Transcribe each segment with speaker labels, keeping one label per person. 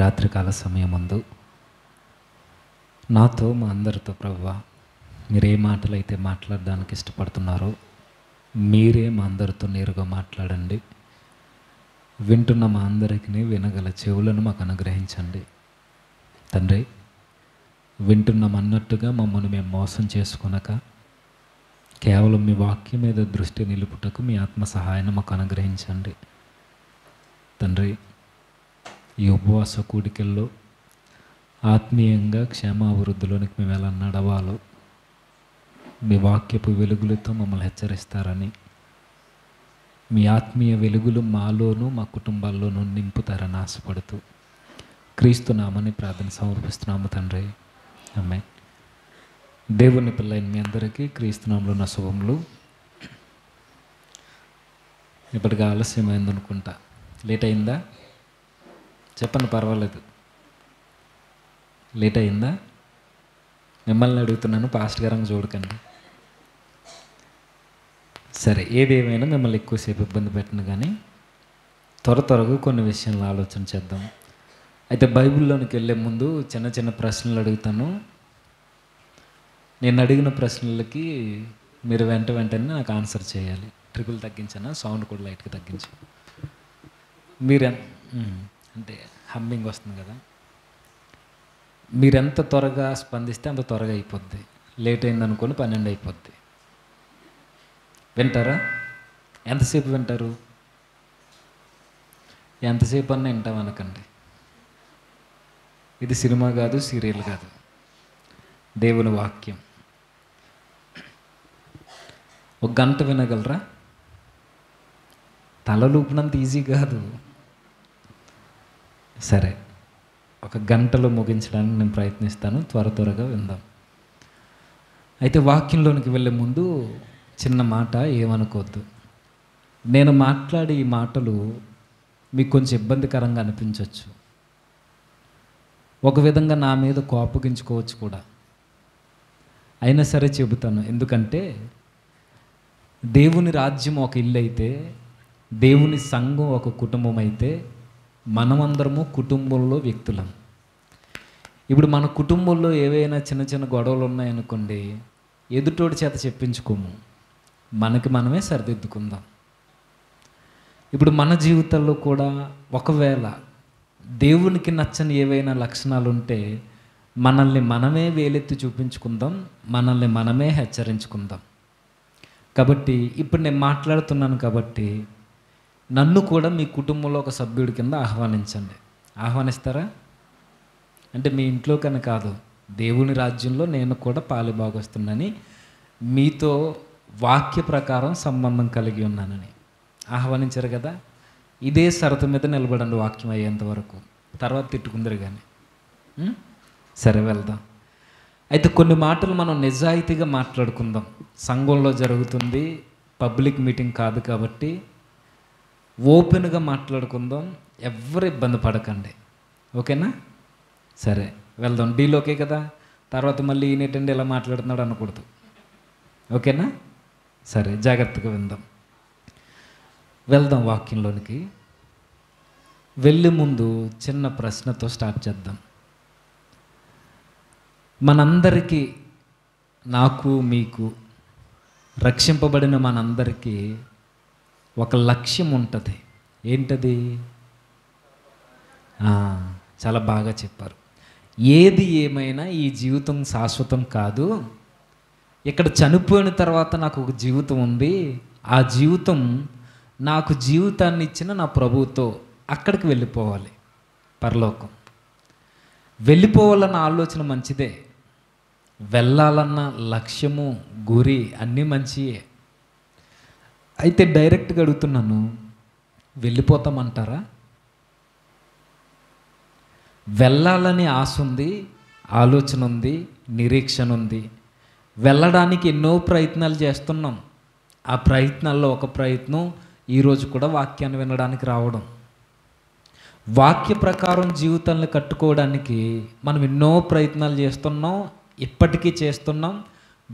Speaker 1: రాత్రికాల సమయం ముందు నాతో మా అందరితో ప్రవ్వ మీరే మాటలు అయితే మాట్లాడడానికి ఇష్టపడుతున్నారో మీరే మా అందరితో నేరుగా మాట్లాడండి వింటున్న మా అందరికీ వినగల చెవులను మాకు అనుగ్రహించండి తండ్రి వింటున్నామన్నట్టుగా మమ్మల్ని మేము మోసం చేసుకునక కేవలం మీ వాక్యం మీద దృష్టి నిలుపుటకు మీ ఆత్మ సహాయాన్ని మాకు అనుగ్రహించండి తండ్రి ఈ ఉపవాస కూడికల్లో ఆత్మీయంగా క్షేమాభివృద్ధిలోనికి మేము ఎలా నడవాలో మీ వాక్యపు వెలుగులతో మమ్మల్ని హెచ్చరిస్తారని మీ ఆత్మీయ వెలుగులు మాలోనూ మా కుటుంబాల్లోనూ నింపుతారని ఆశపడుతూ క్రీస్తున్నామని ప్రార్థన సమర్పిస్తున్నాము తండ్రి అమ్మాయి దేవుని పిల్లైన మీ అందరికీ క్రీస్తునాములు నా శుభములు ఇప్పటికి ఆలస్యం అయిందనుకుంటా లేట్ అయిందా చెప్పండి పర్వాలేదు లేట్ అయిందా మిమ్మల్ని అడుగుతున్నాను పాస్ట్ గారంగా చూడకండి సరే ఏది ఏమైనా మిమ్మల్ని ఎక్కువసేపు ఇబ్బంది పెట్టను కానీ త్వర త్వరగా కొన్ని విషయాలు ఆలోచన చేద్దాం అయితే బైబిల్లోనికి వెళ్ళే ముందు చిన్న చిన్న ప్రశ్నలు అడుగుతాను నేను అడిగిన ప్రశ్నలకి మీరు వెంట వెంటనే నాకు ఆన్సర్ చేయాలి ట్రిపుల్ తగ్గించానా సౌండ్ కూడా లైట్గా తగ్గించా మీరు అంటే హమ్మింగ్ వస్తుంది కదా మీరు ఎంత త్వరగా స్పందిస్తే అంత త్వరగా అయిపోద్ది లేట్ అయింది అనుకోని పన్నెండు అయిపోద్ది వింటారా ఎంతసేపు వింటారు ఎంతసేపు అన్న వింటాం అనకండి ఇది సినిమా కాదు సీరియల్ కాదు దేవుని వాక్యం ఒక గంట వినగలరా తల లూపినంత ఈజీ కాదు సరే ఒక గంటలో ముగించడానికి నేను ప్రయత్నిస్తాను త్వర త్వరగా విందాం అయితే వాక్యంలోనికి వెళ్ళే ముందు చిన్న మాట ఏమనుకోవద్దు నేను మాట్లాడే ఈ మాటలు మీకు కొంచెం ఇబ్బందికరంగా అనిపించవచ్చు ఒక విధంగా నా మీద కోపగించుకోవచ్చు కూడా అయినా సరే చెబుతాను ఎందుకంటే దేవుని రాజ్యం ఒక ఇల్లు అయితే దేవుని సంఘం ఒక కుటుంబం అయితే మనమందరము కుటుంబంలో వ్యక్తులం ఇప్పుడు మన కుటుంబంలో ఏవైనా చిన్న చిన్న గొడవలు ఉన్నాయనుకోండి ఎదుటోడి చేత చెప్పించుకోము మనకి మనమే సరిదిద్దుకుందాం ఇప్పుడు మన జీవితంలో కూడా ఒకవేళ దేవునికి నచ్చని ఏవైనా లక్షణాలు ఉంటే మనల్ని మనమే వేలెత్తి చూపించుకుందాం మనల్ని మనమే హెచ్చరించుకుందాం కాబట్టి ఇప్పుడు నేను మాట్లాడుతున్నాను కాబట్టి నన్ను కూడా మీ కుటుంబంలో ఒక సభ్యుడి కింద ఆహ్వానించండి ఆహ్వానిస్తారా అంటే మీ ఇంట్లో కన్నా కాదు దేవుని రాజ్యంలో నేను కూడా పాలుబాగొస్తున్నానని మీతో వాక్య ప్రకారం సంబంధం కలిగి ఉన్నానని ఆహ్వానించారు కదా ఇదే సరత మీద నిలబడండి వాక్యం అయ్యేంత వరకు తర్వాత తిట్టుకుందరు కానీ సరే వెళ్దాం అయితే కొన్ని మాటలు మనం నిజాయితీగా మాట్లాడుకుందాం సంఘంలో జరుగుతుంది పబ్లిక్ మీటింగ్ కాదు కాబట్టి ఓపెన్గా మాట్లాడుకుందాం ఎవరు ఇబ్బంది పడకండి ఓకేనా సరే వెళ్దాం డీలోకే కదా తర్వాత మళ్ళీ ఈయనేటండి ఇలా మాట్లాడుతున్నాడు అనకూడదు ఓకేనా సరే జాగ్రత్తగా విందాం వెళ్దాం వాక్యంలోనికి వెళ్ళే ముందు చిన్న ప్రశ్నతో స్టార్ట్ చేద్దాం మనందరికీ నాకు మీకు రక్షింపబడిన మనందరికీ ఒక లక్ష్యం ఉంటుంది ఏంటది చాలా బాగా చెప్పారు ఏది ఏమైనా ఈ జీవితం శాశ్వతం కాదు ఇక్కడ చనిపోయిన తర్వాత నాకు ఒక జీవితం ఉంది ఆ జీవితం నాకు జీవితాన్ని ఇచ్చిన నా ప్రభువుతో అక్కడికి వెళ్ళిపోవాలి పరలోకం వెళ్ళిపోవాలన్న ఆలోచన మంచిదే వెళ్ళాలన్న లక్ష్యము గురి అన్నీ మంచియే అయితే డైరెక్ట్గా అడుగుతున్నాను వెళ్ళిపోతామంటారా వెళ్ళాలని ఆశ ఉంది ఆలోచన ఉంది నిరీక్షణ ఉంది వెళ్ళడానికి ఎన్నో ప్రయత్నాలు చేస్తున్నాం ఆ ప్రయత్నాల్లో ఒక ప్రయత్నం ఈరోజు కూడా వాక్యాన్ని వినడానికి రావడం వాక్య ప్రకారం జీవితాలను కట్టుకోవడానికి మనం ఎన్నో ప్రయత్నాలు చేస్తున్నాం ఇప్పటికీ చేస్తున్నాం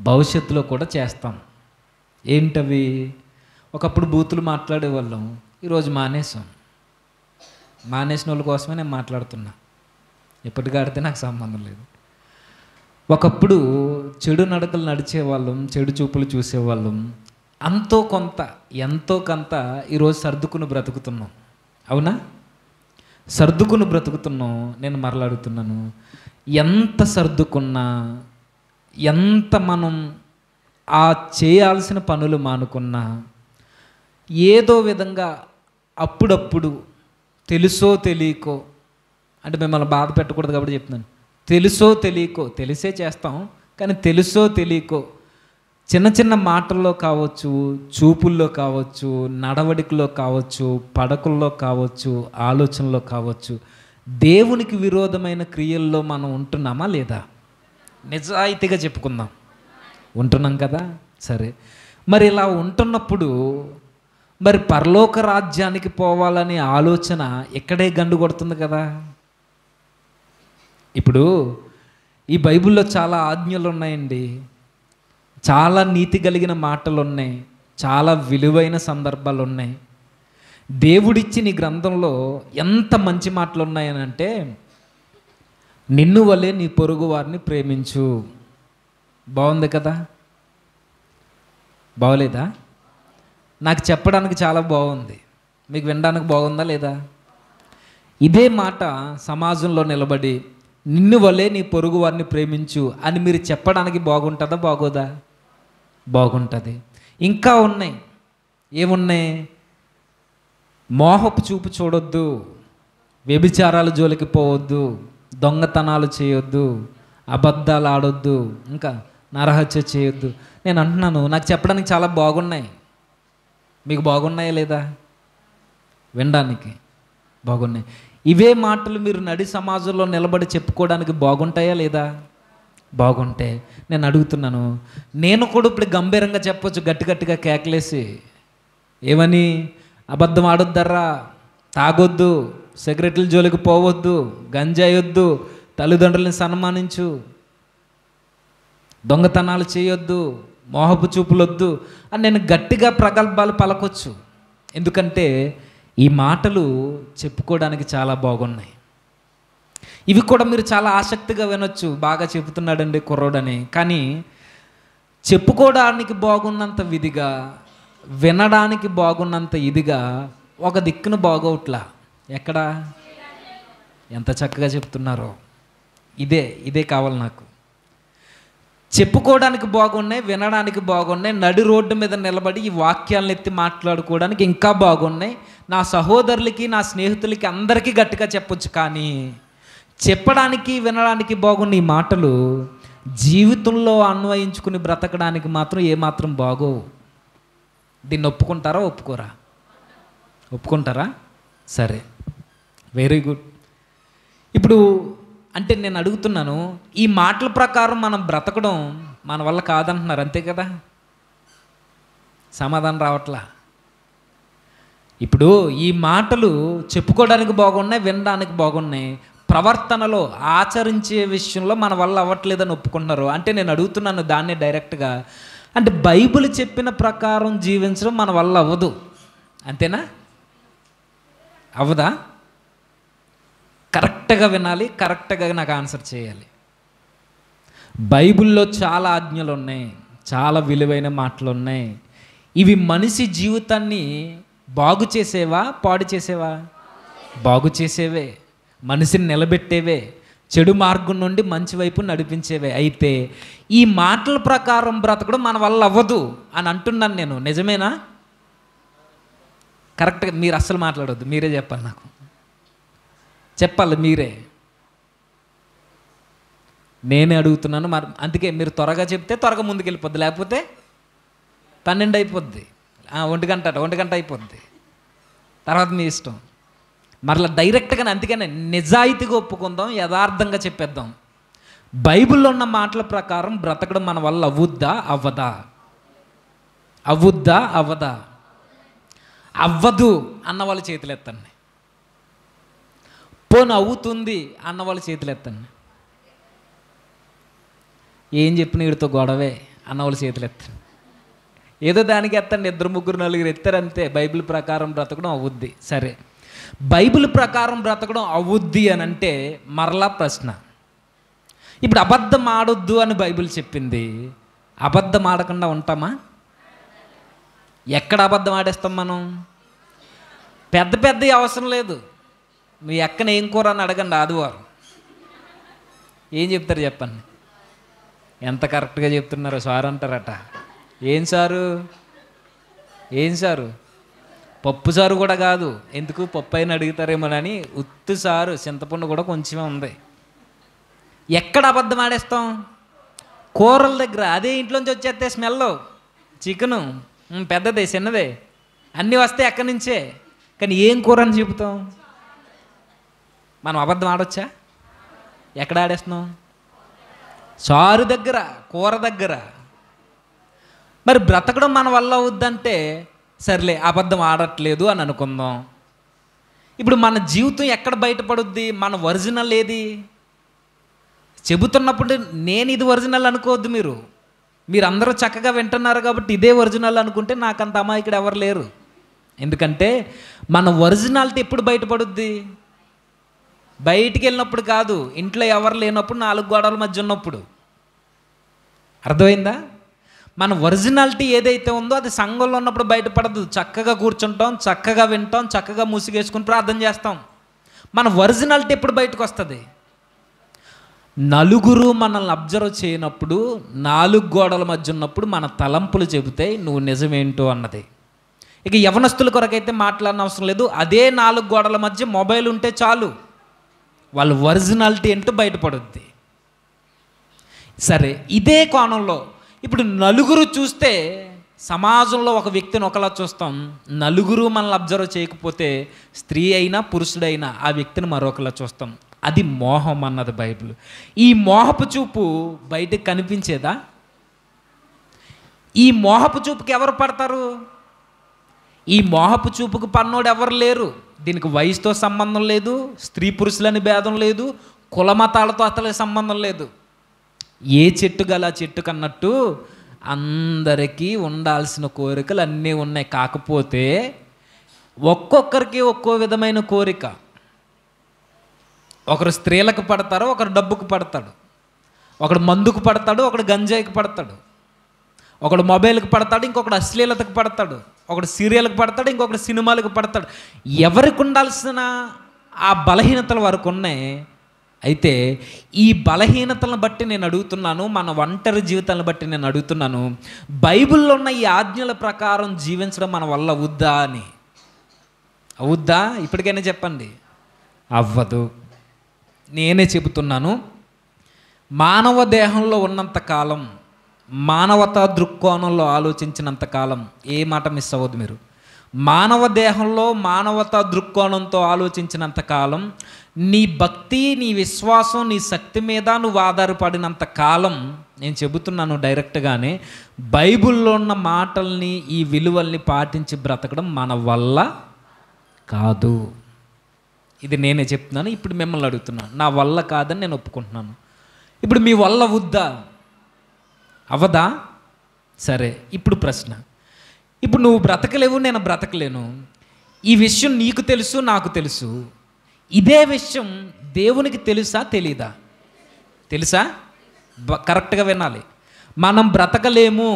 Speaker 1: భవిష్యత్తులో కూడా చేస్తాం ఏంటవి ఒకప్పుడు బూతులు మాట్లాడేవాళ్ళం ఈరోజు మానేసాం మానేసిన వాళ్ళ కోసమే నేను మాట్లాడుతున్నా ఎప్పటికీ ఆడితే నాకు సంబంధం లేదు ఒకప్పుడు చెడు నడకలు నడిచేవాళ్ళం చెడు చూపులు చూసేవాళ్ళం అంతో కొంత ఎంతో కొంత ఈరోజు సర్దుకుని బ్రతుకుతున్నాం అవునా సర్దుకుని బ్రతుకుతున్నాం నేను మరలాడుతున్నాను ఎంత సర్దుకున్నా ఎంత మనం ఆ చేయాల్సిన పనులు మానుకున్నా ఏదో విధంగా అప్పుడప్పుడు తెలుసో తెలియకో అంటే మిమ్మల్ని బాధ పెట్టకూడదు కాబట్టి చెప్తున్నాను తెలుసో తెలియకో తెలిసే చేస్తాం కానీ తెలుసో తెలియకో చిన్న చిన్న మాటల్లో కావచ్చు చూపుల్లో కావచ్చు నడవడికలో కావచ్చు పడకల్లో కావచ్చు ఆలోచనలో కావచ్చు దేవునికి విరోధమైన క్రియల్లో మనం ఉంటున్నామా లేదా నిజాయితీగా చెప్పుకుందాం ఉంటున్నాం కదా సరే మరి ఇలా ఉంటున్నప్పుడు మరి పరలోక రాజ్యానికి పోవాలనే ఆలోచన ఇక్కడే గండు కొడుతుంది కదా ఇప్పుడు ఈ బైబిల్లో చాలా ఆజ్ఞలు ఉన్నాయండి చాలా నీతి కలిగిన మాటలు ఉన్నాయి చాలా విలువైన సందర్భాలు ఉన్నాయి దేవుడిచ్చి నీ గ్రంథంలో ఎంత మంచి మాటలు ఉన్నాయనంటే నిన్ను వలే నీ పొరుగు వారిని ప్రేమించు బాగుంది కదా బాగోలేదా నాకు చెప్పడానికి చాలా బాగుంది మీకు వినడానికి బాగుందా లేదా ఇదే మాట సమాజంలో నిలబడి నిన్ను వలే నీ పొరుగు వారిని ప్రేమించు అని మీరు చెప్పడానికి బాగుంటుందా బాగోదా బాగుంటుంది ఇంకా ఉన్నాయి ఏమున్నాయి మోహపు చూపు చూడొద్దు వ్యభిచారాలు జోలికి పోవద్దు దొంగతనాలు చేయొద్దు అబద్ధాలు ఆడొద్దు ఇంకా నరహత్య చేయొద్దు నేను అంటున్నాను నాకు చెప్పడానికి చాలా బాగున్నాయి మీకు బాగున్నాయా లేదా వినడానికి బాగున్నాయి ఇవే మాటలు మీరు నడి సమాజంలో నిలబడి చెప్పుకోవడానికి బాగుంటాయా లేదా బాగుంటే నేను అడుగుతున్నాను నేను కూడా ఇప్పుడు గంభీరంగా చెప్పొచ్చు గట్టి గట్టిగా కేకలేసి ఏమని అబద్ధం ఆడొద్దర్రా తాగొద్దు సిగరెట్ల జోలికి పోవద్దు గంజాయొద్దు తల్లిదండ్రులను సన్మానించు దొంగతనాలు చేయొద్దు మోహపు చూపులొద్దు అని నేను గట్టిగా ప్రగల్భాలు పలకొచ్చు ఎందుకంటే ఈ మాటలు చెప్పుకోవడానికి చాలా బాగున్నాయి ఇవి కూడా మీరు చాలా ఆసక్తిగా వినొచ్చు బాగా చెబుతున్నాడండి కుర్రోడని కానీ చెప్పుకోవడానికి బాగున్నంత విధిగా వినడానికి బాగున్నంత ఇదిగా ఒక దిక్కును బాగోట్లా ఎక్కడా ఎంత చక్కగా చెప్తున్నారో ఇదే ఇదే కావాలి నాకు చెప్పుకోవడానికి బాగున్నాయి వినడానికి బాగున్నాయి నడి రోడ్డు మీద నిలబడి ఈ వాక్యాలను ఎత్తి మాట్లాడుకోవడానికి ఇంకా బాగున్నాయి నా సహోదరులకి నా స్నేహితులకి అందరికీ గట్టిగా చెప్పొచ్చు కానీ చెప్పడానికి వినడానికి బాగున్న ఈ మాటలు జీవితంలో అన్వయించుకుని బ్రతకడానికి మాత్రం ఏమాత్రం బాగోవు దీన్ని ఒప్పుకుంటారా ఒప్పుకోరా ఒప్పుకుంటారా సరే వెరీ గుడ్ ఇప్పుడు అంటే నేను అడుగుతున్నాను ఈ మాటల ప్రకారం మనం బ్రతకడం మన వల్ల కాదంటున్నారు అంతే కదా సమాధానం రావట్లా ఇప్పుడు ఈ మాటలు చెప్పుకోవడానికి బాగున్నాయి వినడానికి బాగున్నాయి ప్రవర్తనలో ఆచరించే విషయంలో మన వల్ల అవ్వట్లేదని ఒప్పుకుంటున్నారు అంటే నేను అడుగుతున్నాను దాన్ని డైరెక్ట్గా అంటే బైబిల్ చెప్పిన ప్రకారం జీవించడం మన వల్ల అవ్వదు అంతేనా అవ్వదా కరెక్ట్గా వినాలి కరెక్ట్గా నాకు ఆన్సర్ చేయాలి బైబిల్లో చాలా ఆజ్ఞలు ఉన్నాయి చాలా విలువైన మాటలు ఉన్నాయి ఇవి మనిషి జీవితాన్ని బాగు చేసేవా పాడు చేసేవా బాగు చేసేవే మనిషిని నిలబెట్టేవే చెడు మార్గం నుండి మంచి వైపు నడిపించేవే అయితే ఈ మాటల ప్రకారం బ్రతకడం మన వల్ల అవ్వదు అని అంటున్నాను నేను నిజమేనా కరెక్ట్గా మీరు అస్సలు మాట్లాడొద్దు మీరే చెప్పాలి నాకు చెప్పాలి మీరే నేనే అడుగుతున్నాను మరి అందుకే మీరు త్వరగా చెప్తే త్వరగా ముందుకెళ్ళిపోద్ది లేకపోతే పన్నెండు అయిపోద్ది ఒంటి గంట ఒంటి గంట అయిపోద్ది తర్వాత మీ ఇష్టం మరలా డైరెక్ట్గా అందుకనే నిజాయితీగా ఒప్పుకుందాం యథార్థంగా చెప్పేద్దాం బైబిల్లో ఉన్న మాటల ప్రకారం బ్రతకడం మన వల్ల అవ్వుద్దా అవ్వదా అవ్వుద్దా అవ్వదా అవ్వదు అన్న వాళ్ళ చేతులు ఎత్తండి పోను అవుతుంది అన్న వాళ్ళ చేతులు ఎత్తండి ఏం చెప్పిన వీడితో గొడవే అన్న వాళ్ళ చేతులు ఎత్తండి ఏదో దానికి ఎత్తండి ఇద్దరు ముగ్గురు నలుగురు ఎత్తారంతే బైబిల్ ప్రకారం బ్రతకడం అవుద్ది సరే బైబిల్ ప్రకారం బ్రతకడం అవుద్ది అని అంటే మరలా ప్రశ్న ఇప్పుడు అబద్ధం ఆడొద్దు అని బైబిల్ చెప్పింది అబద్ధం ఆడకుండా ఉంటామా ఎక్కడ అబద్ధం ఆడేస్తాం మనం పెద్ద పెద్ద అవసరం లేదు మీ అక్కన ఏం కూర అని అడగండి ఆదివారం ఏం చెప్తారు చెప్పండి ఎంత కరెక్ట్గా చెప్తున్నారో సార్ అంటారట ఏం సారు ఏం సారు పప్పు సారు కూడా కాదు ఎందుకు పప్పు అయిన అడుగుతారేమోనని ఉత్తు సారు చింతపండు కూడా కొంచెమే ఉంది ఎక్కడ అబద్ధం ఆడేస్తాం కూరల దగ్గర అదే ఇంట్లోంచి వచ్చేస్తే స్మెల్ చికెను పెద్దదే చిన్నదే అన్నీ వస్తే ఎక్కడి నుంచే కానీ ఏం కూర అని చెబుతాం మనం అబద్ధం ఆడొచ్చా ఎక్కడ ఆడేస్తున్నాం చారు దగ్గర కూర దగ్గర మరి బ్రతకడం మన వల్ల అవుద్దంటే సర్లే అబద్ధం ఆడట్లేదు అని అనుకుందాం ఇప్పుడు మన జీవితం ఎక్కడ బయటపడుద్ది మన ఒరిజినల్ ఏది చెబుతున్నప్పుడు నేను ఇది ఒరిజినల్ అనుకోవద్దు మీరు మీరు అందరూ చక్కగా వింటున్నారు కాబట్టి ఇదే ఒరిజినల్ అనుకుంటే నాకు అంత అమాయకుడు ఎవరు లేరు ఎందుకంటే మన ఒరిజినాలిటీ ఎప్పుడు బయటపడుద్ది బయటికి వెళ్ళినప్పుడు కాదు ఇంట్లో ఎవరు లేనప్పుడు నాలుగు గోడల మధ్య ఉన్నప్పుడు అర్థమైందా మన ఒరిజినాలిటీ ఏదైతే ఉందో అది సంఘంలో ఉన్నప్పుడు బయటపడదు చక్కగా కూర్చుంటాం చక్కగా వింటాం చక్కగా మూసిగేసుకుని ప్రార్థన చేస్తాం మన ఒరిజినాలిటీ ఎప్పుడు బయటకు వస్తుంది నలుగురు మనల్ని అబ్జర్వ్ చేయనప్పుడు నాలుగు గోడల మధ్య ఉన్నప్పుడు మన తలంపులు చెబితే నువ్వు నిజమేంటో అన్నది ఇక యవనస్తుల కొరకైతే మాట్లాడనవసరం లేదు అదే నాలుగు గోడల మధ్య మొబైల్ ఉంటే చాలు వాళ్ళు ఒరిజినాలిటీ అంటూ బయటపడుద్ది సరే ఇదే కోణంలో ఇప్పుడు నలుగురు చూస్తే సమాజంలో ఒక వ్యక్తిని ఒకలా చూస్తాం నలుగురు మనల్ని అబ్జర్వ్ చేయకపోతే స్త్రీ అయినా పురుషుడైనా ఆ వ్యక్తిని మరొకలా చూస్తాం అది మోహం అన్నది బైబిల్ ఈ మోహపు చూపు బయటకు కనిపించేదా ఈ మోహపు చూపుకి ఎవరు పడతారు ఈ మోహపు చూపుకు పన్నోడు ఎవరు లేరు దీనికి వయసుతో సంబంధం లేదు స్త్రీ పురుషులని భేదం లేదు కులమతాలతో అతని సంబంధం లేదు ఏ చెట్టు గల చెట్టు కన్నట్టు అందరికీ ఉండాల్సిన కోరికలు అన్నీ ఉన్నాయి కాకపోతే ఒక్కొక్కరికి ఒక్కో విధమైన కోరిక ఒకరు స్త్రీలకు పడతారు ఒకరు డబ్బుకు పడతాడు ఒకడు మందుకు పడతాడు ఒకడు గంజాయికి పడతాడు ఒకడు మొబైల్కి పడతాడు ఇంకొకడు అశ్లీలతకు పడతాడు ఒకడు సీరియల్కి పడతాడు ఇంకొకడు సినిమాలకు పడతాడు ఎవరికి ఉండాల్సిన ఆ బలహీనతలు వరకు ఉన్నాయి అయితే ఈ బలహీనతలను బట్టి నేను అడుగుతున్నాను మన ఒంటరి జీవితాలను బట్టి నేను అడుగుతున్నాను బైబిల్లో ఉన్న ఈ ఆజ్ఞల ప్రకారం జీవించడం మన వల్ల అవుద్దా అని అవుద్దా ఇప్పటికైనా చెప్పండి అవ్వదు నేనే చెబుతున్నాను మానవ దేహంలో ఉన్నంత కాలం మానవతా దృక్కోణంలో ఆలోచించినంత కాలం ఏ మాట మిస్ అవ్వదు మీరు మానవ దేహంలో మానవతా దృక్కోణంతో ఆలోచించినంత కాలం నీ భక్తి నీ విశ్వాసం నీ శక్తి మీద నువ్వు ఆధారపడినంత కాలం నేను చెబుతున్నాను డైరెక్ట్గానే బైబిల్లో ఉన్న మాటల్ని ఈ విలువల్ని పాటించి బ్రతకడం మన వల్ల కాదు ఇది నేనే చెప్తున్నాను ఇప్పుడు మిమ్మల్ని అడుగుతున్నాను నా వల్ల కాదని నేను ఒప్పుకుంటున్నాను ఇప్పుడు మీ వల్ల వద్దా అవదా సరే ఇప్పుడు ప్రశ్న ఇప్పుడు నువ్వు బ్రతకలేవు నేను బ్రతకలేను ఈ విషయం నీకు తెలుసు నాకు తెలుసు ఇదే విషయం దేవునికి తెలుసా తెలీదా తెలుసా కరెక్ట్గా వినాలి మనం బ్రతకలేము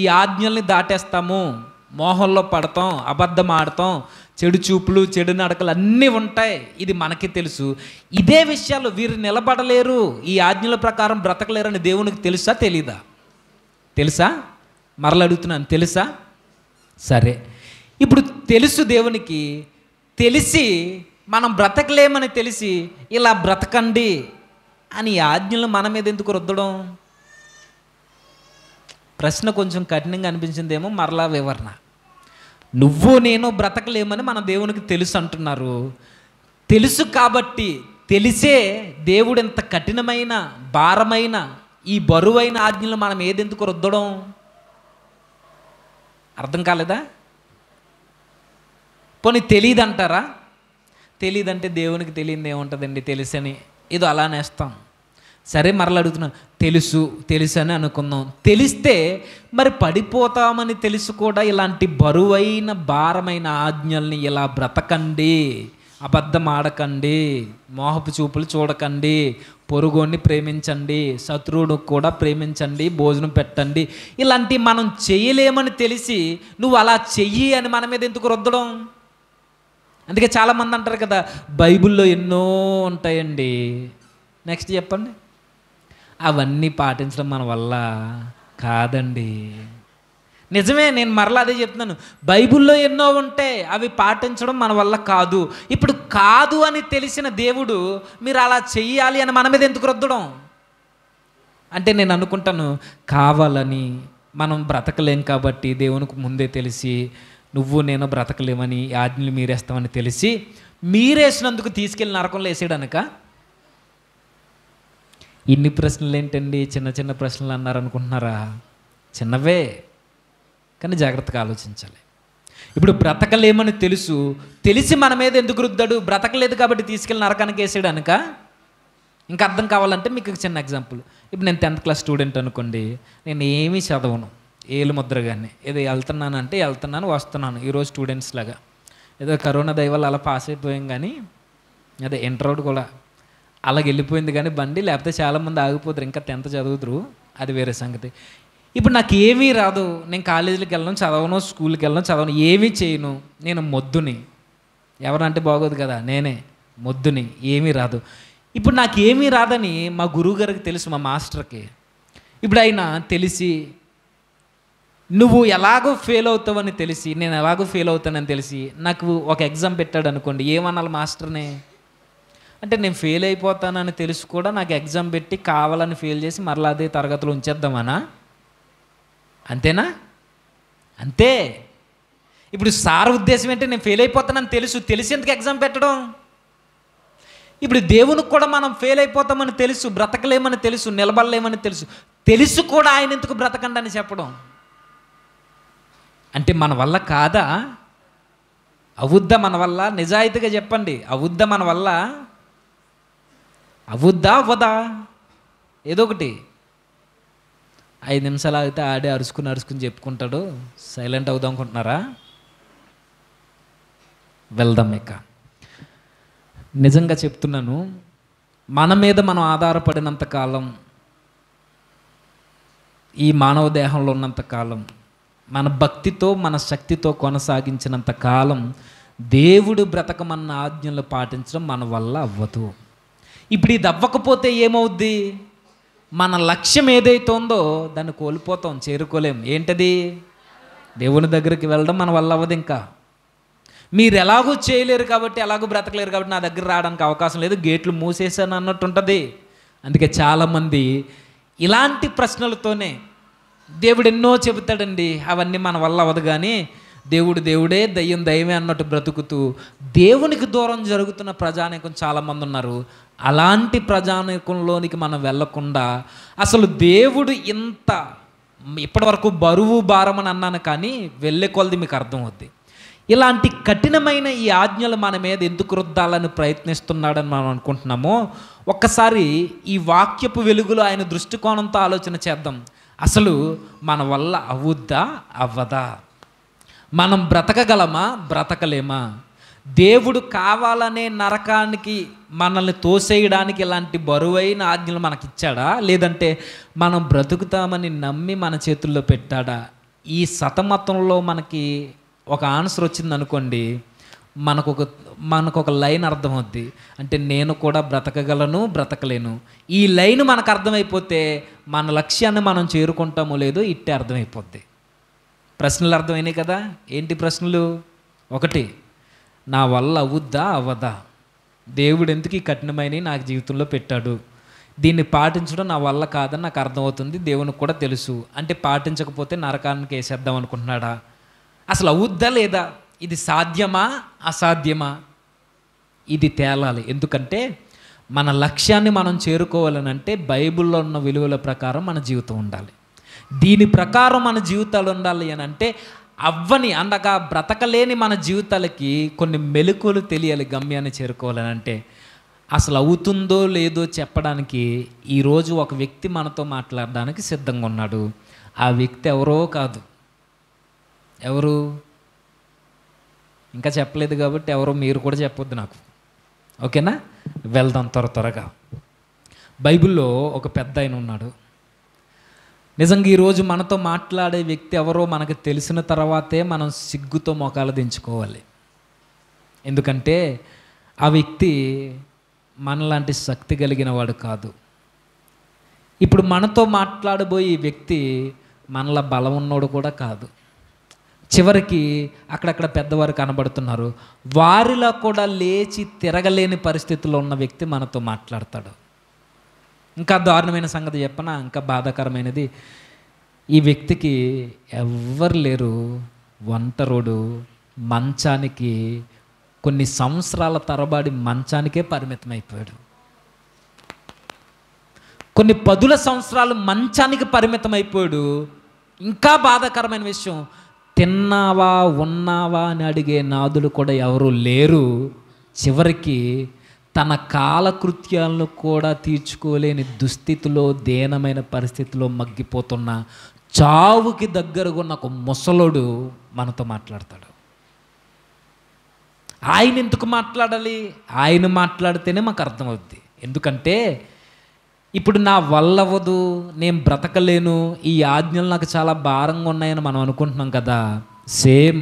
Speaker 1: ఈ ఆజ్ఞల్ని దాటేస్తాము మోహంలో పడతాం అబద్ధం ఆడతాం చెడు చూపులు చెడు నడకలు అన్నీ ఉంటాయి ఇది మనకి తెలుసు ఇదే విషయాలు వీరు నిలబడలేరు ఈ ఆజ్ఞల ప్రకారం బ్రతకలేరని దేవునికి తెలుసా తెలీదా తెలుసా మరల అడుగుతున్నాను తెలుసా సరే ఇప్పుడు తెలుసు దేవునికి తెలిసి మనం బ్రతకలేమని తెలిసి ఇలా బ్రతకండి అని ఆజ్ఞలు మన మీద ఎందుకు రుద్దడం ప్రశ్న కొంచెం కఠినంగా అనిపించిందేమో మరలా వివరణ నువ్వు నేను బ్రతకలేమని మన దేవునికి తెలుసు అంటున్నారు తెలుసు కాబట్టి తెలిసే దేవుడు ఎంత కఠినమైన భారమైన ఈ బరువైన ఆజ్ఞలు మనం ఏదెందుకు రుద్దడం అర్థం కాలేదా పోనీ తెలియదంటారా తెలియదంటే దేవునికి తెలియదు ఏముంటుందండి తెలుసని ఏదో అలా నేస్తాం సరే మరలా అడుగుతున్నాం తెలుసు తెలుసు అని అనుకుందాం తెలిస్తే మరి పడిపోతామని తెలుసు కూడా ఇలాంటి బరువైన భారమైన ఆజ్ఞల్ని ఇలా బ్రతకండి అబద్ధం ఆడకండి మోహపు చూపులు చూడకండి పొరుగుని ప్రేమించండి శత్రువును కూడా ప్రేమించండి భోజనం పెట్టండి ఇలాంటి మనం చేయలేమని తెలిసి నువ్వు అలా చెయ్యి అని మన మీద ఎందుకు రుద్దడం అందుకే చాలామంది అంటారు కదా బైబిల్లో ఎన్నో ఉంటాయండి నెక్స్ట్ చెప్పండి అవన్నీ పాటించడం మన వల్ల కాదండి నిజమే నేను మరలా అదే చెప్తున్నాను బైబిల్లో ఎన్నో ఉంటాయి అవి పాటించడం మన వల్ల కాదు ఇప్పుడు కాదు అని తెలిసిన దేవుడు మీరు అలా చెయ్యాలి అని మన మీద ఎందుకు రొద్దడం అంటే నేను అనుకుంటాను కావాలని మనం బ్రతకలేం కాబట్టి దేవునికి ముందే తెలిసి నువ్వు నేను బ్రతకలేమని ఆజ్ఞలు మీరేస్తామని తెలిసి మీరేసినందుకు తీసుకెళ్ళి నరకంలో వేసాడనక ఇన్ని ప్రశ్నలు ఏంటండి చిన్న చిన్న ప్రశ్నలు అన్నారనుకుంటున్నారా చిన్నవే కానీ జాగ్రత్తగా ఆలోచించాలి ఇప్పుడు బ్రతకలేమని తెలుసు తెలిసి మన మీద ఎందుకు రుద్దాడు బ్రతకలేదు కాబట్టి తీసుకెళ్ళి నరకానికి వేసాడు అనుక ఇంకా అర్థం కావాలంటే మీకు చిన్న ఎగ్జాంపుల్ ఇప్పుడు నేను టెన్త్ క్లాస్ స్టూడెంట్ అనుకోండి నేను ఏమీ చదవను ఏలు ముద్ర కానీ ఏదో వెళ్తున్నాను అంటే వెళ్తున్నాను వస్తున్నాను ఈరోజు స్టూడెంట్స్ లాగా ఏదో కరోనా దయవల్ల అలా పాస్ అయిపోయాం కానీ అదే ఇంటర్వ్యూడ్ కూడా అలాగ వెళ్ళిపోయింది కానీ బండి లేకపోతే చాలామంది ఆగిపోతారు ఇంకా టెన్త్ చదువుతురు అది వేరే సంగతి ఇప్పుడు నాకు ఏమీ రాదు నేను కాలేజీకి వెళ్ళను చదవను స్కూల్కి వెళ్ళను చదవను ఏమీ చేయను నేను మొద్దుని ఎవరంటే బాగోదు కదా నేనే మొద్దుని ఏమీ రాదు ఇప్పుడు నాకు ఏమీ రాదని మా గురువు గారికి తెలుసు మా మాస్టర్కి ఇప్పుడు ఆయన తెలిసి నువ్వు ఎలాగో ఫెయిల్ అవుతావని తెలిసి నేను ఎలాగో ఫెయిల్ అవుతానని తెలిసి నాకు ఒక ఎగ్జామ్ పెట్టాడు అనుకోండి ఏమన్నా మాస్టర్ని అంటే నేను ఫెయిల్ అయిపోతానని తెలుసు కూడా నాకు ఎగ్జామ్ పెట్టి కావాలని ఫెయిల్ చేసి మరలా అదే తరగతిలో ఉంచేద్దామనా అంతేనా అంతే ఇప్పుడు సార్ ఉద్దేశం ఏంటి నేను ఫెయిల్ అయిపోతానని తెలుసు తెలిసి ఎందుకు ఎగ్జామ్ పెట్టడం ఇప్పుడు దేవునికి కూడా మనం ఫెయిల్ అయిపోతామని తెలుసు బ్రతకలేమని తెలుసు నిలబడలేమని తెలుసు తెలుసు కూడా ఆయన ఎందుకు బ్రతకండి అని చెప్పడం అంటే మన వల్ల కాదా అవుద్దా మన వల్ల నిజాయితీగా చెప్పండి అవుద్దా మన వల్ల అవుద్దా వదా ఏదో ఒకటి ఐదు నిమిషాలు ఆగితే ఆడే అరుచుకుని అరుచుకుని చెప్పుకుంటాడు సైలెంట్ అవుదాం అనుకుంటున్నారా వెళ్దాం ఇక నిజంగా చెప్తున్నాను మన మీద మనం ఆధారపడినంత కాలం ఈ మానవ దేహంలో ఉన్నంత కాలం మన భక్తితో మన శక్తితో కొనసాగించినంత కాలం దేవుడు బ్రతకమన్న ఆజ్ఞలు పాటించడం మన వల్ల అవ్వదు ఇప్పుడు ఇది అవ్వకపోతే ఏమవుద్ది మన లక్ష్యం ఏదైతే ఉందో దాన్ని కోల్పోతాం చేరుకోలేం ఏంటది దేవుని దగ్గరికి వెళ్ళడం మన వల్ల అవ్వదు ఇంకా మీరు ఎలాగూ చేయలేరు కాబట్టి ఎలాగూ బ్రతకలేరు కాబట్టి నా దగ్గర రావడానికి అవకాశం లేదు గేట్లు మూసేసాను అన్నట్టు ఉంటుంది అందుకే చాలామంది ఇలాంటి ప్రశ్నలతోనే దేవుడు ఎన్నో చెబుతాడండి అవన్నీ మన వల్ల అవ్వదు కానీ దేవుడు దేవుడే దయ్యం దయ్యమే అన్నట్టు బ్రతుకుతూ దేవునికి దూరం జరుగుతున్న ప్రజానేకం చాలామంది ఉన్నారు అలాంటి ప్రజానీకంలోనికి మనం వెళ్లకుండా అసలు దేవుడు ఇంత ఇప్పటివరకు బరువు భారం అని అన్నాను కానీ వెళ్ళే కొలది మీకు అర్థమవుద్ది ఇలాంటి కఠినమైన ఈ ఆజ్ఞలు మన మీద ఎందుకు రుద్దాలని ప్రయత్నిస్తున్నాడని మనం అనుకుంటున్నామో ఒక్కసారి ఈ వాక్యపు వెలుగులో ఆయన దృష్టికోణంతో ఆలోచన చేద్దాం అసలు మన వల్ల అవుద్దా అవ్వదా మనం బ్రతకగలమా బ్రతకలేమా దేవుడు కావాలనే నరకానికి మనల్ని తోసేయడానికి ఇలాంటి బరువైన ఆజ్ఞలు మనకిచ్చాడా లేదంటే మనం బ్రతుకుతామని నమ్మి మన చేతుల్లో పెట్టాడా ఈ సతమతంలో మనకి ఒక ఆన్సర్ వచ్చింది అనుకోండి మనకు ఒక మనకు ఒక లైన్ అర్థమవుద్ది అంటే నేను కూడా బ్రతకగలను బ్రతకలేను ఈ లైన్ మనకు అర్థమైపోతే మన లక్ష్యాన్ని మనం చేరుకుంటామో లేదో ఇట్టే అర్థమైపోద్ది ప్రశ్నలు అర్థమైనాయి కదా ఏంటి ప్రశ్నలు ఒకటి నా వల్ల అవుద్దా అవ్వదా దేవుడు ఎందుకు ఈ కఠినమైనవి నాకు జీవితంలో పెట్టాడు దీన్ని పాటించడం నా వల్ల కాదని నాకు అర్థమవుతుంది దేవునికి కూడా తెలుసు అంటే పాటించకపోతే నరకానికి వేసేద్దాం అనుకుంటున్నాడా అసలు అవుద్దా లేదా ఇది సాధ్యమా అసాధ్యమా ఇది తేలాలి ఎందుకంటే మన లక్ష్యాన్ని మనం చేరుకోవాలని అంటే బైబిల్లో ఉన్న విలువల ప్రకారం మన జీవితం ఉండాలి దీని ప్రకారం మన జీవితాలు ఉండాలి అని అంటే అవ్వని అనగా బ్రతకలేని మన జీవితాలకి కొన్ని మెలకులు తెలియాలి గమ్యాన్ని చేరుకోవాలని అంటే అసలు అవుతుందో లేదో చెప్పడానికి ఈరోజు ఒక వ్యక్తి మనతో మాట్లాడడానికి సిద్ధంగా ఉన్నాడు ఆ వ్యక్తి ఎవరో కాదు ఎవరు ఇంకా చెప్పలేదు కాబట్టి ఎవరో మీరు కూడా చెప్పొద్దు నాకు ఓకేనా వెళ్దాం త్వర త్వరగా బైబిల్లో ఒక పెద్ద ఆయన ఉన్నాడు నిజంగా ఈరోజు మనతో మాట్లాడే వ్యక్తి ఎవరో మనకు తెలిసిన తర్వాతే మనం సిగ్గుతో మొఖాలు దించుకోవాలి ఎందుకంటే ఆ వ్యక్తి మనలాంటి శక్తి కలిగిన వాడు కాదు ఇప్పుడు మనతో మాట్లాడబోయే వ్యక్తి మనలా బలం ఉన్నోడు కూడా కాదు చివరికి అక్కడక్కడ పెద్దవారు కనబడుతున్నారు వారిలో కూడా లేచి తిరగలేని పరిస్థితుల్లో ఉన్న వ్యక్తి మనతో మాట్లాడతాడు ఇంకా దారుణమైన సంగతి చెప్పనా ఇంకా బాధాకరమైనది ఈ వ్యక్తికి ఎవ్వరు లేరు ఒంటరుడు మంచానికి కొన్ని సంవత్సరాల తరబడి మంచానికే పరిమితం అయిపోయాడు కొన్ని పదుల సంవత్సరాలు మంచానికి పరిమితం అయిపోయాడు ఇంకా బాధాకరమైన విషయం తిన్నావా ఉన్నావా అని అడిగే నాదులు కూడా ఎవరు లేరు చివరికి తన కాలకృత్యాలను కూడా తీర్చుకోలేని దుస్థితిలో దీనమైన పరిస్థితిలో మగ్గిపోతున్న చావుకి దగ్గరగా ఉన్న ఒక ముసలోడు మనతో మాట్లాడతాడు ఆయన ఎందుకు మాట్లాడాలి ఆయన మాట్లాడితేనే మాకు అర్థమవుద్ది ఎందుకంటే ఇప్పుడు నా వల్లవదు నేను బ్రతకలేను ఈ ఆజ్ఞలు నాకు చాలా భారంగా ఉన్నాయని మనం అనుకుంటున్నాం కదా సేమ్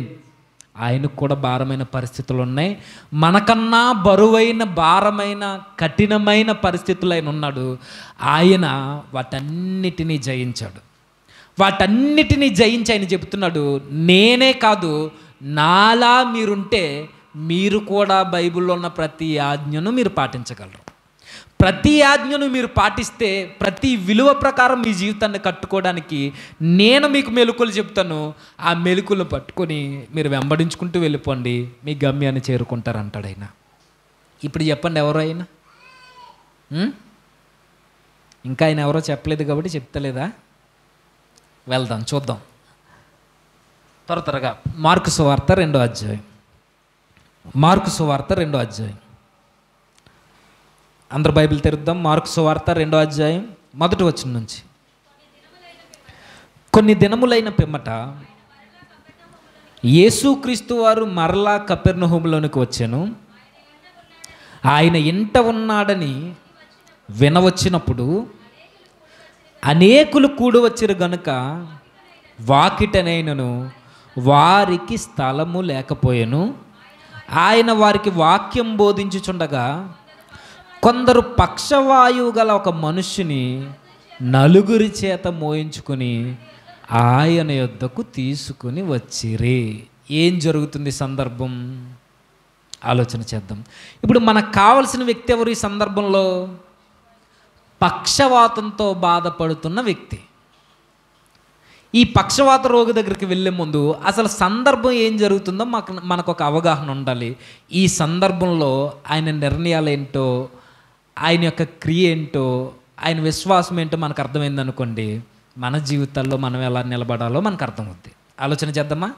Speaker 1: ఆయనకు కూడా భారమైన పరిస్థితులు ఉన్నాయి మనకన్నా బరువైన భారమైన కఠినమైన పరిస్థితులు ఆయన ఉన్నాడు ఆయన వాటన్నిటినీ జయించాడు వాటన్నిటినీ జయించి ఆయన చెబుతున్నాడు నేనే కాదు నాలా మీరుంటే మీరు కూడా బైబిల్లో ఉన్న ప్రతి ఆజ్ఞను మీరు పాటించగలరు ప్రతి ఆజ్ఞను మీరు పాటిస్తే ప్రతి విలువ ప్రకారం మీ జీవితాన్ని కట్టుకోవడానికి నేను మీకు మెలుకులు చెప్తాను ఆ మెలుకులు పట్టుకొని మీరు వెంబడించుకుంటూ వెళ్ళిపోండి మీ గమ్యాన్ని చేరుకుంటారు అంటాడు ఆయన ఇప్పుడు చెప్పండి ఎవరు అయినా ఇంకా ఆయన ఎవరో చెప్పలేదు కాబట్టి చెప్తలేదా వెళ్దాం చూద్దాం త్వర త్వరగా మార్కు సువార్త రెండో అధ్యాయం మార్కు సువార్త రెండో అధ్యాయం అందరు బైబిల్ తెరుద్దాం మార్క్స్ వార్త రెండో అధ్యాయం మొదటి వచ్చిన నుంచి కొన్ని దినములైన పిమ్మట యేసుక్రీస్తు వారు మరలా కపెర్నహోములోనికి వచ్చాను ఆయన ఇంట ఉన్నాడని వినవచ్చినప్పుడు అనేకులు కూడివచ్చారు గనుక వాకిటనైనను వారికి స్థలము లేకపోయాను ఆయన వారికి వాక్యం బోధించుచుండగా కొందరు పక్షవాయువు గల ఒక మనుషుని నలుగురి చేత మోయించుకుని ఆయన యొద్దకు తీసుకుని వచ్చిరే ఏం జరుగుతుంది సందర్భం ఆలోచన చేద్దాం ఇప్పుడు మనకు కావలసిన వ్యక్తి ఎవరు ఈ సందర్భంలో పక్షవాతంతో బాధపడుతున్న వ్యక్తి ఈ పక్షవాత రోగి దగ్గరికి వెళ్ళే ముందు అసలు సందర్భం ఏం జరుగుతుందో మాకు మనకు ఒక అవగాహన ఉండాలి ఈ సందర్భంలో ఆయన నిర్ణయాలు ఏంటో ఆయన యొక్క క్రియ ఏంటో ఆయన విశ్వాసం ఏంటో మనకు అర్థమైంది అనుకోండి మన జీవితాల్లో మనం ఎలా నిలబడాలో మనకు అర్థమవుద్ది ఆలోచన చేద్దామా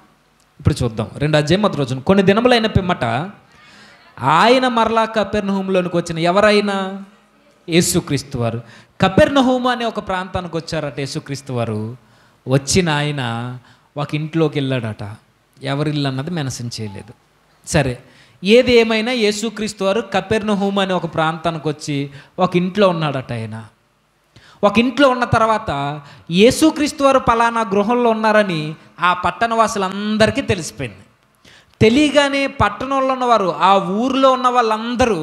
Speaker 1: ఇప్పుడు చూద్దాం రెండు అధ్యాయం మొదటి రోజున కొన్ని దినములైన పిమ్మట ఆయన మరలా కపెర్నహూమ్లోనికి వచ్చిన ఎవరైనా యేసుక్రీస్తు వారు కపెర్నహూమ్ అనే ఒక ప్రాంతానికి వచ్చారట యేసుక్రీస్తు వారు వచ్చిన ఆయన ఒక ఇంట్లోకి వెళ్ళాడట ఎవరిల్లు అన్నది మెనసం చేయలేదు సరే ఏది ఏమైనా యేసుక్రీస్తు వారు కపెర్నహూమ్ అనే ఒక ప్రాంతానికి వచ్చి ఒక ఇంట్లో ఉన్నాడట ఆయన ఒక ఇంట్లో ఉన్న తర్వాత యేసుక్రీస్తు వారు పలానా గృహంలో ఉన్నారని ఆ పట్టణవాసులందరికీ తెలిసిపోయింది తెలియగానే పట్టణంలో ఉన్నవారు ఆ ఊరిలో ఉన్న వాళ్ళందరూ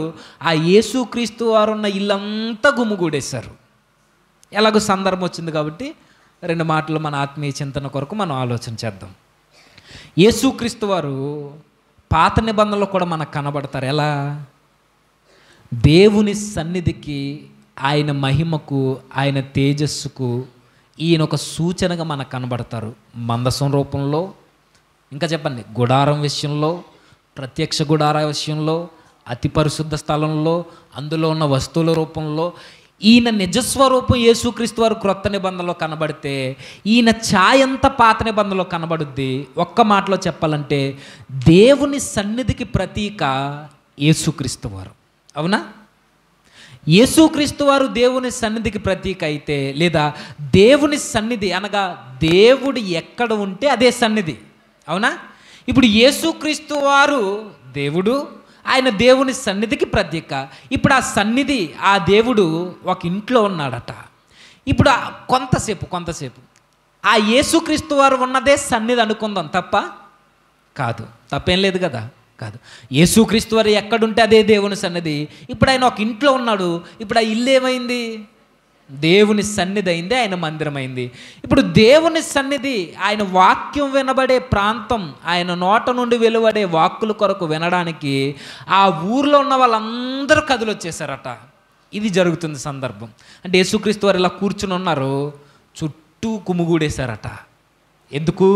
Speaker 1: ఆ యేసుక్రీస్తు వారు ఉన్న ఇల్లంతా గుమ్ముగూడేశారు ఎలాగో సందర్భం వచ్చింది కాబట్టి రెండు మాటలు మన ఆత్మీయ చింతన కొరకు మనం ఆలోచన చేద్దాం యేసుక్రీస్తు వారు పాత నిబంధనలు కూడా మనకు కనబడతారు ఎలా దేవుని సన్నిధికి ఆయన మహిమకు ఆయన తేజస్సుకు ఈయన ఒక సూచనగా మనకు కనబడతారు మందసం రూపంలో ఇంకా చెప్పండి గుడారం విషయంలో ప్రత్యక్ష గుడార విషయంలో అతి పరిశుద్ధ స్థలంలో అందులో ఉన్న వస్తువుల రూపంలో ఈయన నిజస్వరూపం యేసుక్రీస్తు వారు క్రొత్త నిబంధనలో కనబడితే ఈయన ఛాయంత పాత నిబంధనలో కనబడుద్ది ఒక్క మాటలో చెప్పాలంటే దేవుని సన్నిధికి ప్రతీక యేసుక్రీస్తు వారు అవునా యేసుక్రీస్తు వారు దేవుని సన్నిధికి ప్రతీక అయితే లేదా దేవుని సన్నిధి అనగా దేవుడు ఎక్కడ ఉంటే అదే సన్నిధి అవునా ఇప్పుడు యేసుక్రీస్తు వారు దేవుడు ఆయన దేవుని సన్నిధికి ప్రత్యేక ఇప్పుడు ఆ సన్నిధి ఆ దేవుడు ఒక ఇంట్లో ఉన్నాడట ఇప్పుడు కొంతసేపు కొంతసేపు ఆ యేసుక్రీస్తు వారు ఉన్నదే సన్నిధి అనుకుందాం తప్ప కాదు తప్పేం లేదు కదా కాదు యేసుక్రీస్తు వారు ఎక్కడుంటే అదే దేవుని సన్నిధి ఇప్పుడు ఆయన ఒక ఇంట్లో ఉన్నాడు ఇప్పుడు ఆ ఇల్లు ఏమైంది దేవుని సన్నిధి అయింది ఆయన మందిరమైంది ఇప్పుడు దేవుని సన్నిధి ఆయన వాక్యం వినబడే ప్రాంతం ఆయన నోట నుండి వెలువడే వాక్కుల కొరకు వినడానికి ఆ ఊర్లో ఉన్న వాళ్ళందరూ కదులు వచ్చేశారట ఇది జరుగుతుంది సందర్భం అంటే యేసుక్రీస్తు వారు ఇలా కూర్చుని ఉన్నారు చుట్టూ కుమ్ముగూడేశారట ఎందుకు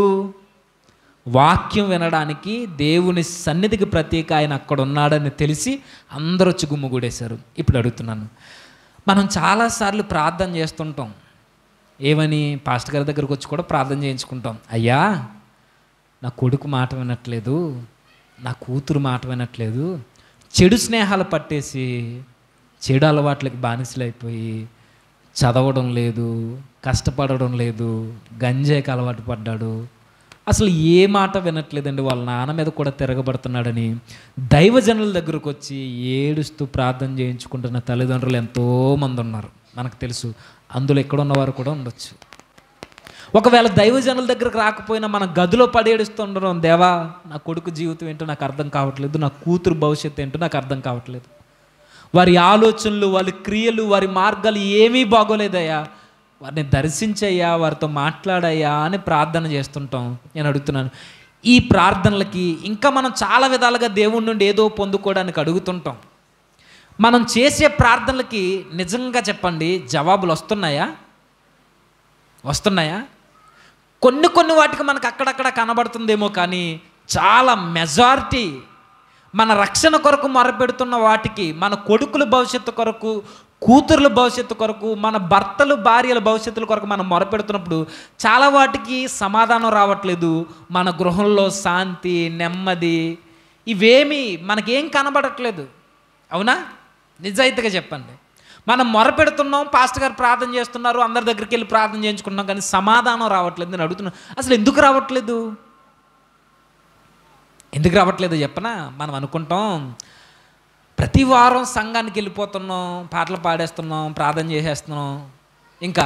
Speaker 1: వాక్యం వినడానికి దేవుని సన్నిధికి ప్రత్యేక ఆయన అక్కడ ఉన్నాడని తెలిసి వచ్చి గుమ్ముగూడేశారు ఇప్పుడు అడుగుతున్నాను మనం చాలాసార్లు ప్రార్థన చేస్తుంటాం ఏమని పాస్టర్ గారి దగ్గరకు వచ్చి కూడా ప్రార్థన చేయించుకుంటాం అయ్యా నా కొడుకు మాట వినట్లేదు నా కూతురు మాట వినట్లేదు చెడు స్నేహాలు పట్టేసి చెడు అలవాట్లకి బానిసలైపోయి చదవడం లేదు కష్టపడడం లేదు గంజాయికి అలవాటు పడ్డాడు అసలు ఏ మాట వినట్లేదండి వాళ్ళ నాన్న మీద కూడా తిరగబడుతున్నాడని దైవజనుల దగ్గరకు వచ్చి ఏడుస్తూ ప్రార్థన చేయించుకుంటున్న తల్లిదండ్రులు ఎంతోమంది ఉన్నారు మనకు తెలుసు అందులో ఎక్కడ ఉన్నవారు కూడా ఉండొచ్చు ఒకవేళ దైవజనుల దగ్గరకు రాకపోయినా మన గదిలో పడేడుస్తుండడం దేవా నా కొడుకు జీవితం ఏంటో నాకు అర్థం కావట్లేదు నా కూతురు భవిష్యత్తు ఏంటో నాకు అర్థం కావట్లేదు వారి ఆలోచనలు వారి క్రియలు వారి మార్గాలు ఏమీ బాగోలేదయ్యా వారిని దర్శించయ్యా వారితో మాట్లాడయ్యా అని ప్రార్థన చేస్తుంటాం నేను అడుగుతున్నాను ఈ ప్రార్థనలకి ఇంకా మనం చాలా విధాలుగా దేవుడి నుండి ఏదో పొందుకోవడానికి అడుగుతుంటాం మనం చేసే ప్రార్థనలకి నిజంగా చెప్పండి జవాబులు వస్తున్నాయా వస్తున్నాయా కొన్ని కొన్ని వాటికి మనకు అక్కడక్కడ కనబడుతుందేమో కానీ చాలా మెజారిటీ మన రక్షణ కొరకు మొరపెడుతున్న వాటికి మన కొడుకుల భవిష్యత్తు కొరకు కూతుర్ల భవిష్యత్తు కొరకు మన భర్తలు భార్యల భవిష్యత్తుల కొరకు మనం మొరపెడుతున్నప్పుడు చాలా వాటికి సమాధానం రావట్లేదు మన గృహంలో శాంతి నెమ్మది ఇవేమి మనకేం కనబడట్లేదు అవునా నిజాయితీగా చెప్పండి మనం మొరపెడుతున్నాం పాస్టర్ గారు ప్రార్థన చేస్తున్నారు అందరి దగ్గరికి వెళ్ళి ప్రార్థన చేయించుకుంటున్నాం కానీ సమాధానం రావట్లేదు నేను అడుగుతున్నాను అసలు ఎందుకు రావట్లేదు ఎందుకు రావట్లేదు చెప్పనా మనం అనుకుంటాం ప్రతి వారం సంఘానికి వెళ్ళిపోతున్నాం పాటలు పాడేస్తున్నాం ప్రార్థన చేసేస్తున్నాం ఇంకా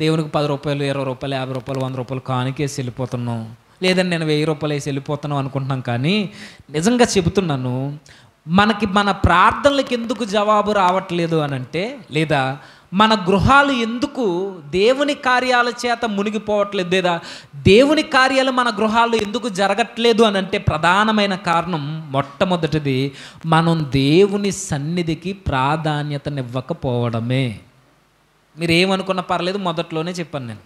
Speaker 1: దేవునికి పది రూపాయలు ఇరవై రూపాయలు యాభై రూపాయలు వంద రూపాయలు కానికేసి వెళ్ళిపోతున్నాం లేదని నేను వెయ్యి రూపాయలు వేసి వెళ్ళిపోతున్నాం అనుకుంటున్నాం కానీ నిజంగా చెబుతున్నాను మనకి మన ప్రార్థనలకు ఎందుకు జవాబు రావట్లేదు అని అంటే లేదా మన గృహాలు ఎందుకు దేవుని కార్యాల చేత మునిగిపోవట్లేదు లేదా దేవుని కార్యాలు మన గృహాలు ఎందుకు జరగట్లేదు అని అంటే ప్రధానమైన కారణం మొట్టమొదటిది మనం దేవుని సన్నిధికి ప్రాధాన్యతనివ్వకపోవడమే మీరు ఏమనుకున్న పర్లేదు మొదట్లోనే చెప్పాను నేను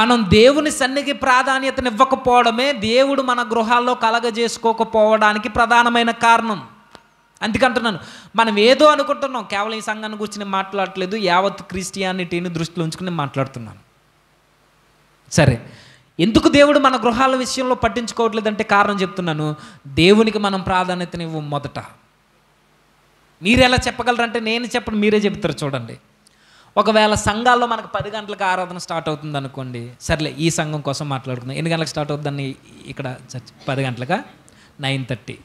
Speaker 1: మనం దేవుని సన్నిధికి ప్రాధాన్యతనివ్వకపోవడమే దేవుడు మన గృహాల్లో కలగజేసుకోకపోవడానికి ప్రధానమైన కారణం అందుకంటున్నాను మనం ఏదో అనుకుంటున్నాం కేవలం ఈ సంఘాన్ని కూర్చొని మాట్లాడట్లేదు యావత్ క్రిస్టియానిటీని దృష్టిలో ఉంచుకుని మాట్లాడుతున్నాను సరే ఎందుకు దేవుడు మన గృహాల విషయంలో పట్టించుకోవట్లేదంటే కారణం చెప్తున్నాను దేవునికి మనం ప్రాధాన్యతనివ్వం మొదట మీరు ఎలా చెప్పగలరంటే నేను చెప్పను మీరే చెప్తారు చూడండి ఒకవేళ సంఘాల్లో మనకు పది గంటలకు ఆరాధన స్టార్ట్ అవుతుంది అనుకోండి సర్లే ఈ సంఘం కోసం మాట్లాడుకుందాం ఎన్ని గంటలకు స్టార్ట్ అవుతుందని ఇక్కడ పది గంటలకా నైన్ థర్టీ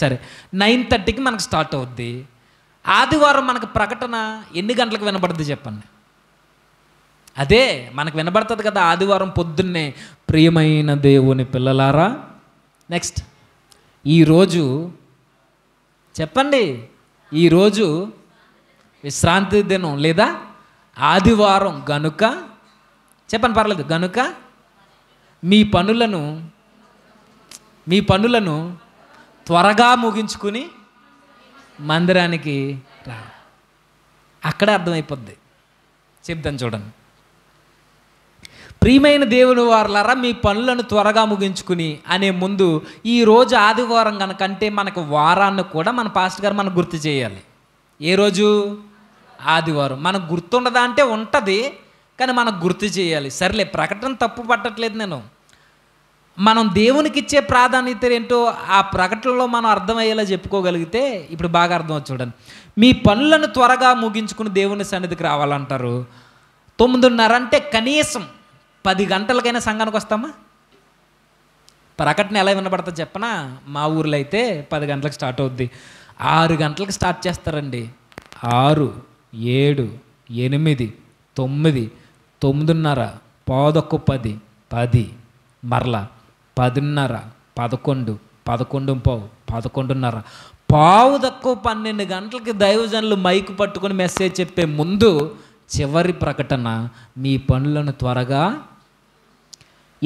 Speaker 1: సరే నైన్ థర్టీకి మనకు స్టార్ట్ అవుద్ది ఆదివారం మనకు ప్రకటన ఎన్ని గంటలకు వినబడుద్ది చెప్పండి అదే మనకు వినబడుతుంది కదా ఆదివారం పొద్దున్నే ప్రియమైన దేవుని పిల్లలారా నెక్స్ట్ ఈరోజు చెప్పండి ఈరోజు విశ్రాంతి దినం లేదా ఆదివారం గనుక చెప్పండి పర్లేదు గనుక మీ పనులను మీ పనులను త్వరగా ముగించుకుని మందిరానికి రా అక్కడే అర్థమైపోద్ది చెప్తాను చూడండి ప్రియమైన దేవుని వారులారా మీ పనులను త్వరగా ముగించుకుని అనే ముందు ఈ రోజు ఆదివారం కనుకంటే మనకు వారాన్ని కూడా మన పాస్టర్ గారు మనకు గుర్తు చేయాలి ఏ రోజు ఆదివారం మనకు గుర్తుండదా అంటే ఉంటుంది కానీ మనకు గుర్తు చేయాలి సర్లే ప్రకటన తప్పు పట్టట్లేదు నేను మనం దేవునికి ఇచ్చే ప్రాధాన్యత ఏంటో ఆ ప్రకటనలో మనం అర్థమయ్యేలా చెప్పుకోగలిగితే ఇప్పుడు బాగా అర్థం చూడండి మీ పనులను త్వరగా ముగించుకుని దేవుని సన్నిధికి రావాలంటారు తొమ్మిదిన్నర అంటే కనీసం పది గంటలకైనా సంఘానికి వస్తామా ప్రకటన ఎలా వినబడతా చెప్పనా మా ఊర్లో అయితే పది గంటలకు స్టార్ట్ అవుద్ది ఆరు గంటలకు స్టార్ట్ చేస్తారండి ఆరు ఏడు ఎనిమిది తొమ్మిది తొమ్మిదిన్నర పాదొక్క పది పది మరలా పదిన్నర పదకొండు పదకొండు పావు పదకొండున్నర పావు తక్కువ పన్నెండు గంటలకి దైవజనులు మైకు పట్టుకొని మెసేజ్ చెప్పే ముందు చివరి ప్రకటన మీ పనులను త్వరగా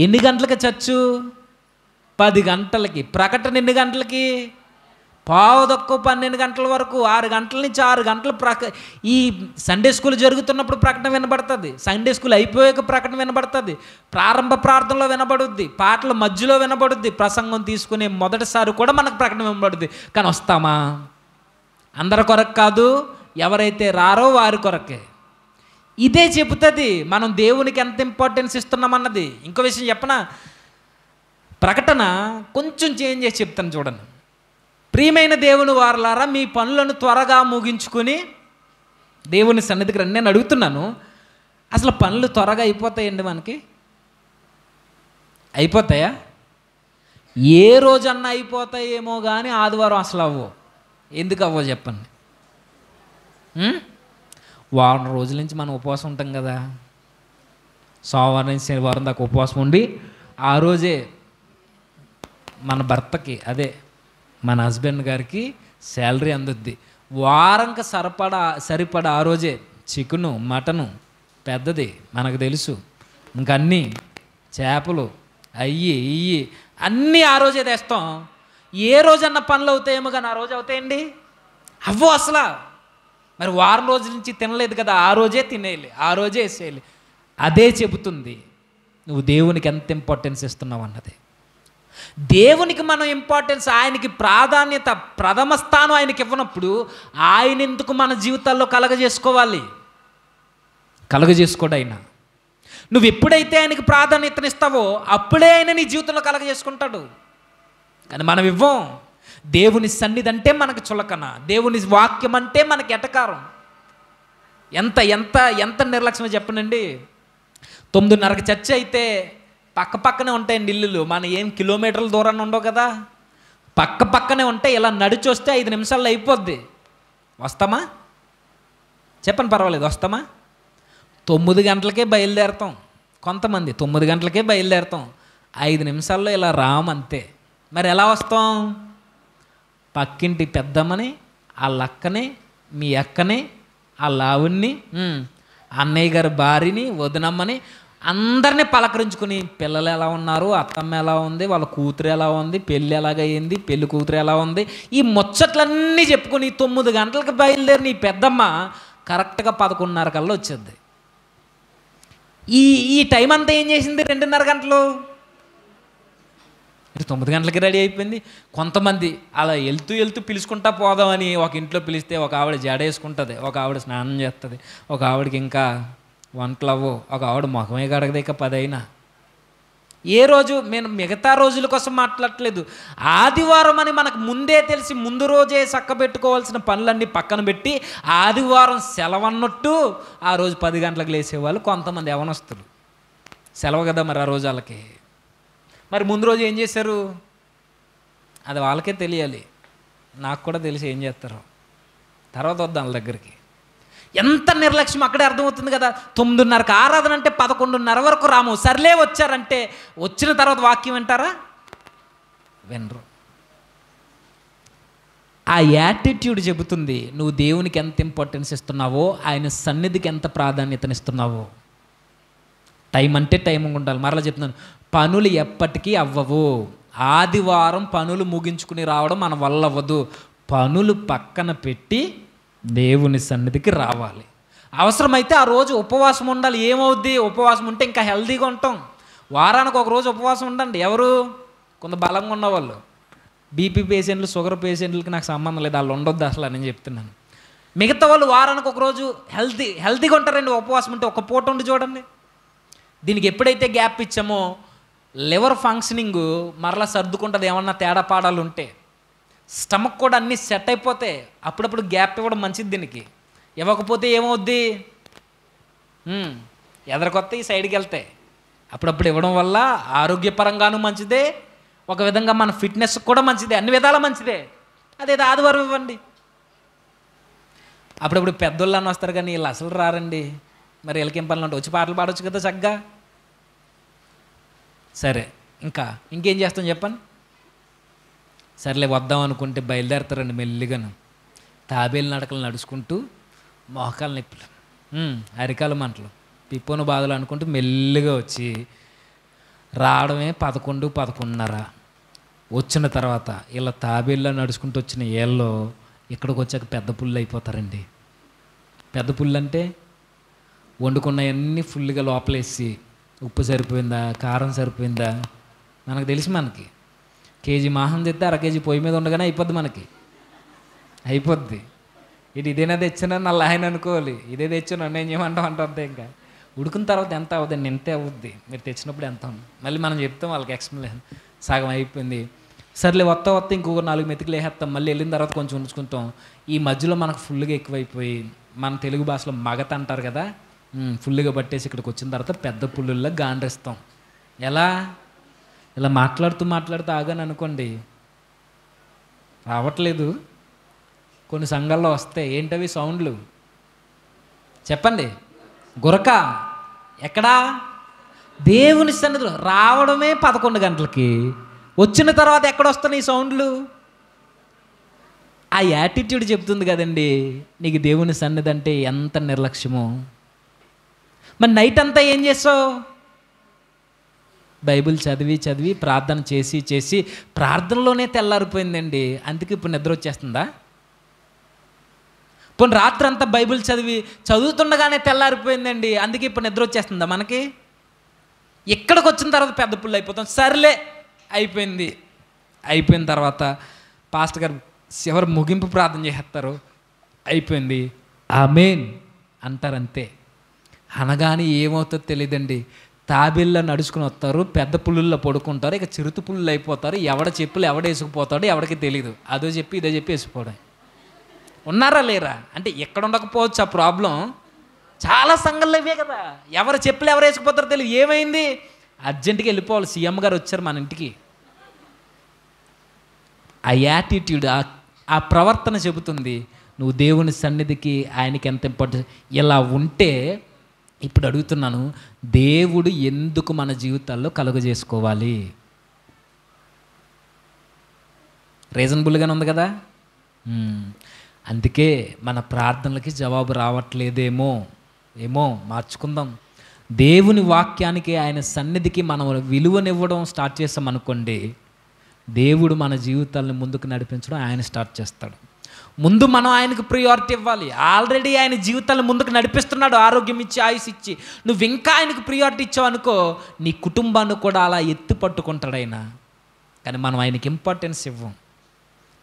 Speaker 1: ఎన్ని గంటలకి చచ్చు పది గంటలకి ప్రకటన ఎన్ని గంటలకి పావుదొక్క పన్నెండు గంటల వరకు ఆరు గంటల నుంచి ఆరు గంటలు ప్రక ఈ సండే స్కూల్ జరుగుతున్నప్పుడు ప్రకటన వినబడుతుంది సండే స్కూల్ అయిపోయాక ప్రకటన వినబడుతుంది ప్రారంభ ప్రార్థనలో వినబడుద్ది పాటల మధ్యలో వినబడుద్ది ప్రసంగం తీసుకునే మొదటిసారి కూడా మనకు ప్రకటన వినబడుద్ది కానీ వస్తామా అందరి కొరకు కాదు ఎవరైతే రారో వారి కొరకే ఇదే చెబుతుంది మనం దేవునికి ఎంత ఇంపార్టెన్స్ ఇస్తున్నామన్నది ఇంకో విషయం చెప్పనా ప్రకటన కొంచెం చేంజ్ చేసి చెప్తాను చూడండి ప్రియమైన దేవుని వారలారా మీ పనులను త్వరగా ముగించుకొని దేవుని సన్నిధికి రండి నేను అడుగుతున్నాను అసలు పనులు త్వరగా అయిపోతాయండి మనకి అయిపోతాయా ఏ రోజన్నా అయిపోతాయేమో కానీ ఆదివారం అసలు అవ్వవు ఎందుకు అవ్వో చెప్పండి వారం రోజుల నుంచి మనం ఉపవాసం ఉంటాం కదా సోమవారం నుంచి శనివారం దాకా ఉపవాసం ఉండి ఆ రోజే మన భర్తకి అదే మన హస్బెండ్ గారికి శాలరీ అందుద్ది వారంకి సరిపడా సరిపడా ఆ రోజే చికెను మటను పెద్దది మనకు తెలుసు ఇంకన్నీ చేపలు అయ్యి ఇయ్యి అన్నీ ఆ రోజే తెస్తాం ఏ రోజన్నా పనులు అవుతాయేమో కానీ ఆ రోజు అవుతాయండి అవ్వు అసలు మరి వారం రోజుల నుంచి తినలేదు కదా ఆ రోజే తినేయాలి ఆ రోజే వేసేయాలి అదే చెబుతుంది నువ్వు దేవునికి ఎంత ఇంపార్టెన్స్ ఇస్తున్నావు అన్నది దేవునికి మనం ఇంపార్టెన్స్ ఆయనకి ప్రాధాన్యత ప్రథమ స్థానం ఆయనకి ఇవ్వనప్పుడు ఆయన ఎందుకు మన జీవితాల్లో కలగజేసుకోవాలి కలగజేసుకోడు ఆయన నువ్వు ఎప్పుడైతే ఆయనకి ప్రాధాన్యతనిస్తావో అప్పుడే ఆయన నీ జీవితంలో కలగజేసుకుంటాడు కానీ మనం ఇవ్వం దేవుని సన్నిధి అంటే మనకు చులకన దేవుని వాక్యం అంటే మనకి ఎటకారం ఎంత ఎంత ఎంత నిర్లక్ష్యమో చెప్పనండి తొమ్మిదిన్నరకు చర్చ అయితే పక్క పక్కనే ఉంటాయండి ఇల్లులు మన ఏం కిలోమీటర్ల దూరాన్ని ఉండవు కదా పక్క పక్కనే ఉంటే ఇలా నడిచి వస్తే ఐదు నిమిషాల్లో అయిపోద్ది వస్తామా చెప్పండి పర్వాలేదు వస్తామా తొమ్మిది గంటలకే బయలుదేరతాం కొంతమంది తొమ్మిది గంటలకే బయలుదేరతాం ఐదు నిమిషాల్లో ఇలా రామంతే మరి ఎలా వస్తాం పక్కింటి పెద్దమ్మని వాళ్ళ అక్కని మీ అక్కని ఆ లావుణ్ణి అన్నయ్య గారి భార్యని వదినమ్మని అందరినీ పలకరించుకుని పిల్లలు ఎలా ఉన్నారు అత్తమ్మ ఎలా ఉంది వాళ్ళ కూతురు ఎలా ఉంది పెళ్ళి ఎలాగైంది పెళ్లి కూతురు ఎలా ఉంది ఈ ముచ్చట్లన్నీ చెప్పుకుని తొమ్మిది గంటలకు బయలుదేరిన ఈ పెద్దమ్మ కరెక్ట్గా పదకొండున్నర కల్లా వచ్చేది ఈ ఈ టైం అంతా ఏం చేసింది రెండున్నర గంటలు తొమ్మిది గంటలకి రెడీ అయిపోయింది కొంతమంది అలా వెళ్తూ వెళ్తూ పిలుచుకుంటా పోదామని ఒక ఇంట్లో పిలిస్తే ఒక ఆవిడ జడ వేసుకుంటుంది ఒక ఆవిడ స్నానం చేస్తుంది ఒక ఆవిడకి ఇంకా వన్ అవ్వు ఒక ఆవిడ మొహమే గడగదు ఇక పదైనా ఏ రోజు నేను మిగతా రోజుల కోసం మాట్లాడట్లేదు ఆదివారం అని మనకు ముందే తెలిసి ముందు రోజే చక్కబెట్టుకోవాల్సిన పనులన్నీ పక్కన పెట్టి ఆదివారం సెలవు అన్నట్టు ఆ రోజు పది గంటలకు లేసేవాళ్ళు కొంతమంది ఎవనొస్తారు సెలవు కదా మరి ఆ రోజు వాళ్ళకి మరి ముందు రోజు ఏం చేశారు అది వాళ్ళకే తెలియాలి నాకు కూడా తెలిసి ఏం చేస్తారు తర్వాత వద్దాం వాళ్ళ దగ్గరికి ఎంత నిర్లక్ష్యం అక్కడే అర్థమవుతుంది కదా తొమ్మిదిన్నరకు ఆరాధన అంటే పదకొండున్నర వరకు రాము సర్లే వచ్చారంటే వచ్చిన తర్వాత వాక్యం వింటారా వినరు ఆ యాటిట్యూడ్ చెబుతుంది నువ్వు దేవునికి ఎంత ఇంపార్టెన్స్ ఇస్తున్నావో ఆయన సన్నిధికి ఎంత ప్రాధాన్యతనిస్తున్నావో టైం అంటే టైం ఉండాలి మరలా చెప్తున్నాను పనులు ఎప్పటికీ అవ్వవు ఆదివారం పనులు ముగించుకుని రావడం మన వల్ల అవ్వదు పనులు పక్కన పెట్టి దేవుని సన్నిధికి రావాలి అవసరమైతే ఆ రోజు ఉపవాసం ఉండాలి ఏమవుద్ది ఉపవాసం ఉంటే ఇంకా హెల్దీగా ఉంటాం వారానికి ఒక రోజు ఉపవాసం ఉండండి ఎవరు కొంత బలంగా ఉన్నవాళ్ళు బీపీ పేషెంట్లు షుగర్ పేషెంట్లకి నాకు సంబంధం లేదు వాళ్ళు ఉండొద్దు అసలు అని చెప్తున్నాను మిగతా వాళ్ళు వారానికి ఒకరోజు హెల్తీ హెల్తీగా ఉంటారండి ఉపవాసం ఉంటే ఒక పూట ఉండి చూడండి దీనికి ఎప్పుడైతే గ్యాప్ ఇచ్చామో లివర్ ఫంక్షనింగ్ మరలా సర్దుకుంటుంది ఏమన్నా తేడా పాడాలు ఉంటే స్టమక్ కూడా అన్నీ సెట్ అయిపోతే అప్పుడప్పుడు గ్యాప్ ఇవ్వడం మంచిది దీనికి ఇవ్వకపోతే ఏమవుద్ది ఎదరకొత్త ఈ సైడ్కి వెళ్తే అప్పుడప్పుడు ఇవ్వడం వల్ల ఆరోగ్యపరంగాను మంచిదే ఒక విధంగా మన ఫిట్నెస్ కూడా మంచిదే అన్ని విధాల మంచిదే అదేదో ఆదివారం ఇవ్వండి అప్పుడప్పుడు పెద్దోళ్ళు అని వస్తారు కానీ వీళ్ళు అసలు రారండి మరి వీళ్ళకేం పనులు అంటే వచ్చి పాటలు పాడవచ్చు కదా చక్కగా సరే ఇంకా ఇంకేం చేస్తాం చెప్పండి సర్లే వద్దాం అనుకుంటే బయలుదేరతారండి మెల్లిగాను తాబేలు నడకలు నడుచుకుంటూ మోకాల నొప్పులు అరికాల మంటలు పిప్పోని బాధలు అనుకుంటూ మెల్లిగా వచ్చి రావడమే పదకొండు పదకొండున్నర వచ్చిన తర్వాత ఇలా తాబేల్లో నడుచుకుంటూ వచ్చిన ఏళ్ళలో ఇక్కడికి వచ్చాక పెద్ద పుల్లు అయిపోతారండి పెద్ద పుల్లు అంటే వండుకున్నవన్నీ ఫుల్గా లోపలేసి ఉప్పు సరిపోయిందా కారం సరిపోయిందా మనకు తెలిసి మనకి కేజీ మాహం తెస్తే అర కేజీ పొయ్యి మీద ఉండగానే అయిపోద్ది మనకి అయిపోద్ది ఇటు ఇదేనా తెచ్చిన నా లాయన్ అనుకోవాలి ఇదే తెచ్చున్నాను నేను చేయమంటాం అంటే ఇంకా ఉడికిన తర్వాత ఎంత అవుతుంది ఇంతే అవుద్ది మీరు తెచ్చినప్పుడు ఎంత ఉంది మళ్ళీ మనం చెప్తాం వాళ్ళకి ఎక్స్ప్లెయిన్ సగం అయిపోయింది సర్లే వత్త వత్త ఇంకొక నాలుగు మెతుకులు వేసేస్తాం మళ్ళీ వెళ్ళిన తర్వాత కొంచెం ఉంచుకుంటాం ఈ మధ్యలో మనకు ఫుల్గా ఎక్కువైపోయి మన తెలుగు భాషలో మగత అంటారు కదా ఫుల్గా పట్టేసి ఇక్కడికి వచ్చిన తర్వాత పెద్ద పుల్లుల్లో గాండ్రిస్తాం ఎలా ఇలా మాట్లాడుతూ మాట్లాడుతూ ఆగాను అనుకోండి రావట్లేదు కొన్ని సంఘాల్లో వస్తాయి ఏంటవి సౌండ్లు చెప్పండి గురక ఎక్కడా దేవుని సన్నిధిలో రావడమే పదకొండు గంటలకి వచ్చిన తర్వాత ఈ సౌండ్లు ఆ యాటిట్యూడ్ చెప్తుంది కదండి నీకు దేవుని సన్నిధి అంటే ఎంత నిర్లక్ష్యమో మరి నైట్ అంతా ఏం చేస్తావు బైబిల్ చదివి చదివి ప్రార్థన చేసి చేసి ప్రార్థనలోనే తెల్లారిపోయిందండి అందుకే ఇప్పుడు నిద్ర వచ్చేస్తుందా పోనీ రాత్రి అంతా బైబిల్ చదివి చదువుతుండగానే తెల్లారిపోయిందండి అందుకే ఇప్పుడు నిద్ర వచ్చేస్తుందా మనకి ఎక్కడికి వచ్చిన తర్వాత పెద్ద పుల్లు అయిపోతాం సర్లే అయిపోయింది అయిపోయిన తర్వాత పాస్టర్ గారు చివరి ముగింపు ప్రార్థన చేస్తారు అయిపోయింది ఆ మెయిన్ అంటారంతే అనగానే ఏమవుతుందో తెలియదండి తాబేళ్ళ నడుచుకుని వస్తారు పెద్ద పుల్లుల్లో పడుకుంటారు ఇక చిరుత పుల్లులు అయిపోతారు ఎవడ చెప్పులు ఎవడ వేసుకుపోతాడో ఎవడికి తెలియదు అదో చెప్పి ఇదో చెప్పి వేసుకోవడం ఉన్నారా లేరా అంటే ఎక్కడ ఉండకపోవచ్చు ఆ ప్రాబ్లం చాలా సంఘాలు ఇవే కదా ఎవరు చెప్పులు ఎవరు వేసుకుపోతారో తెలియదు ఏమైంది అర్జెంటుగా వెళ్ళిపోవాలి సీఎం గారు వచ్చారు మన ఇంటికి ఆ యాటిట్యూడ్ ఆ ప్రవర్తన చెబుతుంది నువ్వు దేవుని సన్నిధికి ఆయనకి ఎంత ఇంపార్టెన్స్ ఇలా ఉంటే ఇప్పుడు అడుగుతున్నాను దేవుడు ఎందుకు మన జీవితాల్లో కలుగజేసుకోవాలి రీజనబుల్గానే ఉంది కదా అందుకే మన ప్రార్థనలకి జవాబు రావట్లేదేమో ఏమో మార్చుకుందాం దేవుని వాక్యానికి ఆయన సన్నిధికి మనం విలువనివ్వడం స్టార్ట్ చేసాం అనుకోండి దేవుడు మన జీవితాలను ముందుకు నడిపించడం ఆయన స్టార్ట్ చేస్తాడు ముందు మనం ఆయనకు ప్రియారిటీ ఇవ్వాలి ఆల్రెడీ ఆయన జీవితాన్ని ముందుకు నడిపిస్తున్నాడు ఆరోగ్యం ఇచ్చి ఆయుష్ ఇచ్చి నువ్వు ఇంకా ఆయనకు ప్రియారిటీ ఇచ్చావనుకో నీ కుటుంబాన్ని కూడా అలా ఎత్తు పట్టుకుంటాడు ఆయన కానీ మనం ఆయనకి ఇంపార్టెన్స్ ఇవ్వం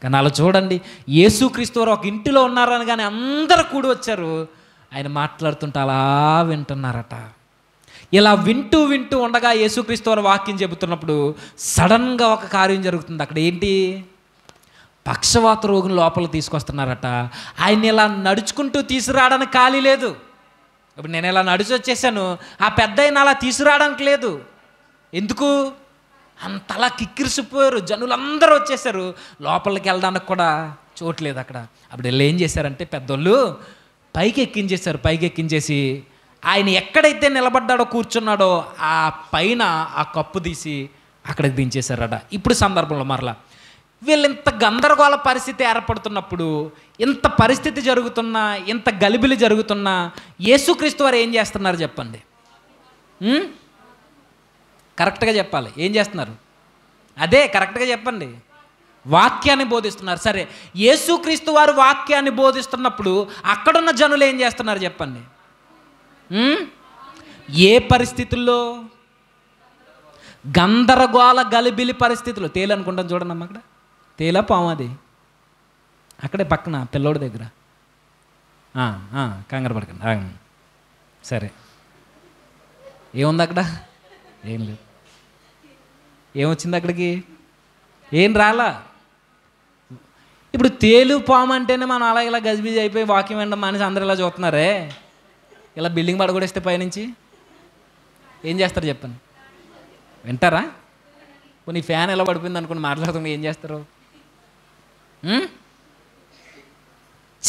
Speaker 1: కానీ అలా చూడండి యేసుక్రీస్తు వారు ఒక ఇంటిలో ఉన్నారని కానీ అందరూ కూడి వచ్చారు ఆయన మాట్లాడుతుంటే అలా వింటున్నారట ఇలా వింటూ వింటూ ఉండగా యేసుక్రీస్తు వారు వాక్యం చెబుతున్నప్పుడు సడన్గా ఒక కార్యం జరుగుతుంది అక్కడ ఏంటి పక్షవాత రోగం లోపల తీసుకొస్తున్నారట ఆయన ఇలా నడుచుకుంటూ తీసుకురావడానికి ఖాళీ లేదు ఇప్పుడు నేను ఇలా నడిచి వచ్చేసాను ఆ పెద్ద ఆయన అలా తీసుకురావడానికి లేదు ఎందుకు అంతలా కిక్కిరిసిపోయారు జనులందరూ వచ్చేసారు లోపలికి వెళ్ళడానికి కూడా చోట్లేదు అక్కడ అప్పుడు వీళ్ళు ఏం చేశారంటే పెద్దోళ్ళు పైకి ఎక్కించేశారు పైకి ఎక్కించేసి ఆయన ఎక్కడైతే నిలబడ్డాడో కూర్చున్నాడో ఆ పైన ఆ కప్పు తీసి అక్కడికి దించేశారట ఇప్పుడు సందర్భంలో మరలా వీళ్ళు ఇంత గందరగోళ పరిస్థితి ఏర్పడుతున్నప్పుడు ఇంత పరిస్థితి జరుగుతున్నా ఇంత గలిబిలి జరుగుతున్నా యేసుక్రీస్తు వారు ఏం చేస్తున్నారు చెప్పండి కరెక్ట్గా చెప్పాలి ఏం చేస్తున్నారు అదే కరెక్ట్గా చెప్పండి వాక్యాన్ని బోధిస్తున్నారు సరే యేసుక్రీస్తు వారు వాక్యాన్ని బోధిస్తున్నప్పుడు అక్కడున్న జనులు ఏం చేస్తున్నారు చెప్పండి ఏ పరిస్థితుల్లో గందరగోళ గలిబిలి పరిస్థితులు తేలనుకుంటాం చూడండి అమ్మ అక్కడ తేలా అది అక్కడే పక్కన పిల్లోడి దగ్గర కంగారు పడకండి సరే ఏముంది అక్కడ ఏం లేదు ఏమొచ్చింది అక్కడికి ఏం రాలా ఇప్పుడు తేలు పాము అంటేనే మనం అలా ఇలా గజిబిజి అయిపోయి వాకింగ్ వెంట మనిషి అందరు ఇలా చూస్తున్నారే ఇలా బిల్డింగ్ పడగొడేస్తే పైనుంచి ఏం చేస్తారు చెప్పండి వింటారా కొన్ని ఫ్యాన్ ఎలా పడిపోయింది అనుకుని మాట్లాడుతుంది ఏం చేస్తారు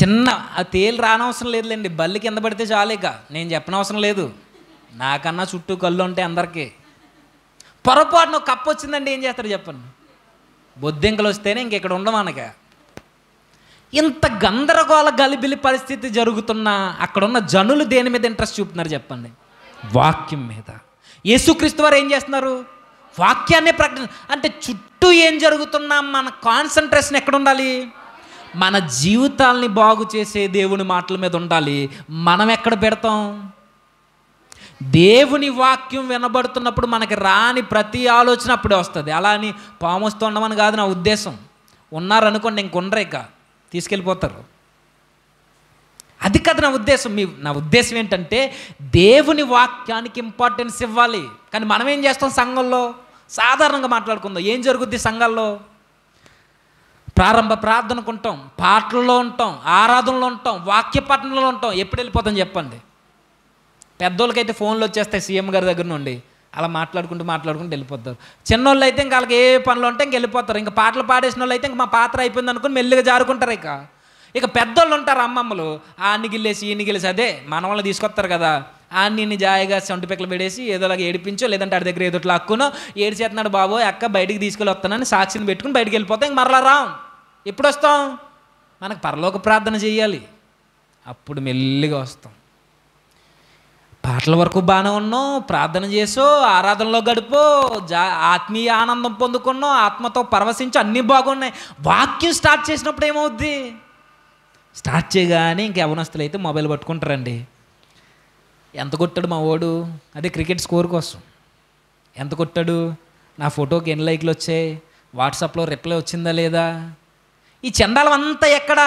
Speaker 1: చిన్న ఆ తేలు రానవసరం లేదులేండి బల్లి కింద పడితే చాలేక నేను చెప్పనవసరం లేదు నాకన్నా చుట్టూ కళ్ళు ఉంటాయి అందరికీ పొరపాటున ఒక కప్పు వచ్చిందండి ఏం చేస్తారు చెప్పండి బొద్దింకలు వస్తేనే ఇంక ఇక్కడ ఉండం ఇంత గందరగోళ గలిబిలి పరిస్థితి జరుగుతున్నా అక్కడున్న జనులు దేని మీద ఇంట్రెస్ట్ చూపుతున్నారు చెప్పండి వాక్యం మీద యేసుక్రీస్తు వారు ఏం చేస్తున్నారు వాక్యాన్ని ప్రకటన అంటే చుట్టూ చుట్టూ ఏం జరుగుతున్నా మన కాన్సన్ట్రేషన్ ఎక్కడ ఉండాలి మన జీవితాల్ని బాగు చేసే దేవుని మాటల మీద ఉండాలి మనం ఎక్కడ పెడతాం దేవుని వాక్యం వినబడుతున్నప్పుడు మనకి రాని ప్రతి ఆలోచన అప్పుడే వస్తుంది అలా అని పామొస్తూ ఉండమని కాదు నా ఉద్దేశం ఉన్నారనుకోండి ఇంకొండరు ఇక తీసుకెళ్ళిపోతారు అది కాదు నా ఉద్దేశం మీ నా ఉద్దేశం ఏంటంటే దేవుని వాక్యానికి ఇంపార్టెన్స్ ఇవ్వాలి కానీ మనం ఏం చేస్తాం సంఘంలో సాధారణంగా మాట్లాడుకుందాం ఏం జరుగుద్ది సంఘాల్లో ప్రారంభ ప్రార్థనకు ఉంటాం పాటల్లో ఉంటాం ఆరాధనలో ఉంటాం వాక్య ఉంటాం ఎప్పుడు వెళ్ళిపోతాం చెప్పండి పెద్దోళ్ళకైతే ఫోన్లు వచ్చేస్తాయి సీఎం గారి దగ్గర నుండి అలా మాట్లాడుకుంటూ మాట్లాడుకుంటూ వెళ్ళిపోతారు చిన్నోళ్ళు అయితే ఇంకా వాళ్ళకి ఏ పనులు ఉంటే ఇంక వెళ్ళిపోతారు ఇంకా పాటలు పాడేసిన వాళ్ళు అయితే ఇంక మా పాత్ర అయిపోయింది అనుకుని మెల్లిగా జారుకుంటారు ఇక ఇక పెద్దోళ్ళు ఉంటారు అమ్మమ్మలు ఆ నిగిలేసి ఈ నిగిలేసి అదే మనవాళ్ళని తీసుకొస్తారు కదా అన్నిని జాయిగా సొంటి పిక్కలు పెడేసి ఏదోలాగా ఏడిపించో లేదంటే అడి దగ్గర ఏదో ఏడు ఏడిచేస్తున్నాడు బాబో అక్క బయటికి తీసుకెళ్ళి వస్తానని సాక్షిని పెట్టుకుని బయటికి వెళ్ళిపోతే ఇంక మరలా రాం ఎప్పుడు వస్తాం మనకు పరలోక ప్రార్థన చేయాలి అప్పుడు మెల్లిగా వస్తాం పాటల వరకు బాగానే ఉన్నాం ప్రార్థన చేసో ఆరాధనలో గడిపో జా ఆత్మీయ ఆనందం పొందుకున్నాం ఆత్మతో పరవశించి అన్నీ బాగున్నాయి వాక్యం స్టార్ట్ చేసినప్పుడు ఏమవుద్ది స్టార్ట్ చేయగానే ఇంకెవనస్తులు అయితే మొబైల్ పట్టుకుంటారండి ఎంత కొట్టాడు మా వాడు అదే క్రికెట్ స్కోర్ కోసం ఎంత కొట్టాడు నా ఫోటోకి ఎన్ని లైక్లు వచ్చాయి వాట్సాప్లో రిప్లై వచ్చిందా లేదా ఈ చందాలం అంతా ఎక్కడ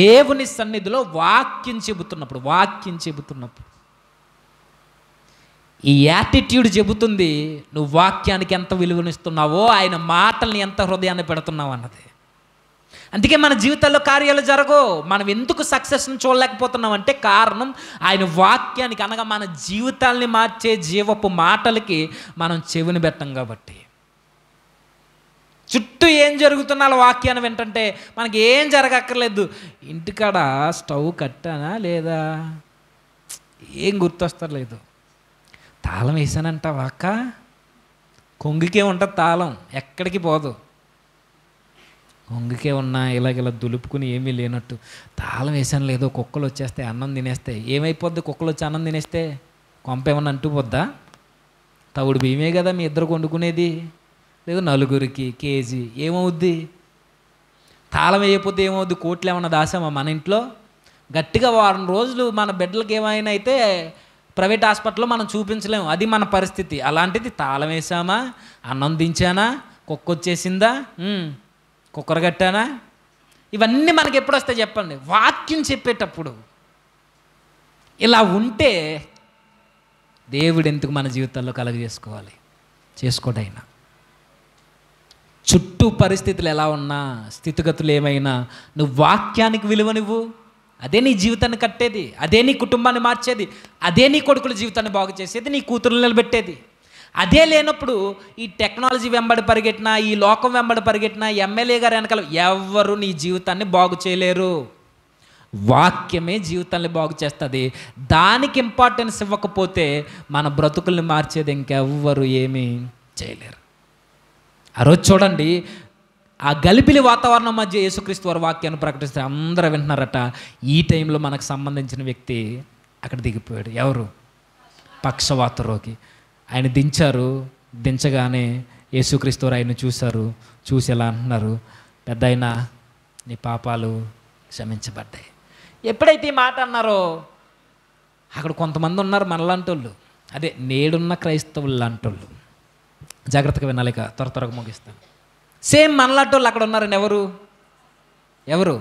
Speaker 1: దేవుని సన్నిధిలో వాక్యం చెబుతున్నప్పుడు వాక్యం చెబుతున్నప్పుడు ఈ యాటిట్యూడ్ చెబుతుంది నువ్వు వాక్యానికి ఎంత విలువనిస్తున్నావో ఆయన మాటల్ని ఎంత హృదయాన్ని పెడుతున్నావు అన్నది అందుకే మన జీవితాల్లో కార్యాలు జరగవు మనం ఎందుకు సక్సెస్ని చూడలేకపోతున్నాం అంటే కారణం ఆయన వాక్యానికి అనగా మన జీవితాల్ని మార్చే జీవపు మాటలకి మనం చెవిని పెట్టం కాబట్టి చుట్టూ ఏం జరుగుతున్న వాక్యాన్ని వింటంటే మనకి ఏం జరగక్కర్లేదు ఇంటికాడ స్టవ్ కట్టానా లేదా ఏం గుర్తొస్తలేదు తాళం వేసానంట వాక్క కొంగుకే ఉంటుంది తాళం ఎక్కడికి పోదు వంగికే ఉన్నా ఇలాగ ఇలా దులుపుకుని ఏమీ లేనట్టు తాళం వేసాను లేదో కుక్కలు వచ్చేస్తే అన్నం తినేస్తే ఏమైపోద్ది కుక్కలు వచ్చి అన్నం తినేస్తే కొంపేమన్నా అంటూ పోద్దా తవుడు భీమే కదా మీ ఇద్దరు వండుకునేది లేదు నలుగురికి కేజీ ఏమవుద్ది తాళం వేయకపోతే ఏమవుద్ది కోట్లు ఏమన్నా దాసామా మన ఇంట్లో గట్టిగా వారం రోజులు మన బిడ్డలకి ఏమైనా అయితే ప్రైవేట్ హాస్పిటల్లో మనం చూపించలేము అది మన పరిస్థితి అలాంటిది తాళం వేసామా అన్నం దించానా కుక్క వచ్చేసిందా కుక్కరగట్టానా ఇవన్నీ మనకి ఎప్పుడు వస్తాయి చెప్పండి వాక్యం చెప్పేటప్పుడు ఇలా ఉంటే దేవుడు ఎందుకు మన జీవితాల్లో చేసుకోవాలి చేసుకోడైనా చుట్టూ పరిస్థితులు ఎలా ఉన్నా స్థితిగతులు ఏమైనా నువ్వు వాక్యానికి విలువ నువ్వు అదే నీ జీవితాన్ని కట్టేది అదే నీ కుటుంబాన్ని మార్చేది అదే నీ కొడుకుల జీవితాన్ని బాగు చేసేది నీ కూతురుని నిలబెట్టేది అదే లేనప్పుడు ఈ టెక్నాలజీ వెంబడి పరిగెట్టినా ఈ లోకం వెంబడి పరిగెట్టినా ఎమ్మెల్యే గారు వెనకాల ఎవరు నీ జీవితాన్ని బాగు చేయలేరు వాక్యమే జీవితాన్ని బాగు చేస్తుంది దానికి ఇంపార్టెన్స్ ఇవ్వకపోతే మన బ్రతుకుల్ని మార్చేది ఇంకెవ్వరు ఏమీ చేయలేరు ఆ రోజు చూడండి ఆ గలిపిలి వాతావరణం మధ్య యేసుక్రీస్తు వారి వాక్యాన్ని ప్రకటిస్తే అందరూ వింటున్నారట ఈ టైంలో మనకు సంబంధించిన వ్యక్తి అక్కడ దిగిపోయాడు ఎవరు పక్షవాత రోగి ఆయన దించారు దించగానే యేసుక్రీస్తు ఆయన చూశారు చూసి ఎలా అంటున్నారు పెద్ద నీ పాపాలు క్షమించబడ్డాయి ఎప్పుడైతే ఈ మాట అన్నారో అక్కడ కొంతమంది ఉన్నారు మనలాంటోళ్ళు అదే నేడున్న క్రైస్తవులు లాంటోళ్ళు జాగ్రత్తగా వినాలిక త్వర త్వరగా ముగిస్తాను సేమ్ మనలాంటోళ్ళు అక్కడ ఉన్నారని ఎవరు ఎవరు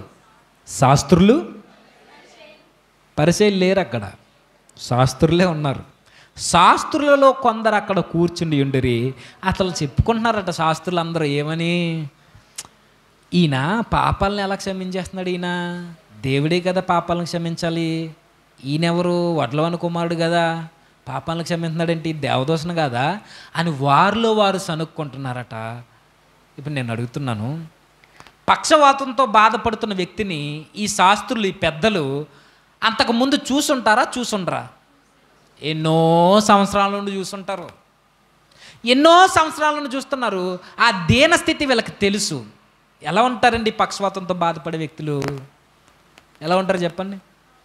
Speaker 1: శాస్త్రులు పరిచయం లేరు అక్కడ శాస్త్రులే ఉన్నారు శాస్త్రులలో కొందరు అక్కడ కూర్చుండి ఉండిరి అసలు చెప్పుకుంటున్నారట శాస్త్రులు అందరూ ఏమని ఈయన పాపాలను ఎలా క్షమించేస్తున్నాడు ఈయన దేవుడే కదా పాపాలను క్షమించాలి ఈయనెవరు వడ్లవన్ కుమారుడు కదా పాపాలను ఈ దేవదోషణ కదా అని వారిలో వారు సనుక్కుంటున్నారట ఇప్పుడు నేను అడుగుతున్నాను పక్షవాతంతో బాధపడుతున్న వ్యక్తిని ఈ శాస్త్రులు ఈ పెద్దలు అంతకుముందు చూసుంటారా చూసుండరా ఎన్నో సంవత్సరాల నుండి చూస్తుంటారు ఎన్నో సంవత్సరాల నుండి చూస్తున్నారు ఆ దీనస్థితి వీళ్ళకి తెలుసు ఎలా ఉంటారండి పక్షవాతంతో బాధపడే వ్యక్తులు ఎలా ఉంటారు చెప్పండి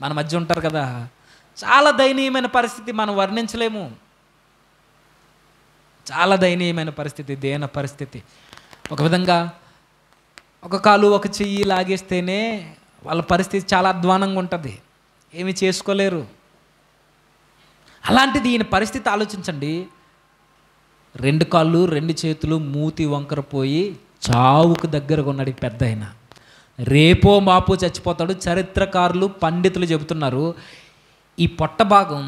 Speaker 1: మన మధ్య ఉంటారు కదా చాలా దయనీయమైన పరిస్థితి మనం వర్ణించలేము చాలా దయనీయమైన పరిస్థితి దేన పరిస్థితి ఒక విధంగా ఒక కాలు ఒక చెయ్యి లాగేస్తేనే వాళ్ళ పరిస్థితి చాలా అధ్వానంగా ఉంటుంది ఏమి చేసుకోలేరు అలాంటిది ఈయన పరిస్థితి ఆలోచించండి రెండు కాళ్ళు రెండు చేతులు మూతి వంకర పోయి చావుకు దగ్గరగా ఉన్నాడు పెద్ద ఆయన రేపో మాపో చచ్చిపోతాడు చరిత్రకారులు పండితులు చెబుతున్నారు ఈ పొట్ట భాగం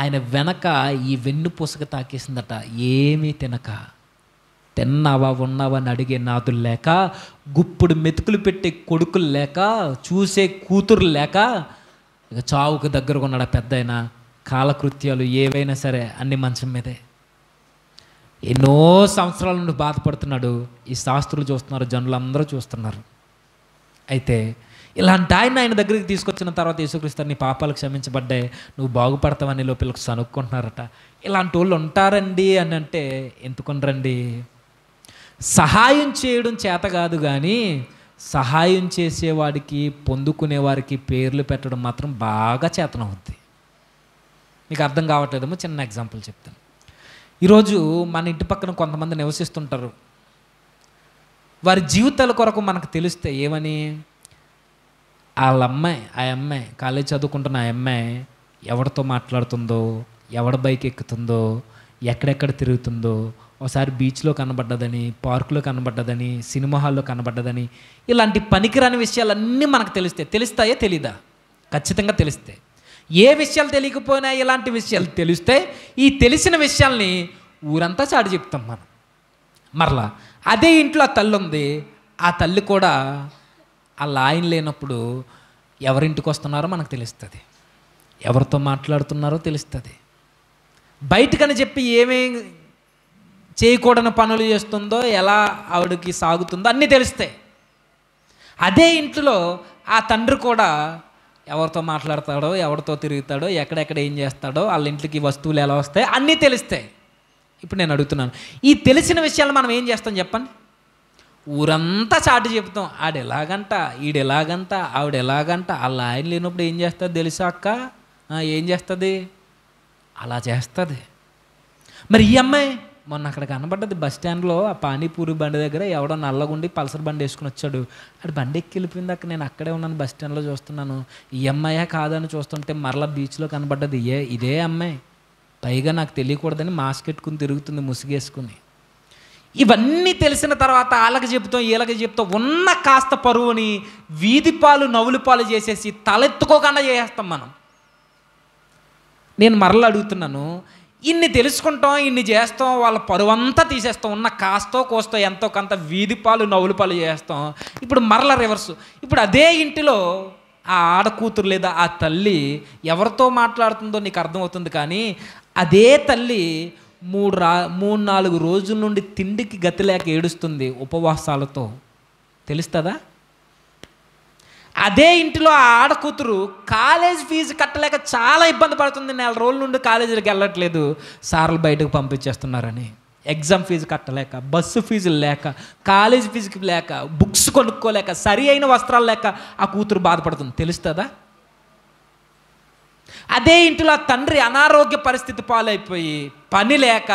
Speaker 1: ఆయన వెనక ఈ వెన్ను పూసక తాకేసిందట ఏమీ తినక తిన్నావా ఉన్నావా అని అడిగే నాదులు లేక గుప్పుడు మెతుకులు పెట్టే కొడుకులు లేక చూసే కూతురు లేక ఇక చావుకు దగ్గరగా ఉన్నాడు పెద్ద కాలకృత్యాలు ఏవైనా సరే అన్ని మంచం మీదే ఎన్నో సంవత్సరాల నుండి బాధపడుతున్నాడు ఈ శాస్త్రులు చూస్తున్నారు జనులందరూ చూస్తున్నారు అయితే ఇలాంటి ఆయన ఆయన దగ్గరికి తీసుకొచ్చిన తర్వాత యేసుక్రీస్తారు నీ పాపాలు క్షమించబడ్డాయి నువ్వు బాగుపడతావని లోపలికి సనుక్కుంటున్నారట ఇలాంటి వాళ్ళు ఉంటారండి అని అంటే ఎందుకుండ్రండి సహాయం చేయడం చేత కాదు కానీ సహాయం చేసేవాడికి పొందుకునేవారికి పేర్లు పెట్టడం మాత్రం బాగా చేతనవుద్ది మీకు అర్థం కావట్లేదేమో చిన్న ఎగ్జాంపుల్ చెప్తాను ఈరోజు మన ఇంటి పక్కన కొంతమంది నివసిస్తుంటారు వారి జీవితాల కొరకు మనకు తెలిస్తే ఏమని వాళ్ళ అమ్మాయి ఆ అమ్మాయి కాలేజ్ చదువుకుంటున్న ఆ అమ్మాయి ఎవరితో మాట్లాడుతుందో ఎవడ బైక్ ఎక్కుతుందో ఎక్కడెక్కడ తిరుగుతుందో ఒకసారి బీచ్లో కనబడ్డదని పార్కులో కనబడ్డదని సినిమా హాల్లో కనబడ్డదని ఇలాంటి పనికిరాని విషయాలన్నీ మనకు తెలిస్తే తెలుస్తాయే తెలీదా ఖచ్చితంగా తెలిస్తే ఏ విషయాలు తెలియకపోయినా ఇలాంటి విషయాలు తెలిస్తే ఈ తెలిసిన విషయాల్ని ఊరంతా చాటి చెప్తాం మనం మరలా అదే ఇంట్లో ఆ తల్లి ఉంది ఆ తల్లి కూడా ఆ ఆయన లేనప్పుడు ఎవరింటికి వస్తున్నారో మనకు తెలుస్తుంది ఎవరితో మాట్లాడుతున్నారో తెలుస్తుంది బయటకని చెప్పి ఏమేం చేయకూడని పనులు చేస్తుందో ఎలా ఆవిడకి సాగుతుందో అన్నీ తెలుస్తాయి అదే ఇంట్లో ఆ తండ్రి కూడా ఎవరితో మాట్లాడతాడో ఎవరితో తిరుగుతాడో ఎక్కడెక్కడ ఏం చేస్తాడో వాళ్ళ ఇంట్లోకి వస్తువులు ఎలా వస్తాయి అన్నీ తెలుస్తాయి ఇప్పుడు నేను అడుగుతున్నాను ఈ తెలిసిన విషయాలు మనం ఏం చేస్తాం చెప్పండి ఊరంతా చాటి చెప్తాం ఆడెలాగంట ఈడెలాగంట ఆవిడ ఎలాగంట వాళ్ళ ఆయన లేనప్పుడు ఏం చేస్తుంది తెలుసా అక్క ఏం చేస్తుంది అలా చేస్తుంది మరి ఈ అమ్మాయి మొన్న అక్కడ కనబడ్డది బస్ స్టాండ్లో ఆ పానీపూరి బండి దగ్గర ఎవడో నల్లగుండి పల్సర్ బండి వేసుకుని వచ్చాడు అది బండి ఎక్కి వెళ్ళిపోయింది అక్కడ నేను అక్కడే ఉన్నాను బస్ స్టాండ్లో చూస్తున్నాను ఈ అమ్మాయి కాదని చూస్తుంటే మరలా బీచ్లో కనబడ్డది ఏ ఇదే అమ్మాయి పైగా నాకు తెలియకూడదని మాస్క్ పెట్టుకుని తిరుగుతుంది ముసుగేసుకుని ఇవన్నీ తెలిసిన తర్వాత వాళ్ళకి చెబుతాం వీళ్ళకి చెప్తాం ఉన్న కాస్త పరువుని వీధిపాలు పాలు చేసేసి తలెత్తుకోకుండా చేసేస్తాం మనం నేను మరలా అడుగుతున్నాను ఇన్ని తెలుసుకుంటాం ఇన్ని చేస్తాం వాళ్ళ పరువంతా తీసేస్తాం ఉన్న కాస్తో కోస్తో ఎంతో కొంత వీధి పాలు నవ్వుల పాలు చేస్తాం ఇప్పుడు మరల రివర్స్ ఇప్పుడు అదే ఇంటిలో ఆ ఆడకూతురు లేదా ఆ తల్లి ఎవరితో మాట్లాడుతుందో నీకు అర్థమవుతుంది కానీ అదే తల్లి మూడు రా మూడు నాలుగు రోజుల నుండి తిండికి గతి లేక ఏడుస్తుంది ఉపవాసాలతో తెలుస్తుందా అదే ఇంటిలో ఆ ఆడకూతురు కాలేజ్ ఫీజు కట్టలేక చాలా ఇబ్బంది పడుతుంది నెల రోజుల నుండి కాలేజీలకు వెళ్ళట్లేదు సార్లు బయటకు పంపించేస్తున్నారని ఎగ్జామ్ ఫీజు కట్టలేక బస్సు ఫీజులు లేక కాలేజ్ ఫీజుకి లేక బుక్స్ కొనుక్కోలేక సరి అయిన వస్త్రాలు లేక ఆ కూతురు బాధపడుతుంది తెలుస్తుందా అదే ఇంట్లో తండ్రి అనారోగ్య పరిస్థితి పాలైపోయి పని లేక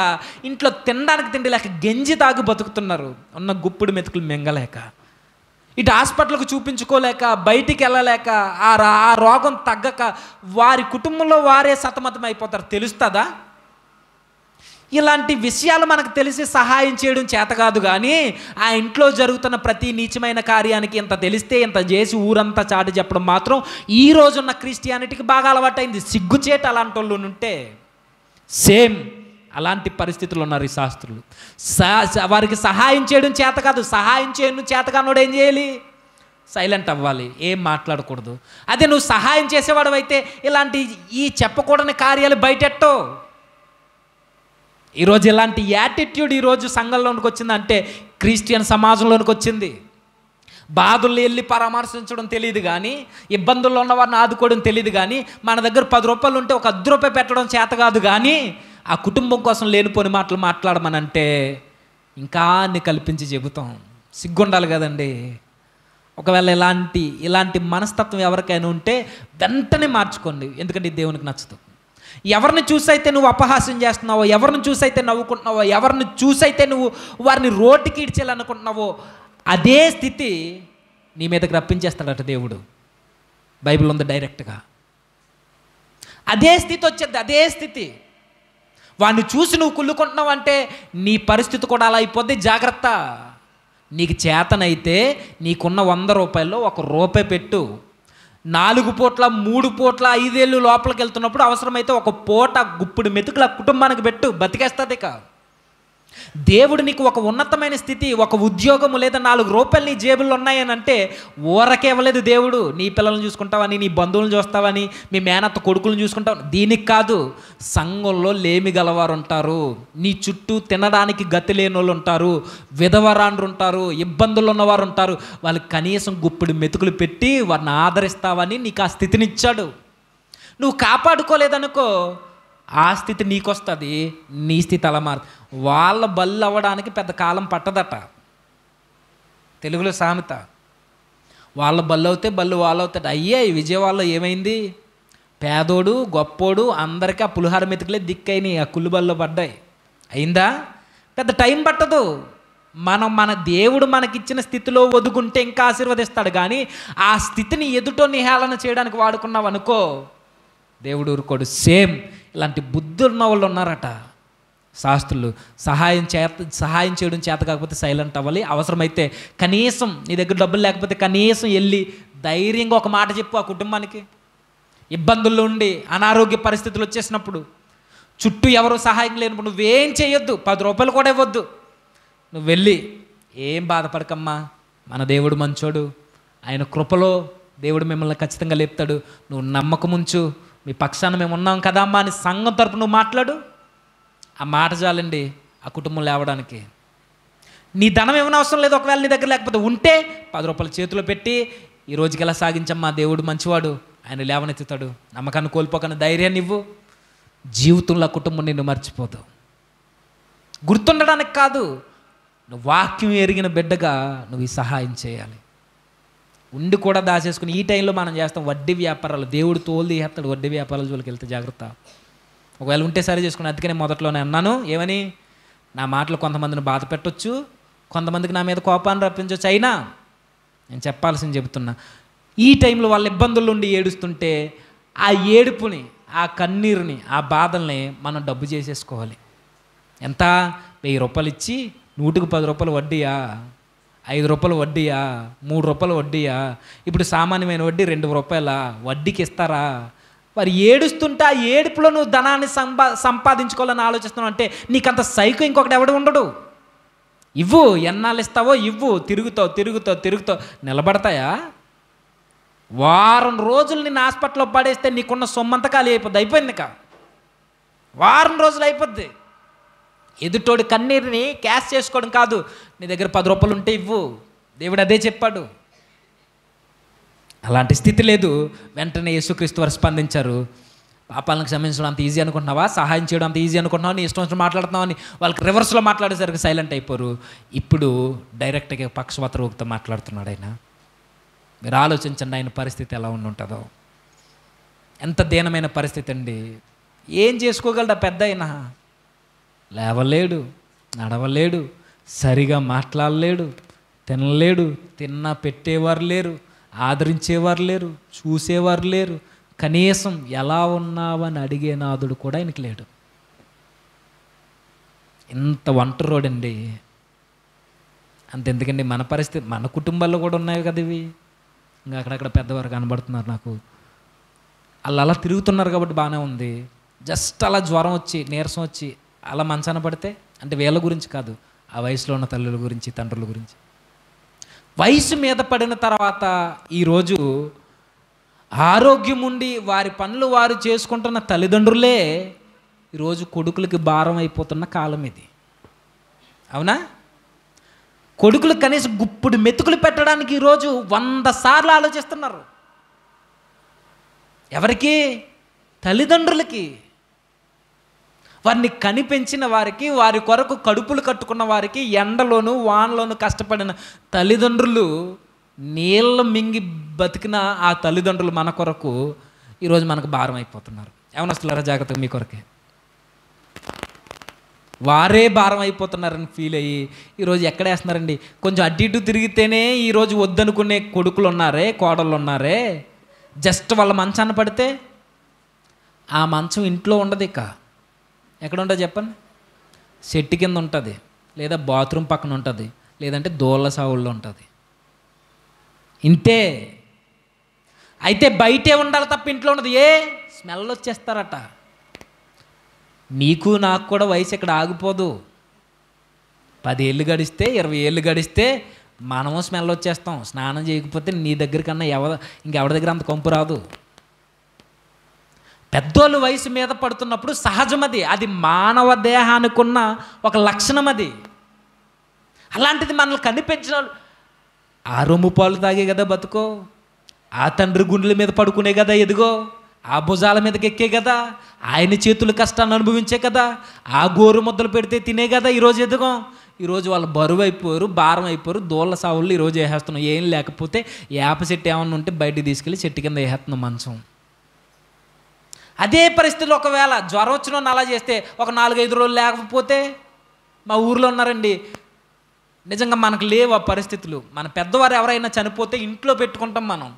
Speaker 1: ఇంట్లో తినడానికి తిండి లేక గెంజి తాగు బతుకుతున్నారు ఉన్న గుప్పుడు మెతుకులు మింగలేక ఇటు హాస్పిటల్కు చూపించుకోలేక బయటికి వెళ్ళలేక ఆ ఆ రోగం తగ్గక వారి కుటుంబంలో వారే సతమతం అయిపోతారు తెలుస్తుందా ఇలాంటి విషయాలు మనకు తెలిసి సహాయం చేయడం చేత కాదు కానీ ఆ ఇంట్లో జరుగుతున్న ప్రతి నీచమైన కార్యానికి ఇంత తెలిస్తే ఇంత చేసి ఊరంతా చాటి చెప్పడం మాత్రం ఈ రోజున్న క్రిస్టియానిటీకి బాగా అలవాటైంది సిగ్గుచేట అలాంటి వాళ్ళు ఉంటే సేమ్ అలాంటి పరిస్థితులు ఉన్నారు ఈ శాస్త్రులు వారికి సహాయం చేయడం చేత కాదు సహాయం చేయడం చేత కానోడు ఏం చేయాలి సైలెంట్ అవ్వాలి ఏం మాట్లాడకూడదు అదే నువ్వు సహాయం చేసేవాడు అయితే ఇలాంటి ఈ చెప్పకూడని కార్యాలు బయటెట్టో ఈరోజు ఇలాంటి యాటిట్యూడ్ ఈరోజు సంఘంలోనికి అంటే క్రిస్టియన్ సమాజంలోనికి వచ్చింది బాధలు వెళ్ళి పరామర్శించడం తెలియదు కానీ ఇబ్బందుల్లో ఉన్న వారిని ఆదుకోవడం తెలియదు కానీ మన దగ్గర పది రూపాయలు ఉంటే ఒక అర్ధ రూపాయి పెట్టడం చేత కాదు కానీ ఆ కుటుంబం కోసం లేనిపోని మాటలు మాట్లాడమనంటే ఇంకా అన్ని కల్పించి చెబుతాం సిగ్గుండాలి కదండి ఒకవేళ ఇలాంటి ఇలాంటి మనస్తత్వం ఎవరికైనా ఉంటే వెంటనే మార్చుకోండి ఎందుకంటే దేవునికి నచ్చదు ఎవరిని చూసైతే నువ్వు అపహాసం చేస్తున్నావో ఎవరిని చూసైతే నవ్వుకుంటున్నావో ఎవరిని చూసైతే నువ్వు వారిని రోడ్డుకి ఇడ్చేయాలనుకుంటున్నావో అదే స్థితి నీ మీదకి రప్పించేస్తాడట దేవుడు బైబిల్ ఉంది డైరెక్ట్గా అదే స్థితి వచ్చేది అదే స్థితి వాడిని చూసి నువ్వు కుళ్ళుకుంటున్నావు అంటే నీ పరిస్థితి కూడా అలా అయిపోద్ది జాగ్రత్త నీకు చేతనైతే నీకున్న వంద రూపాయల్లో ఒక రూపాయి పెట్టు నాలుగు పూట్ల మూడు పూట్ల ఐదేళ్ళు లోపలికి వెళ్తున్నప్పుడు అవసరమైతే ఒక పూట గుప్పుడు మెతుకుల కుటుంబానికి పెట్టు బతికేస్తుంది ఇక దేవుడు నీకు ఒక ఉన్నతమైన స్థితి ఒక ఉద్యోగము లేదా నాలుగు రూపాయలు నీ జేబుల్లో ఉన్నాయని అంటే ఊరకే ఇవ్వలేదు దేవుడు నీ పిల్లల్ని చూసుకుంటావని నీ బంధువులను చూస్తావని మీ మేనత్త కొడుకులను చూసుకుంటావు దీనికి కాదు సంఘంలో లేమి గలవారు ఉంటారు నీ చుట్టూ తినడానికి గతి లేని వాళ్ళు ఉంటారు విధవరాండ్రు ఉంటారు ఇబ్బందులు ఉన్నవారు ఉంటారు వాళ్ళు కనీసం గుప్పిడి మెతుకులు పెట్టి వారిని ఆదరిస్తావని నీకు ఆ స్థితినిచ్చాడు నువ్వు కాపాడుకోలేదనుకో ఆ స్థితి నీకొస్తుంది నీ స్థితి అలా మారు వాళ్ళ బళ్ళు అవ్వడానికి పెద్ద కాలం పట్టదట తెలుగులో సామెత వాళ్ళ బళ్ళు అవుతే బళ్ళు వాళ్ళు అవుతాడు అయ్యే విజయవాడలో ఏమైంది పేదోడు గొప్పోడు అందరికీ ఆ పులిహార మెతుకులే దిక్కైనాయి ఆ కుళ్ళు బళ్ళలో పడ్డాయి అయిందా పెద్ద టైం పట్టదు మనం మన దేవుడు మనకిచ్చిన స్థితిలో వదుకుంటే ఇంకా ఆశీర్వదిస్తాడు కానీ ఆ స్థితిని ఎదుటో నిహేళన చేయడానికి వాడుకున్నాం అనుకో దేవుడు ఊరుకోడు సేమ్ ఇలాంటి బుద్ధి ఉన్న వాళ్ళు ఉన్నారట శాస్త్రులు సహాయం చేత సహాయం చేయడం చేత కాకపోతే సైలెంట్ అవ్వాలి అవసరమైతే కనీసం నీ దగ్గర డబ్బులు లేకపోతే కనీసం వెళ్ళి ధైర్యంగా ఒక మాట చెప్పు ఆ కుటుంబానికి ఇబ్బందుల్లో ఉండి అనారోగ్య పరిస్థితులు వచ్చేసినప్పుడు చుట్టూ ఎవరు సహాయం లేనప్పుడు నువ్వేం చేయొద్దు పది రూపాయలు కూడా ఇవ్వద్దు నువ్వు వెళ్ళి ఏం బాధపడకమ్మా మన దేవుడు మంచోడు ఆయన కృపలో దేవుడు మిమ్మల్ని ఖచ్చితంగా లేపుతాడు నువ్వు నమ్మకముంచు మీ పక్షాన మేము ఉన్నాం కదా అమ్మా అని సంఘం తరపు నువ్వు మాట్లాడు ఆ మాట చాలండి ఆ కుటుంబం లేవడానికి నీ ధనం ఏమైనా అవసరం లేదు ఒకవేళ నీ దగ్గర లేకపోతే ఉంటే పది రూపాయలు చేతిలో పెట్టి ఈ రోజుకి ఎలా సాగించమ్మా దేవుడు మంచివాడు ఆయన లేవనెత్తుతాడు నమ్మకాన్ని కోల్పోకని ధైర్యాన్ని ఇవ్వు జీవితంలో కుటుంబం నిన్ను మర్చిపోదు గుర్తుండడానికి కాదు నువ్వు వాక్యం ఎరిగిన బిడ్డగా నువ్వు ఈ సహాయం చేయాలి ఉండి కూడా దాచేసుకుని ఈ టైంలో మనం చేస్తాం వడ్డీ వ్యాపారాలు దేవుడు తోలు తీసేస్తాడు వడ్డీ వ్యాపారాలు జోలికి వెళ్తే జాగ్రత్త ఒకవేళ ఉంటే సరే చేసుకుని అందుకనే మొదట్లోనే అన్నాను ఏమని నా మాటలు కొంతమందిని బాధ పెట్టొచ్చు కొంతమందికి నా మీద కోపాన్ని రప్పించవచ్చు అయినా నేను చెప్పాల్సింది చెబుతున్నా ఈ టైంలో వాళ్ళ ఇబ్బందులు ఉండి ఏడుస్తుంటే ఆ ఏడుపుని ఆ కన్నీరుని ఆ బాధల్ని మనం డబ్బు చేసేసుకోవాలి ఎంత వెయ్యి రూపాయలు ఇచ్చి నూటికి పది రూపాయలు వడ్డీయా ఐదు రూపాయలు వడ్డీయా మూడు రూపాయలు వడ్డీయా ఇప్పుడు సామాన్యమైన వడ్డీ రెండు రూపాయల వడ్డీకి ఇస్తారా మరి ఏడుస్తుంటే ఆ ఏడుపులో నువ్వు ధనాన్ని సంపా సంపాదించుకోవాలని ఆలోచిస్తున్నావు అంటే నీకంత సైకు ఇంకొకటి ఎవడు ఉండడు ఇవ్వు ఎన్నాళ్ళు ఇస్తావో ఇవ్వు తిరుగుతావు తిరుగుతావు తిరుగుతావు నిలబడతాయా వారం రోజులు నేను హాస్పిటల్లో పడేస్తే నీకున్న సొమ్మంతకాలు అయిపోద్ది అయిపోయింది కా వారం రోజులు అయిపోద్ది ఎదుటోడు కన్నీరుని క్యాష్ చేసుకోవడం కాదు నీ దగ్గర పది రూపాయలు ఉంటే ఇవ్వు దేవుడు అదే చెప్పాడు అలాంటి స్థితి లేదు వెంటనే యేసుక్రీస్తు వారు స్పందించారు పాపాలను సంబంధించడం అంత ఈజీ అనుకుంటున్నావా సహాయం చేయడం అంత ఈజీ అనుకుంటున్నావు నీ ఇష్టం వచ్చిన మాట్లాడుతున్నావు అని వాళ్ళకి రివర్స్లో మాట్లాడేసరికి సైలెంట్ అయిపోరు ఇప్పుడు డైరెక్ట్గా పక్షపాత రూపంతో మాట్లాడుతున్నాడు ఆయన మీరు ఆలోచించండి ఆయన పరిస్థితి ఎలా ఉంటుందో ఎంత దీనమైన పరిస్థితి అండి ఏం చేసుకోగలడా పెద్ద అయినా లేవలేడు నడవలేడు సరిగా మాట్లాడలేడు తినలేడు తిన్న పెట్టేవారు లేరు ఆదరించేవారు లేరు చూసేవారు లేరు కనీసం ఎలా ఉన్నావని అడిగే నాదుడు కూడా ఆయనకి లేడు ఇంత ఒంటరోడండి అంత ఎందుకండి మన పరిస్థితి మన కుటుంబాల్లో కూడా ఉన్నాయి కదా ఇవి ఇంకా అక్కడక్కడ పెద్దవారు కనబడుతున్నారు నాకు వాళ్ళు అలా తిరుగుతున్నారు కాబట్టి బాగానే ఉంది జస్ట్ అలా జ్వరం వచ్చి నీరసం వచ్చి అలా మంచాన పడితే అంటే వీళ్ళ గురించి కాదు ఆ వయసులో ఉన్న తల్లుల గురించి తండ్రుల గురించి వయసు మీద పడిన తర్వాత ఈరోజు ఆరోగ్యం ఉండి వారి పనులు వారు చేసుకుంటున్న తల్లిదండ్రులే ఈరోజు కొడుకులకి భారం అయిపోతున్న కాలం ఇది అవునా కొడుకులు కనీసం గుప్పుడు మెతుకులు పెట్టడానికి ఈరోజు వంద సార్లు ఆలోచిస్తున్నారు ఎవరికి తల్లిదండ్రులకి వారిని కనిపించిన వారికి వారి కొరకు కడుపులు కట్టుకున్న వారికి ఎండలోను వానలోను కష్టపడిన తల్లిదండ్రులు నీళ్ళ మింగి బతికిన ఆ తల్లిదండ్రులు మన కొరకు ఈరోజు మనకు భారం అయిపోతున్నారు వస్తున్నారా జాగ్రత్తగా మీ కొరకే వారే భారం అయిపోతున్నారని ఫీల్ అయ్యి ఈరోజు ఎక్కడ వేస్తున్నారండి కొంచెం అడ్డు ఇటు తిరిగితేనే ఈరోజు వద్దనుకునే కొడుకులు ఉన్నారే కోడళ్ళు ఉన్నారే జస్ట్ వాళ్ళ మంచాన్ని పడితే ఆ మంచం ఇంట్లో ఉండదు ఇక్కడ ఎక్కడ ఉంటుంది చెప్పండి చెట్టు కింద ఉంటుంది లేదా బాత్రూమ్ పక్కన ఉంటుంది లేదంటే దోళ్ళ సాగుల్లో ఉంటుంది ఇంతే అయితే బయటే ఉండాలి తప్ప ఇంట్లో ఉండదు ఏ స్మెల్ వచ్చేస్తారట నీకు నాకు కూడా వయసు ఇక్కడ ఆగిపోదు పదేళ్ళు గడిస్తే ఇరవై ఏళ్ళు గడిస్తే మనము స్మెల్ వచ్చేస్తాం స్నానం చేయకపోతే నీ దగ్గర కన్నా ఎవ ఇంకెవరి దగ్గర అంత కంపు రాదు పెద్దోళ్ళు వయసు మీద పడుతున్నప్పుడు సహజమది అది మానవ దేహానికి ఉన్న ఒక లక్షణం అది అలాంటిది మనల్ని కనిపించిన ఆ రొమ్ము పాలు తాగే కదా బతుకో ఆ తండ్రి గుండెల మీద పడుకునే కదా ఎదుగో ఆ భుజాల మీదకి ఎక్కే కదా ఆయన చేతుల కష్టాన్ని అనుభవించే కదా ఆ గోరు ముద్దలు పెడితే తినే కదా ఈరోజు ఎదుగో ఈరోజు వాళ్ళు బరువు అయిపోయారు భారం అయిపోయారు దోళ్ళ సావులు ఈరోజు వేసేస్తున్నాం ఏం లేకపోతే వేప చెట్టు ఏమన్నా ఉంటే బయటికి తీసుకెళ్ళి చెట్టు కింద వేసేస్తున్నాం మంచం అదే పరిస్థితులు ఒకవేళ జ్వరం వచ్చిన అలా చేస్తే ఒక నాలుగైదు రోజులు లేకపోతే మా ఊర్లో ఉన్నారండి నిజంగా మనకు లేవు ఆ పరిస్థితులు మన పెద్దవారు ఎవరైనా చనిపోతే ఇంట్లో పెట్టుకుంటాం మనం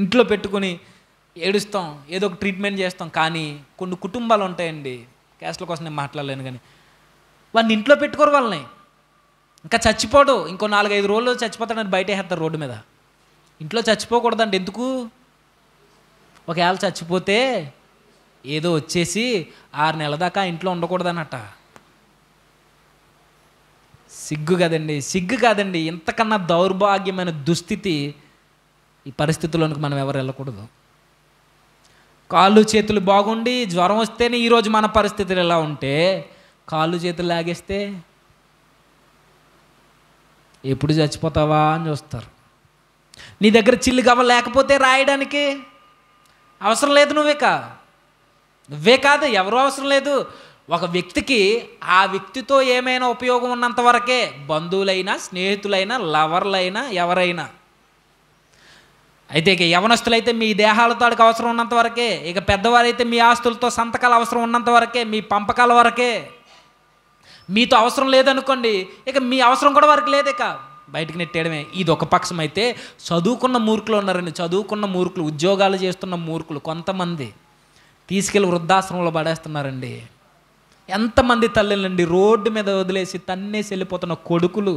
Speaker 1: ఇంట్లో పెట్టుకుని ఏడుస్తాం ఏదో ఒక ట్రీట్మెంట్ చేస్తాం కానీ కొన్ని కుటుంబాలు ఉంటాయండి క్యాస్ట్ల కోసం నేను మాట్లాడలేను కానీ వాడిని ఇంట్లో పెట్టుకోరు వాళ్ళని ఇంకా చచ్చిపోడు ఇంకో నాలుగైదు రోజులు చచ్చిపోతాడని బయట వేస్తారు రోడ్డు మీద ఇంట్లో చచ్చిపోకూడదండి ఎందుకు ఒకవేళ చచ్చిపోతే ఏదో వచ్చేసి ఆరు నెలల దాకా ఇంట్లో ఉండకూడదనట సిగ్గు కదండి సిగ్గు కాదండి ఇంతకన్నా దౌర్భాగ్యమైన దుస్థితి ఈ పరిస్థితుల్లోనికి మనం ఎవరు వెళ్ళకూడదు కాళ్ళు చేతులు బాగుండి జ్వరం వస్తేనే ఈరోజు మన పరిస్థితులు ఎలా ఉంటే కాళ్ళు చేతులు లాగేస్తే ఎప్పుడు చచ్చిపోతావా అని చూస్తారు నీ దగ్గర చిల్లు కవ్వ లేకపోతే రాయడానికి అవసరం లేదు నువ్వు ఇక నువ్వే కాదు ఎవరు అవసరం లేదు ఒక వ్యక్తికి ఆ వ్యక్తితో ఏమైనా ఉపయోగం ఉన్నంత వరకే బంధువులైనా స్నేహితులైనా లవర్లైనా ఎవరైనా అయితే ఇక యవనస్తులైతే మీ దేహాలతో అడిగి అవసరం ఉన్నంత వరకే ఇక పెద్దవారైతే మీ ఆస్తులతో సంతకాల అవసరం ఉన్నంత వరకే మీ పంపకాల వరకే మీతో అవసరం లేదనుకోండి ఇక మీ అవసరం కూడా వరకు లేదు ఇక బయటకు నెట్టేయడమే ఇది ఒక పక్షం అయితే చదువుకున్న మూర్ఖులు ఉన్నారండి చదువుకున్న మూర్ఖులు ఉద్యోగాలు చేస్తున్న మూర్ఖులు కొంతమంది తీసుకెళ్ళి వృద్ధాశ్రమంలో పడేస్తున్నారండి ఎంతమంది తల్లినండి రోడ్డు మీద వదిలేసి తన్నేసి వెళ్ళిపోతున్న కొడుకులు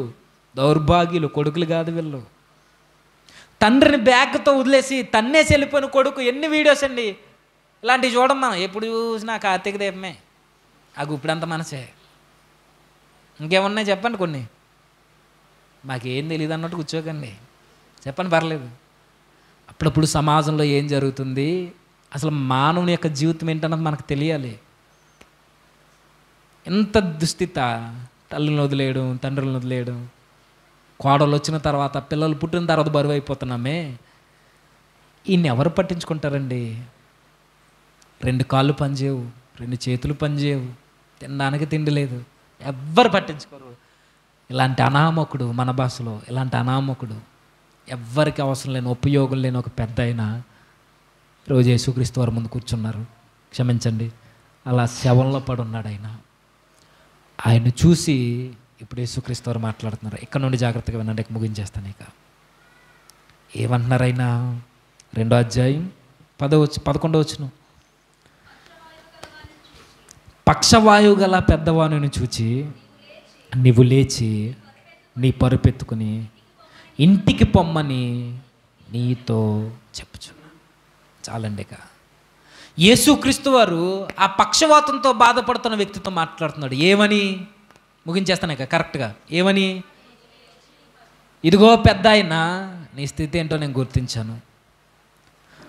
Speaker 1: దౌర్భాగ్యులు కొడుకులు కాదు వీళ్ళు తండ్రిని బ్యాగ్తో వదిలేసి తన్నేసి వెళ్ళిపోయిన కొడుకు ఎన్ని వీడియోస్ అండి ఇలాంటివి చూడమ్మా ఎప్పుడు చూసినా కార్తీక దీపమే ఆ ఇప్పుడంత మనసే ఇంకేమున్నాయి చెప్పండి కొన్ని మాకేం తెలియదు అన్నట్టు కూర్చోకండి చెప్పండి పర్లేదు అప్పుడప్పుడు సమాజంలో ఏం జరుగుతుంది అసలు మానవుని యొక్క జీవితం ఏంటన్నది మనకు తెలియాలి ఎంత దుస్థిత తల్లిని వదిలేయడం తండ్రులను వదిలేయడం కోడలు వచ్చిన తర్వాత పిల్లలు పుట్టిన తర్వాత బరువు అయిపోతున్నామే ఈయన్ని ఎవరు పట్టించుకుంటారండి రెండు కాళ్ళు పనిచేయవు రెండు చేతులు పనిచేయవు తినడానికి తిండి లేదు ఎవ్వరు పట్టించుకోరు ఇలాంటి అనామకుడు మన భాషలో ఇలాంటి అనామకుడు ఎవ్వరికి అవసరం లేని ఉపయోగం లేని ఒక పెద్ద అయినా రోజు యేసుక్రీస్తు వారి ముందు కూర్చున్నారు క్షమించండి అలా శవంలో పడున్నాడు ఆయన ఆయన చూసి ఇప్పుడు యేసుక్రీస్తు వారు మాట్లాడుతున్నారు ఇక్కడ నుండి జాగ్రత్తగా వినండి ముగించేస్తాను ఇక ఏమంటున్నారైనా రెండో అధ్యాయం పదవచ్చు వచ్చును పక్షవాయువు గల పెద్దవాణిని చూచి నీవు లేచి నీ పరుపెత్తుకుని ఇంటికి పొమ్మని నీతో చెప్పుచు చాలండి ఇక యేసుక్రీస్తు వారు ఆ పక్షవాతంతో బాధపడుతున్న వ్యక్తితో మాట్లాడుతున్నాడు ఏమని ముగించేస్తాను ఇక కరెక్ట్గా ఏమని ఇదిగో పెద్ద అయినా నీ స్థితి ఏంటో నేను గుర్తించాను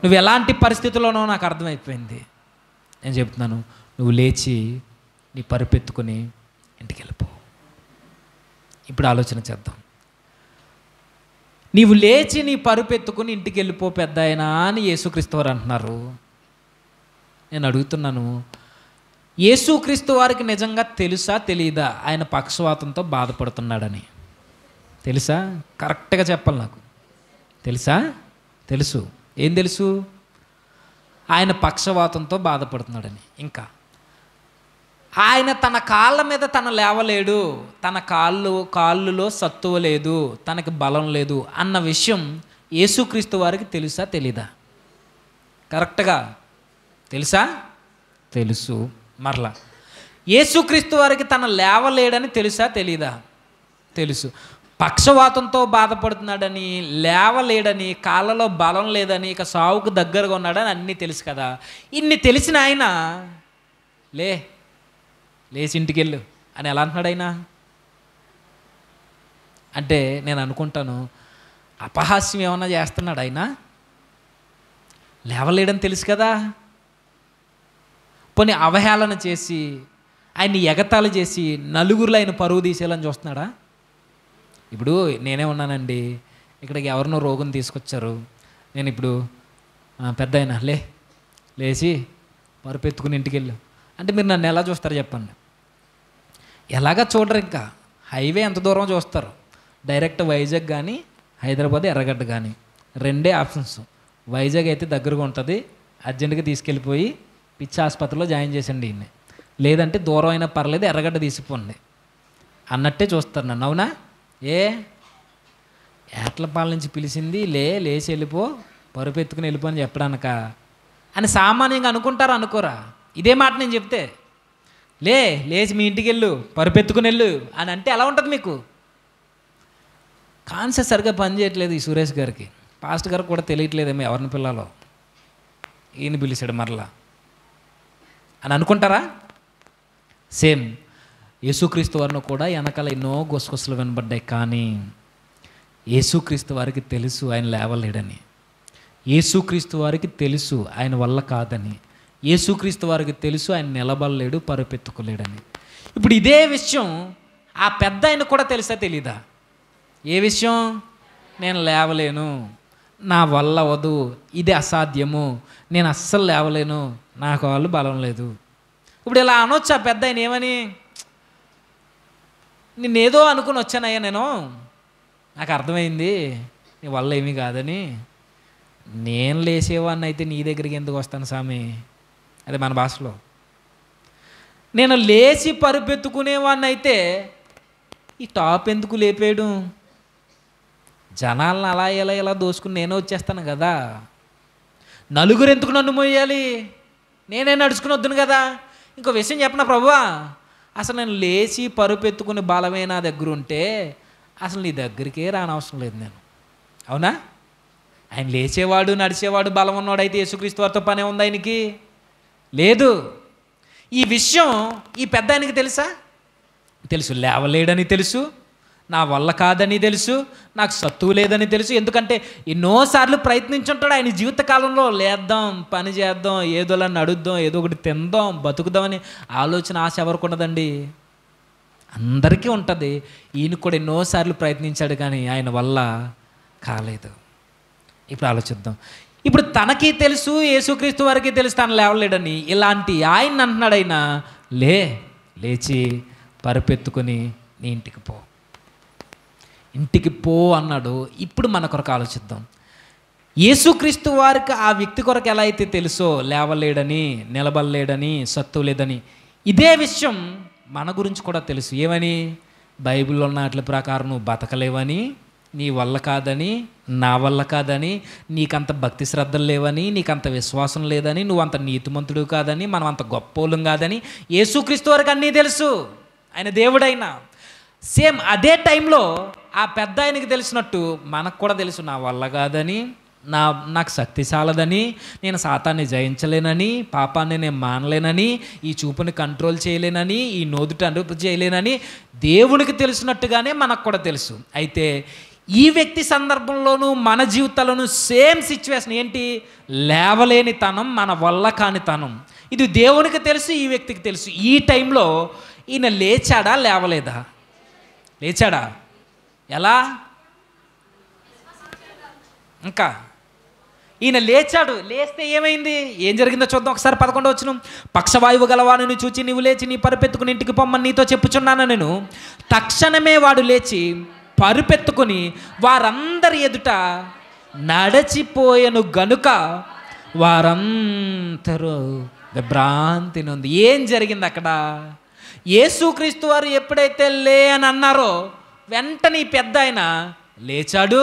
Speaker 1: నువ్వు ఎలాంటి పరిస్థితుల్లోనో నాకు అర్థమైపోయింది నేను చెప్తున్నాను నువ్వు లేచి నీ పరుపెత్తుకొని ఇంటికి వెళ్ళిపో ఇప్పుడు ఆలోచన చేద్దాం నీవు లేచి నీ పరుపెత్తుకుని ఇంటికి వెళ్ళిపో పెద్ద అని యేసుక్రీస్తు వారు అంటున్నారు నేను అడుగుతున్నాను యేసుక్రీస్తు వారికి నిజంగా తెలుసా తెలియదా ఆయన పక్షవాతంతో బాధపడుతున్నాడని తెలుసా కరెక్ట్గా చెప్పాలి నాకు తెలుసా తెలుసు ఏం తెలుసు ఆయన పక్షవాతంతో బాధపడుతున్నాడని ఇంకా ఆయన తన కాళ్ళ మీద తన లేవలేడు తన కాళ్ళు కాళ్ళులో సత్తువ లేదు తనకి బలం లేదు అన్న విషయం యేసుక్రీస్తు వారికి తెలుసా తెలీదా కరెక్ట్గా తెలుసా తెలుసు మరలా యేసుక్రీస్తు వారికి తన లేవలేడని తెలుసా తెలీదా తెలుసు పక్షవాతంతో బాధపడుతున్నాడని లేవలేడని కాళ్ళలో బలం లేదని ఇక సావుకు దగ్గరగా ఉన్నాడని అన్నీ తెలుసు కదా ఇన్ని తెలిసిన ఆయన లే లేచి ఇంటికి వెళ్ళు అని ఎలా అంటున్నాడు ఆయన అంటే నేను అనుకుంటాను అపహాస్యం ఏమన్నా చేస్తున్నాడు ఆయన లేవలేడని తెలుసు కదా కొన్ని అవహేళన చేసి ఆయన్ని ఎగతాళి చేసి నలుగురులో ఆయన పరువు తీసేయాలని చూస్తున్నాడా ఇప్పుడు నేనే ఉన్నానండి ఇక్కడికి ఎవరినో రోగం తీసుకొచ్చారు నేను ఇప్పుడు పెద్ద అయినా లే లేచి పరుపెత్తుకుని ఇంటికి వెళ్ళు అంటే మీరు నన్ను ఎలా చూస్తారు చెప్పండి ఎలాగా చూడరు ఇంకా హైవే ఎంత దూరం చూస్తారు డైరెక్ట్ వైజాగ్ కానీ హైదరాబాద్ ఎర్రగడ్డ కానీ రెండే ఆప్షన్స్ వైజాగ్ అయితే దగ్గరగా ఉంటుంది అర్జెంటుగా తీసుకెళ్ళిపోయి పిచ్చి ఆసుపత్రిలో జాయిన్ చేసండి ఈయన్ని లేదంటే దూరం అయినా పర్లేదు ఎర్రగడ్డ తీసిపోండి అన్నట్టే చూస్తారు నన్ను అవునా ఏ ఏట్లపాల నుంచి పిలిచింది లే లేచి వెళ్ళిపో పరుపెత్తుకుని వెళ్ళిపో వెళ్ళిపోని చెప్పడానిక అని సామాన్యంగా అనుకుంటారా అనుకోరా ఇదే మాట నేను చెప్తే లే లేచి మీ ఇంటికి వెళ్ళు పరుపెత్తుకుని వెళ్ళు అని అంటే ఎలా ఉంటుంది మీకు కాన్సెప్ట్ సరిగ్గా పనిచేయట్లేదు ఈ సురేష్ గారికి పాస్ట్ గారికి కూడా తెలియట్లేదేమో ఎవరిని పిల్లలో ఈయన పిలిచాడు మరలా అని అనుకుంటారా సేమ్ యేసుక్రీస్తు వారిని కూడా వెనకాల ఎన్నో గుసగుసలు వినబడ్డాయి కానీ యేసుక్రీస్తు వారికి తెలుసు ఆయన లేవలేడని యేసుక్రీస్తు వారికి తెలుసు ఆయన వల్ల కాదని యేసుక్రీస్తు వారికి తెలుసు ఆయన నిలబడలేడు పరుపెత్తుకోలేడని ఇప్పుడు ఇదే విషయం ఆ పెద్ద ఆయన కూడా తెలుసా తెలీదా ఏ విషయం నేను లేవలేను నా వల్ల వదు ఇది అసాధ్యము నేను అస్సలు లేవలేను నాకు వాళ్ళు బలం లేదు ఇప్పుడు ఇలా అనొచ్చు ఆ పెద్ద ఆయన ఏమని నిన్నేదో అనుకుని వచ్చానయ్యా నేను నాకు అర్థమైంది నీ వల్ల ఏమీ కాదని నేను లేసేవాడిని అయితే నీ దగ్గరికి ఎందుకు వస్తాను స్వామి అది మన భాషలో నేను లేచి పరుపెత్తుకునేవాడిని అయితే ఈ టాప్ ఎందుకు లేపేయడం జనాలను అలా ఎలా ఇలా దోసుకుని నేనే వచ్చేస్తాను కదా నలుగురు ఎందుకు నన్ను మోయాలి నేనే నడుచుకుని వద్దును కదా ఇంకో విషయం చెప్పనా ప్రభువా అసలు నేను లేచి పరుపెత్తుకుని బలమే నా దగ్గర ఉంటే అసలు నీ దగ్గరికే రానవసరం లేదు నేను అవునా ఆయన లేచేవాడు నడిచేవాడు బలం అయితే యేసుక్రీస్తు వారితో పనే ఉంది ఆయనకి లేదు ఈ విషయం ఈ పెద్ద ఆయనకి తెలుసా తెలుసు లేవలేడని తెలుసు నా వల్ల కాదని తెలుసు నాకు సత్తువు లేదని తెలుసు ఎందుకంటే ఎన్నోసార్లు ప్రయత్నించుంటాడు ఆయన జీవితకాలంలో లేద్దాం పని చేద్దాం ఏదోలని అడుద్దాం ఏదో ఒకటి తిందాం బతుకుదామని ఆలోచన ఆశ ఎవరికి ఉండదండి అందరికీ ఉంటుంది ఈయన కూడా ఎన్నోసార్లు ప్రయత్నించాడు కానీ ఆయన వల్ల కాలేదు ఇప్పుడు ఆలోచిద్దాం ఇప్పుడు తనకి తెలుసు యేసుక్రీస్తు వారికి తెలుసు తను లేవలేడని ఇలాంటి ఆయన అంటున్నాడైనా లే లేచి పరిపెత్తుకొని నీ ఇంటికి పో ఇంటికి పో అన్నాడు ఇప్పుడు మన కొరకు ఆలోచిద్దాం యేసుక్రీస్తు వారికి ఆ వ్యక్తి కొరకు ఎలా అయితే తెలుసో లేవలేడని నిలబడలేడని లేదని ఇదే విషయం మన గురించి కూడా తెలుసు ఏమని బైబిల్లో ఉన్న వాటి ప్రకారం నువ్వు బతకలేవని నీ వల్ల కాదని నా వల్ల కాదని నీకంత భక్తి శ్రద్ధలు లేవని నీకంత విశ్వాసం లేదని నువ్వు అంత నీతిమంతుడు కాదని మనం అంత గొప్పోళ్ళం కాదని యేసుక్రీస్తు వరకు అన్నీ తెలుసు ఆయన దేవుడైనా సేమ్ అదే టైంలో ఆ పెద్ద ఆయనకి తెలిసినట్టు మనకు కూడా తెలుసు నా వల్ల కాదని నా నాకు శక్తిశాలదని నేను శాతాన్ని జయించలేనని పాపాన్ని నేను మానలేనని ఈ చూపుని కంట్రోల్ చేయలేనని ఈ నోదుట అనుభూతి చేయలేనని దేవునికి తెలిసినట్టుగానే మనకు కూడా తెలుసు అయితే ఈ వ్యక్తి సందర్భంలోనూ మన జీవితంలోనూ సేమ్ సిచ్యువేషన్ ఏంటి లేవలేని తనం మన వల్ల కాని తనం ఇది దేవునికి తెలుసు ఈ వ్యక్తికి తెలుసు ఈ టైంలో ఈయన లేచాడా లేవలేదా లేచాడా ఎలా ఇంకా ఈయన లేచాడు లేస్తే ఏమైంది ఏం జరిగిందో చూద్దాం ఒకసారి పదకొండు వచ్చిన పక్షవాయువు గలవాణిని చూచి నీవు లేచి నీ పరిపెత్తుకుని ఇంటికి పొమ్మని నీతో చెప్పుచున్నాను నేను తక్షణమే వాడు లేచి పరుపెత్తుకొని వారందరి ఎదుట నడచిపోయను గనుక వారంతరూ విభ్రాంతి నుంది ఏం జరిగింది అక్కడ యేసుక్రీస్తు వారు ఎప్పుడైతే లే అని అన్నారో వెంటనే పెద్ద ఆయన లేచాడు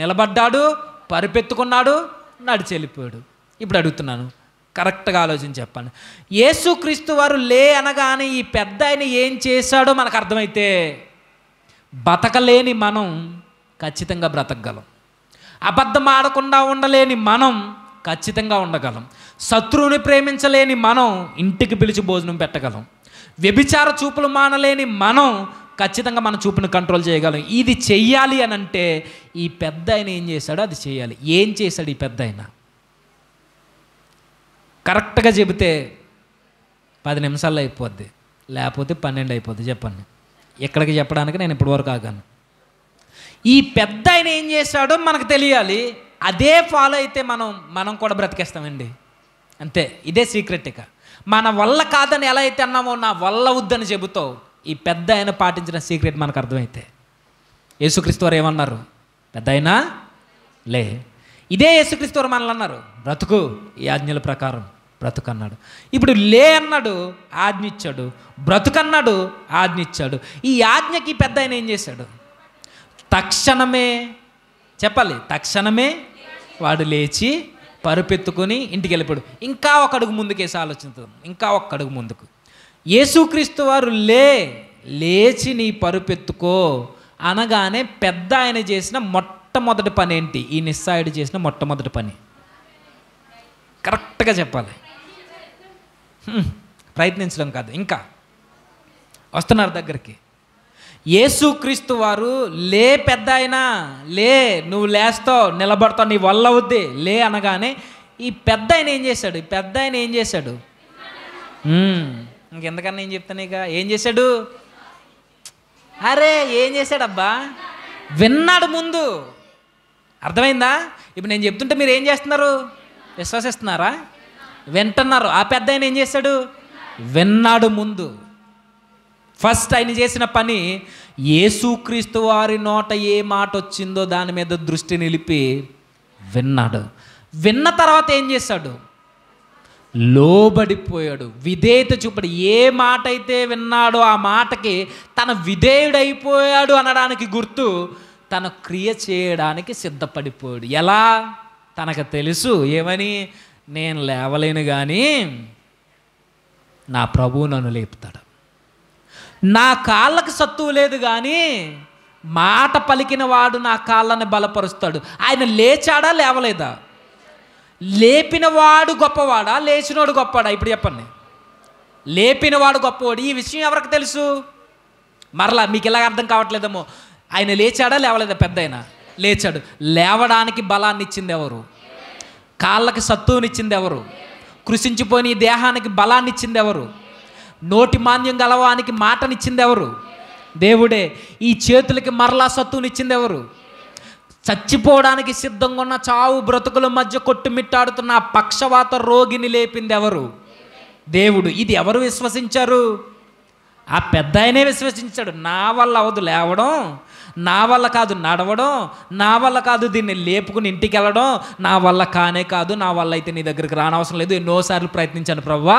Speaker 1: నిలబడ్డాడు పరిపెత్తుకున్నాడు నడిచి వెళ్ళిపోయాడు ఇప్పుడు అడుగుతున్నాను కరెక్ట్గా ఆలోచన చెప్పండి యేసుక్రీస్తు వారు లే అనగానే ఈ పెద్ద ఆయన ఏం చేశాడో మనకు అర్థమైతే బతకలేని మనం ఖచ్చితంగా బ్రతకగలం అబద్ధం ఆడకుండా ఉండలేని మనం ఖచ్చితంగా ఉండగలం శత్రువుని ప్రేమించలేని మనం ఇంటికి పిలిచి భోజనం పెట్టగలం వ్యభిచార చూపులు మానలేని మనం ఖచ్చితంగా మన చూపును కంట్రోల్ చేయగలం ఇది చెయ్యాలి అని అంటే ఈ పెద్ద ఆయన ఏం చేశాడో అది చేయాలి ఏం చేశాడు ఈ పెద్ద ఆయన కరెక్ట్గా చెబితే పది నిమిషాల్లో అయిపోద్ది లేకపోతే పన్నెండు అయిపోద్ది చెప్పండి ఇక్కడికి చెప్పడానికి నేను ఇప్పటి వరకు ఆగాను ఈ పెద్ద ఆయన ఏం చేశాడో మనకు తెలియాలి అదే ఫాలో అయితే మనం మనం కూడా బ్రతికేస్తామండి అంతే ఇదే సీక్రెట్ ఇక మన వల్ల కాదని ఎలా అయితే అన్నామో నా వల్ల వద్దని చెబుతావు ఈ పెద్ద ఆయన పాటించిన సీక్రెట్ మనకు అర్థమైతే యేసుక్రీస్తు వారు ఏమన్నారు పెద్ద అయినా లే ఇదే యేసుక్రీస్తు వారు మనల్ని అన్నారు బ్రతుకు ఈ ఆజ్ఞల ప్రకారం బ్రతుకన్నాడు ఇప్పుడు లే అన్నాడు ఇచ్చాడు బ్రతుకన్నాడు ఇచ్చాడు ఈ ఆజ్ఞకి పెద్ద ఆయన ఏం చేశాడు తక్షణమే చెప్పాలి తక్షణమే వాడు లేచి పరుపెత్తుకొని ఇంటికి వెళ్ళిపోడు ఇంకా ఒక అడుగు ముందుకేసి ఆలోచించదు ఇంకా ఒక అడుగు ముందుకు యేసుక్రీస్తు వారు లే లేచి నీ పరుపెత్తుకో అనగానే పెద్ద ఆయన చేసిన మొట్టమొదటి పని ఏంటి ఈ నిస్సాయుడు చేసిన మొట్టమొదటి పని కరెక్ట్గా చెప్పాలి ప్రయత్నించడం కాదు ఇంకా వస్తున్నారు దగ్గరికి యేసుక్రీస్తు వారు లే పెద్ద అయినా లే నువ్వు లేస్తావు నిలబడతావు నీ వల్ల అవుద్ది లే అనగానే ఈ పెద్ద ఆయన ఏం చేశాడు ఈ పెద్ద ఆయన ఏం చేశాడు ఇంకెందుకన్నా ఏం చెప్తాను ఇక ఏం చేశాడు అరే ఏం చేశాడబ్బా విన్నాడు ముందు అర్థమైందా ఇప్పుడు నేను చెప్తుంటే మీరు ఏం చేస్తున్నారు విశ్వసిస్తున్నారా వింటున్నారు ఆ పెద్ద ఆయన ఏం చేశాడు విన్నాడు ముందు ఫస్ట్ ఆయన చేసిన పని యేసుక్రీస్తు వారి నోట ఏ మాట వచ్చిందో దాని మీద దృష్టి నిలిపి విన్నాడు విన్న తర్వాత ఏం చేశాడు లోబడిపోయాడు విధేయత చూపడు ఏ మాట అయితే విన్నాడో ఆ మాటకి తన విధేయుడైపోయాడు అనడానికి గుర్తు తన క్రియ చేయడానికి సిద్ధపడిపోయాడు ఎలా తనకు తెలుసు ఏమని నేను లేవలేను కానీ నా ప్రభువు నన్ను లేపుతాడు నా కాళ్ళకి సత్తువు లేదు కానీ మాట పలికిన వాడు నా కాళ్ళని బలపరుస్తాడు ఆయన లేచాడా లేవలేదా లేపినవాడు గొప్పవాడా లేచినోడు గొప్పవాడా ఇప్పుడు చెప్పండి లేపినవాడు గొప్పవాడు ఈ విషయం ఎవరికి తెలుసు మరలా మీకు ఇలాగ అర్థం కావట్లేదేమో ఆయన లేచాడా లేవలేదా పెద్ద లేచాడు లేవడానికి బలాన్ని ఇచ్చింది ఎవరు కాళ్ళకి సత్తువునిచ్చింది ఎవరు కృషించిపోయిన దేహానికి బలాన్ని ఇచ్చింది ఎవరు నోటి మాన్యం గలవానికి మాటనిచ్చింది ఎవరు దేవుడే ఈ చేతులకి మరలా సత్తునిచ్చింది ఎవరు చచ్చిపోవడానికి సిద్ధంగా ఉన్న చావు బ్రతుకుల మధ్య కొట్టుమిట్టాడుతున్న పక్షవాత రోగిని లేపింది ఎవరు దేవుడు ఇది ఎవరు విశ్వసించారు ఆ పెద్ద ఆయనే విశ్వసించాడు నా వల్ల అవదు లేవడం నా వల్ల కాదు నడవడం నా వల్ల కాదు దీన్ని లేపుకుని ఇంటికి వెళ్ళడం నా వల్ల కానే కాదు నా వల్ల అయితే నీ దగ్గరికి రానవసరం లేదు ఎన్నోసార్లు ప్రయత్నించాను ప్రవ్వా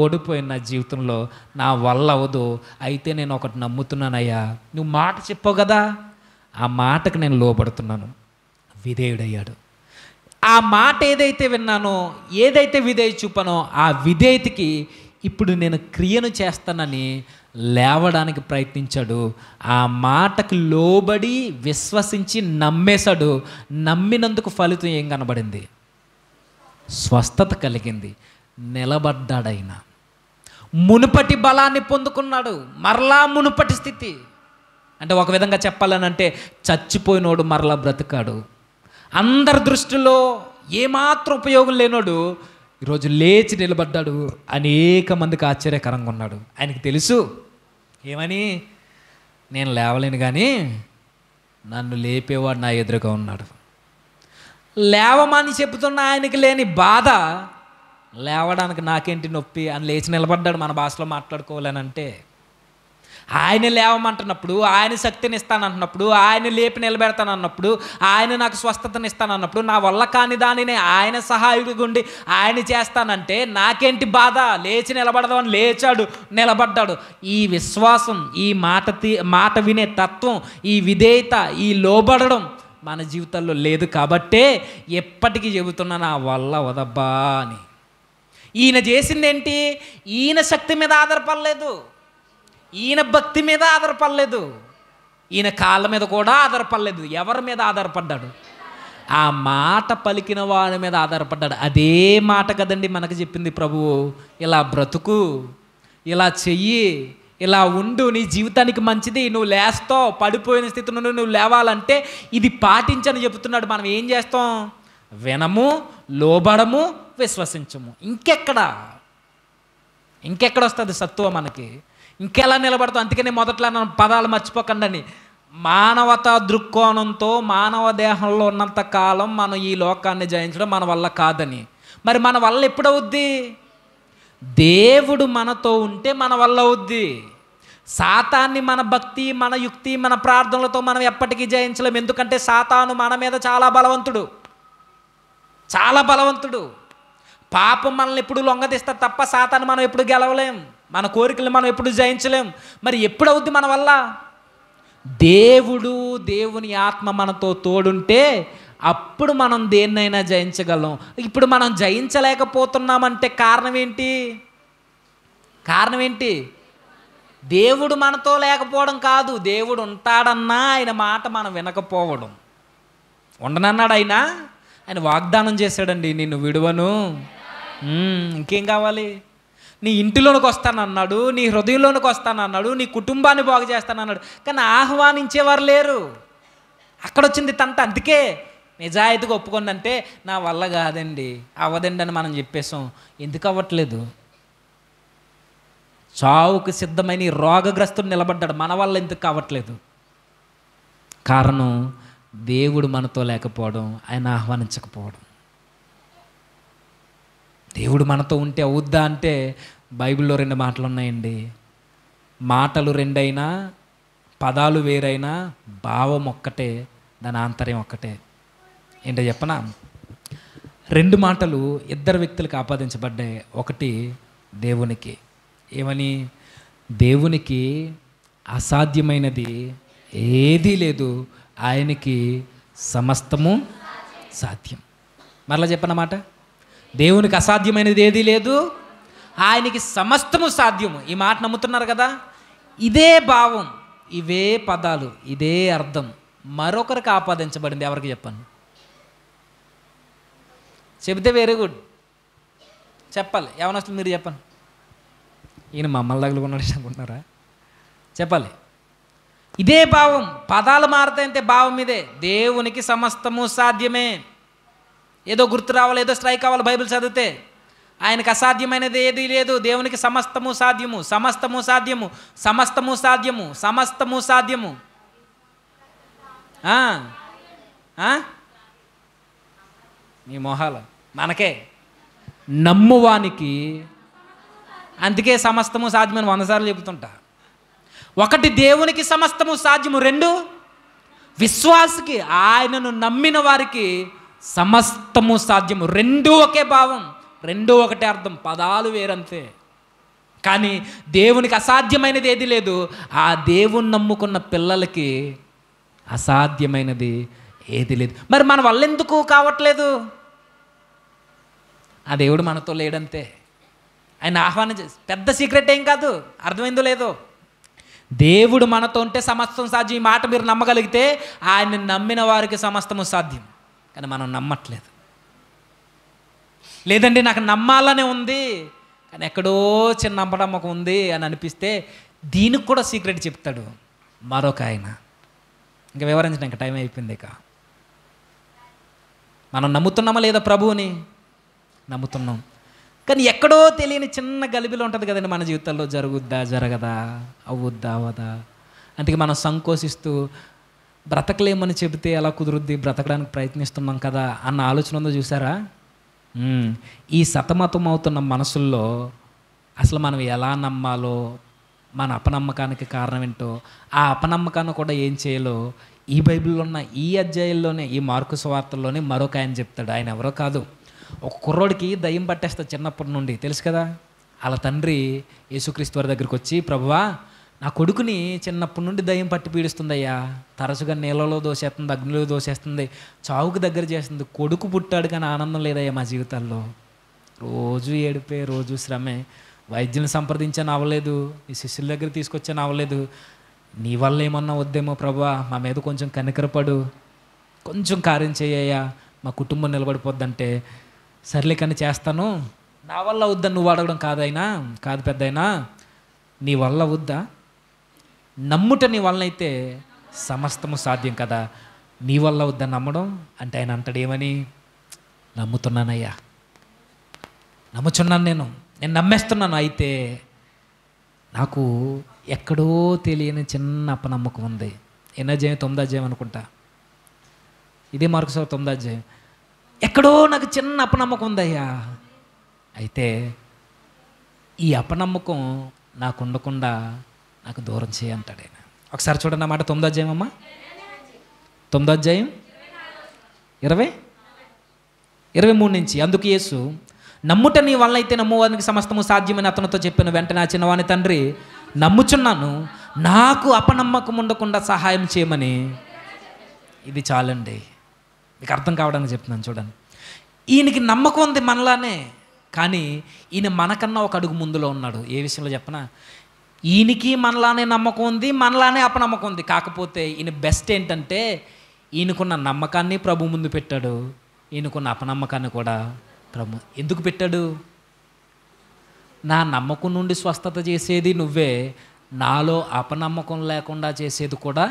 Speaker 1: ఓడిపోయిన నా జీవితంలో నా వల్ల అవ్వదు అయితే నేను ఒకటి నమ్ముతున్నానయ్యా నువ్వు మాట చెప్పావు కదా ఆ మాటకు నేను లోబడుతున్నాను విధేయుడయ్యాడు ఆ మాట ఏదైతే విన్నానో ఏదైతే విధేయ చూపానో ఆ విధేయతకి ఇప్పుడు నేను క్రియను చేస్తానని లేవడానికి ప్రయత్నించాడు ఆ మాటకు లోబడి విశ్వసించి నమ్మేశాడు నమ్మినందుకు ఫలితం ఏం కనబడింది స్వస్థత కలిగింది నిలబడ్డాడైనా మునుపటి బలాన్ని పొందుకున్నాడు మరలా మునుపటి స్థితి అంటే ఒక విధంగా చెప్పాలనంటే చచ్చిపోయినోడు మరలా బ్రతికాడు అందరి దృష్టిలో ఏమాత్రం ఉపయోగం లేనోడు ఈరోజు లేచి నిలబడ్డాడు అనేక మందికి ఆశ్చర్యకరంగా ఉన్నాడు ఆయనకు తెలుసు ఏమని నేను లేవలేను కానీ నన్ను లేపేవాడు నా ఎదురుగా ఉన్నాడు లేవమని చెబుతున్న ఆయనకి లేని బాధ లేవడానికి నాకేంటి నొప్పి అని లేచి నిలబడ్డాడు మన భాషలో అంటే ఆయన లేవమంటున్నప్పుడు ఆయన శక్తిని ఇస్తానంటున్నప్పుడు ఆయన లేపి నిలబెడతానన్నప్పుడు ఆయన నాకు స్వస్థతను ఇస్తానన్నప్పుడు నా వల్ల కాని దానిని ఆయన సహాయకుడిగా ఉండి ఆయన చేస్తానంటే నాకేంటి బాధ లేచి నిలబడదామని లేచాడు నిలబడ్డాడు ఈ విశ్వాసం ఈ మాట తీ మాట వినే తత్వం ఈ విధేయత ఈ లోబడడం మన జీవితంలో లేదు కాబట్టే ఎప్పటికీ చెబుతున్నా నా వల్ల వదబ్బా అని ఈయన చేసిందేంటి ఈయన శక్తి మీద ఆధారపడలేదు ఈయన భక్తి మీద ఆధారపడలేదు ఈయన కాళ్ళ మీద కూడా ఆధారపడలేదు ఎవరి మీద ఆధారపడ్డాడు ఆ మాట పలికిన వాడి మీద ఆధారపడ్డాడు అదే మాట కదండి మనకు చెప్పింది ప్రభువు ఇలా బ్రతుకు ఇలా చెయ్యి ఇలా ఉండు నీ జీవితానికి మంచిది నువ్వు లేస్తావు పడిపోయిన స్థితి నుండి నువ్వు లేవాలంటే ఇది పాటించని చెబుతున్నాడు మనం ఏం చేస్తాం వినము లోబడము విశ్వసించము ఇంకెక్కడ ఇంకెక్కడ వస్తుంది సత్వ మనకి ఇంకెలా నిలబడతాం అందుకనే మొదట్లో నన్ను పదాలు మర్చిపోకండి అని మానవతా దృక్కోణంతో మానవ దేహంలో ఉన్నంత కాలం మనం ఈ లోకాన్ని జయించడం మన వల్ల కాదని మరి మన వల్ల ఎప్పుడవుద్ది దేవుడు మనతో ఉంటే మన వల్ల అవుద్ది సాతాన్ని మన భక్తి మన యుక్తి మన ప్రార్థనలతో మనం ఎప్పటికీ జయించలేం ఎందుకంటే సాతాను మన మీద చాలా బలవంతుడు చాలా బలవంతుడు పాపం మనల్ని ఎప్పుడు లొంగదీస్తారు తప్ప సాతాను మనం ఎప్పుడు గెలవలేం మన కోరికలు మనం ఎప్పుడు జయించలేం మరి ఎప్పుడు అవుద్ది మన వల్ల దేవుడు దేవుని ఆత్మ మనతో తోడుంటే అప్పుడు మనం దేన్నైనా జయించగలం ఇప్పుడు మనం జయించలేకపోతున్నామంటే కారణం ఏంటి కారణం ఏంటి దేవుడు మనతో లేకపోవడం కాదు దేవుడు ఉంటాడన్నా ఆయన మాట మనం వినకపోవడం ఉండనన్నాడు ఆయన ఆయన వాగ్దానం చేశాడండి నిన్ను విడువను ఇంకేం కావాలి నీ ఇంటిలోనికి వస్తానన్నాడు నీ హృదయంలోనికి వస్తానన్నాడు నీ కుటుంబాన్ని బాగు చేస్తానన్నాడు కానీ ఆహ్వానించేవారు లేరు అక్కడొచ్చింది తంత అందుకే నిజాయితీగా ఒప్పుకుందంటే నా వల్ల కాదండి అవ్వదండి అని మనం చెప్పేసాం ఎందుకు అవ్వట్లేదు చావుకు సిద్ధమైన రోగగ్రస్తుడు నిలబడ్డాడు మన వల్ల ఎందుకు కావట్లేదు కారణం దేవుడు మనతో లేకపోవడం ఆయన ఆహ్వానించకపోవడం దేవుడు మనతో ఉంటే అవుద్దా అంటే బైబిల్లో రెండు మాటలు ఉన్నాయండి మాటలు రెండైనా పదాలు వేరైనా భావం ఒక్కటే దాని ఆంతర్యం ఒక్కటే ఏంటో చెప్పనా రెండు మాటలు ఇద్దరు వ్యక్తులకు ఆపాదించబడ్డాయి ఒకటి దేవునికి ఏమని దేవునికి అసాధ్యమైనది ఏదీ లేదు ఆయనకి సమస్తము సాధ్యం మరలా చెప్పనమాట దేవునికి అసాధ్యమైనది ఏదీ లేదు ఆయనకి సమస్తము సాధ్యము ఈ మాట నమ్ముతున్నారు కదా ఇదే భావం ఇవే పదాలు ఇదే అర్థం మరొకరికి ఆపాదించబడింది ఎవరికి చెప్పండి చెబితే వెరీ గుడ్ చెప్పాలి ఏమనొస్తుంది మీరు చెప్పను ఈయన మమ్మల్ని తగులుకున్నాడు అనుకుంటున్నారా చెప్పాలి ఇదే భావం పదాలు మారుతాయంటే భావం ఇదే దేవునికి సమస్తము సాధ్యమే ఏదో గుర్తు రావాలి ఏదో స్ట్రైక్ అవ్వాలి బైబిల్ చదివితే ఆయనకు అసాధ్యమైనది ఏది లేదు దేవునికి సమస్తము సాధ్యము సమస్తము సాధ్యము సమస్తము సాధ్యము సమస్తము సాధ్యము నీ మొహాలు మనకే నమ్మువానికి అందుకే సమస్తము సాధ్యమని వందసార్లు చెబుతుంటా ఒకటి దేవునికి సమస్తము సాధ్యము రెండు విశ్వాసకి ఆయనను నమ్మిన వారికి సమస్తము సాధ్యము రెండూ ఒకే భావం రెండూ ఒకటే అర్థం పదాలు వేరంతే కానీ దేవునికి అసాధ్యమైనది ఏది లేదు ఆ దేవుణ్ణి నమ్ముకున్న పిల్లలకి అసాధ్యమైనది ఏది లేదు మరి మన వల్ల ఎందుకు కావట్లేదు ఆ దేవుడు మనతో లేడంతే ఆయన ఆహ్వానం చేసి పెద్ద సీక్రెట్ ఏం కాదు అర్థమైందో లేదో దేవుడు మనతో ఉంటే సమస్తం సాధ్యం ఈ మాట మీరు నమ్మగలిగితే ఆయన నమ్మిన వారికి సమస్తము సాధ్యం కానీ మనం నమ్మట్లేదు లేదండి నాకు నమ్మాలనే ఉంది కానీ ఎక్కడో చిన్న నమ్మకం ఉంది అని అనిపిస్తే దీనికి కూడా సీక్రెట్ చెప్తాడు మరొక ఆయన ఇంకా వివరించడం ఇంకా టైం అయిపోయింది ఇక మనం నమ్ముతున్నామా లేదా ప్రభువుని నమ్ముతున్నాం కానీ ఎక్కడో తెలియని చిన్న గలిబిలో ఉంటుంది కదండి మన జీవితంలో జరుగుద్దా జరగదా అవ్వుద్దా అవ్వదా అందుకే మనం సంకోచిస్తూ బ్రతకలేమని చెబితే ఎలా కుదురుద్ది బ్రతకడానికి ప్రయత్నిస్తున్నాం కదా అన్న ఆలోచన ఉందో చూసారా ఈ సతమతం అవుతున్న మనసుల్లో అసలు మనం ఎలా నమ్మాలో మన అపనమ్మకానికి కారణం ఏంటో ఆ అపనమ్మకాన్ని కూడా ఏం చేయాలో ఈ బైబిల్లో ఉన్న ఈ అధ్యాయంలోనే ఈ మార్కు స్వార్తల్లోనే మరొక ఆయన చెప్తాడు ఆయన ఎవరో కాదు ఒక కుర్రోడికి దయ్యం పట్టేస్తా చిన్నప్పటి నుండి తెలుసు కదా వాళ్ళ తండ్రి యేసుక్రీస్తు వారి దగ్గరికి వచ్చి ప్రభువా నా కొడుకుని చిన్నప్పటి నుండి దయ్యం పట్టి పీడిస్తుందయ్యా తరచుగా నీళ్ళలో దోసేస్తుంది అగ్నిలో దోసేస్తుంది చావుకు దగ్గర చేస్తుంది కొడుకు పుట్టాడు కానీ ఆనందం లేదయ్యా మా జీవితాల్లో రోజు ఏడిపే రోజు శ్రమే వైద్యుని సంప్రదించాను అవ్వలేదు ఈ శిష్యుల దగ్గర తీసుకొచ్చాను అవ్వలేదు నీ వల్ల ఏమన్నా వద్దేమో ప్రభా మా మీద కొంచెం కనికరపడు కొంచెం కార్యం చేయ్యా మా కుటుంబం నిలబడిపోద్దంటే సర్లే కానీ చేస్తాను నా వల్ల వద్దని నువ్వు అడగడం కాదైనా కాదు పెద్దయినా నీ వల్ల వద్దా నమ్ముట నీ వలనైతే సమస్తము సాధ్యం కదా నీ వల్ల వద్దని నమ్మడం అంటే ఆయన అంటాడేమని నమ్ముతున్నానయ్యా నమ్ముచున్నాను నేను నేను నమ్మేస్తున్నాను అయితే నాకు ఎక్కడో తెలియని చిన్న అపనమ్మకం ఉంది జయం తొమ్మిది అధ్యాయం అనుకుంటా ఇదే మార్కు సార్ తొమ్మిది అధ్యాయం ఎక్కడో నాకు చిన్న అపనమ్మకం ఉందయ్యా అయితే ఈ అపనమ్మకం నాకు ఉండకుండా నాకు దూరం చేయంటాడు ఆయన ఒకసారి చూడండి అన్నమాట తొమ్మిదో అధ్యాయం అమ్మా తొమ్మిదో అధ్యాయం ఇరవై ఇరవై మూడు నుంచి అందుకు యేసు నమ్ముట నీ వల్ల అయితే నమ్మువానికి సమస్తము సాధ్యమని అతనితో చెప్పిన వెంటనే ఆ తండ్రి నమ్ముచున్నాను నాకు అపనమ్మకం ఉండకుండా సహాయం చేయమని ఇది చాలండి మీకు అర్థం కావడానికి చెప్తున్నాను చూడండి ఈయనకి నమ్మకం ఉంది మనలానే కానీ ఈయన మనకన్నా ఒక అడుగు ముందులో ఉన్నాడు ఏ విషయంలో చెప్పనా ఈయనకి మనలానే నమ్మకం ఉంది మనలానే అపనమ్మకం ఉంది కాకపోతే ఈయన బెస్ట్ ఏంటంటే ఈయనకున్న నమ్మకాన్ని ప్రభు ముందు పెట్టాడు ఈయనకున్న అపనమ్మకాన్ని కూడా ప్రభు ఎందుకు పెట్టాడు నా నమ్మకం నుండి స్వస్థత చేసేది నువ్వే నాలో అపనమ్మకం లేకుండా చేసేది కూడా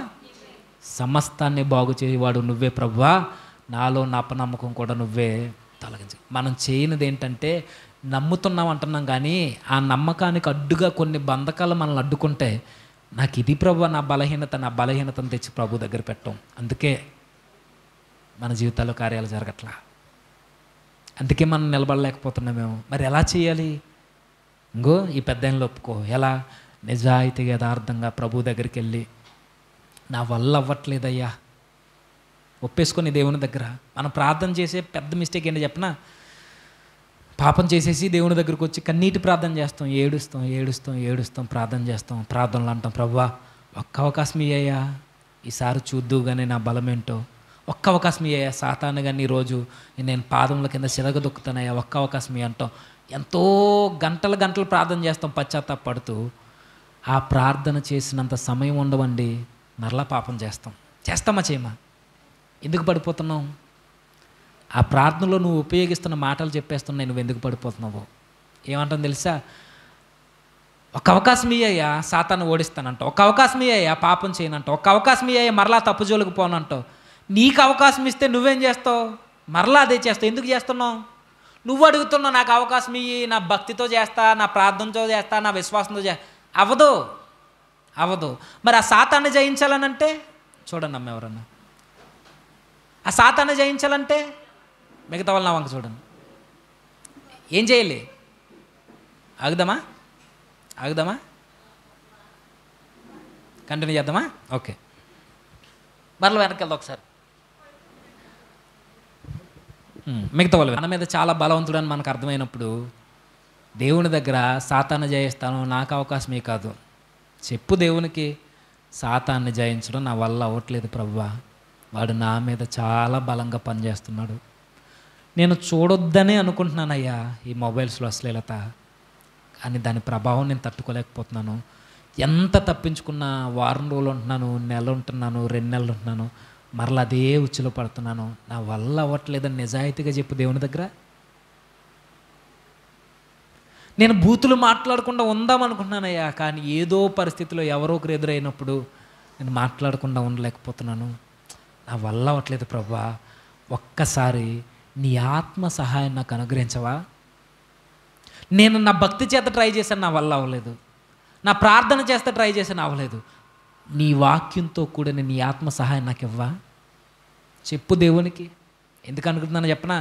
Speaker 1: సమస్తాన్ని బాగు చేయవాడు నువ్వే ప్రభువా నాలో నా అపనమ్మకం కూడా నువ్వే తొలగించ మనం చేయనిది ఏంటంటే నమ్ముతున్నాం అంటున్నాం కానీ ఆ నమ్మకానికి అడ్డుగా కొన్ని బంధకాలు మనల్ని అడ్డుకుంటే నాకు ఇది ప్రభు నా బలహీనత నా బలహీనతను తెచ్చి ప్రభు దగ్గర పెట్టం అందుకే మన జీవితాల్లో కార్యాలు జరగట్లా అందుకే మనం నిలబడలేకపోతున్నాం మేము మరి ఎలా చేయాలి ఇంకో ఈ పెద్ద ఒప్పుకో ఎలా నిజాయితీగా యథార్థంగా ప్రభు దగ్గరికి వెళ్ళి నా వల్ల అవ్వట్లేదయ్యా ఒప్పేసుకొని దేవుని దగ్గర మనం ప్రార్థన చేసే పెద్ద మిస్టేక్ ఏంటి చెప్పినా పాపం చేసేసి దేవుని దగ్గరకు వచ్చి కన్నీటి ప్రార్థన చేస్తాం ఏడుస్తాం ఏడుస్తాం ఏడుస్తాం ప్రార్థన చేస్తాం ప్రార్థనలు అంటాం ప్రవ్వా ఒక్క అవకాశం ఇయ్యా ఈసారి కానీ నా బలమేంటో ఒక్క అవకాశం ఇయ్యా సాతాను కానీ ఈరోజు నేను పాదముల కింద సిరగదొక్కుతానయ్యా ఒక్క అవకాశం అంటాం ఎంతో గంటలు గంటలు ప్రార్థన చేస్తాం పశ్చాత్తాపడుతూ ఆ ప్రార్థన చేసినంత సమయం ఉండవండి మరలా పాపం చేస్తాం చేస్తామా చేయమా ఎందుకు పడిపోతున్నాం ఆ ప్రార్థనలో నువ్వు ఉపయోగిస్తున్న మాటలు చెప్పేస్తున్నాయి నువ్వు ఎందుకు పడిపోతున్నావు ఏమంటాను తెలుసా ఒక అవకాశం ఇయ్యా సాతాన్ని ఓడిస్తానంట ఒక అవకాశం ఇయ్యా పాపం చేయనంట ఒక అవకాశం ఇయ్యా మరలా తప్పు జోలికి పోనంటావు నీకు అవకాశం ఇస్తే నువ్వేం చేస్తావు మరలా అదే చేస్తావు ఎందుకు చేస్తున్నావు నువ్వు అడుగుతున్నావు నాకు అవకాశం ఇయ్యి నా భక్తితో చేస్తా నా ప్రార్థనతో చేస్తా నా విశ్వాసంతో చే అవదు అవదు మరి ఆ సాతాన్ని జయించాలనంటే చూడండి అమ్మ ఎవరన్నా ఆ సాతాన్ని జయించాలంటే మిగతా వాళ్ళు నా వంక చూడండి ఏం చేయాలి ఆగుదామా ఆగుదామా కంటిన్యూ చేద్దామా ఓకే మరలా వెనక్కి వెళ్దాం ఒకసారి మిగతా వాళ్ళు మన మీద చాలా బలవంతుడు అని మనకు అర్థమైనప్పుడు దేవుని దగ్గర సాతాన్ని జయిస్తాను నాకు అవకాశమే కాదు చెప్పు దేవునికి సాతాన్ని జయించడం నా వల్ల అవ్వట్లేదు ప్రవ్వా వాడు నా మీద చాలా బలంగా పనిచేస్తున్నాడు నేను చూడొద్దనే అనుకుంటున్నానయ్యా ఈ మొబైల్స్లో అశ్లీలత కానీ దాని ప్రభావం నేను తట్టుకోలేకపోతున్నాను ఎంత తప్పించుకున్నా వారం రోజులు ఉంటున్నాను నెల ఉంటున్నాను రెండు నెలలు ఉంటున్నాను మరలా అదే ఉచ్చులో పడుతున్నాను నా వల్ల అవ్వట్లేదని నిజాయితీగా చెప్పు దేవుని దగ్గర నేను బూతులు మాట్లాడకుండా ఉందాం కానీ ఏదో పరిస్థితిలో ఎవరో ఒకరు ఎదురైనప్పుడు నేను మాట్లాడకుండా ఉండలేకపోతున్నాను నా వల్ల అవ్వట్లేదు ప్రభా ఒక్కసారి నీ ఆత్మ సహాయం నాకు అనుగ్రహించవా నేను నా భక్తి చేత ట్రై చేశాను నా వల్ల అవ్వలేదు నా ప్రార్థన చేస్తే ట్రై చేశాను అవ్వలేదు నీ వాక్యంతో కూడిన నీ ఆత్మ సహాయం నాకు ఇవ్వా చెప్పు దేవునికి ఎందుకు అనుకుంటున్నాను చెప్పనా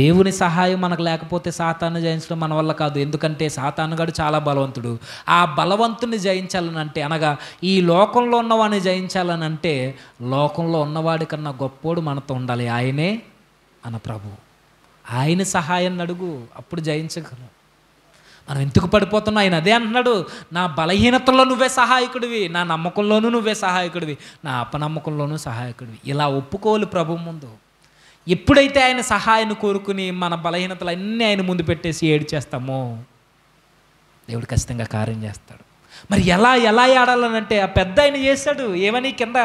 Speaker 1: దేవుని సహాయం మనకు లేకపోతే సాతాన్ని జయించడం మన వల్ల కాదు ఎందుకంటే సాతానుగాడు చాలా బలవంతుడు ఆ బలవంతుని జయించాలనంటే అనగా ఈ లోకంలో ఉన్నవాడిని జయించాలనంటే లోకంలో ఉన్నవాడి కన్నా గొప్పోడు మనతో ఉండాలి ఆయనే మన ప్రభు ఆయన సహాయం అడుగు అప్పుడు జయించగలం మనం ఎందుకు పడిపోతున్నాం ఆయన అదే అంటున్నాడు నా బలహీనతల్లో నువ్వే సహాయకుడివి నా నమ్మకంలోనూ నువ్వే సహాయకుడివి నా అపనమ్మకంలోనూ సహాయకుడివి ఇలా ఒప్పుకోవాలి ప్రభు ముందు ఎప్పుడైతే ఆయన సహాయాన్ని కోరుకుని మన బలహీనతలు అన్నీ ఆయన ముందు పెట్టేసి ఏడు చేస్తామో దేవుడు ఖచ్చితంగా కార్యం చేస్తాడు మరి ఎలా ఎలా ఏడాలనంటే ఆ పెద్ద ఆయన చేశాడు ఏమని కింద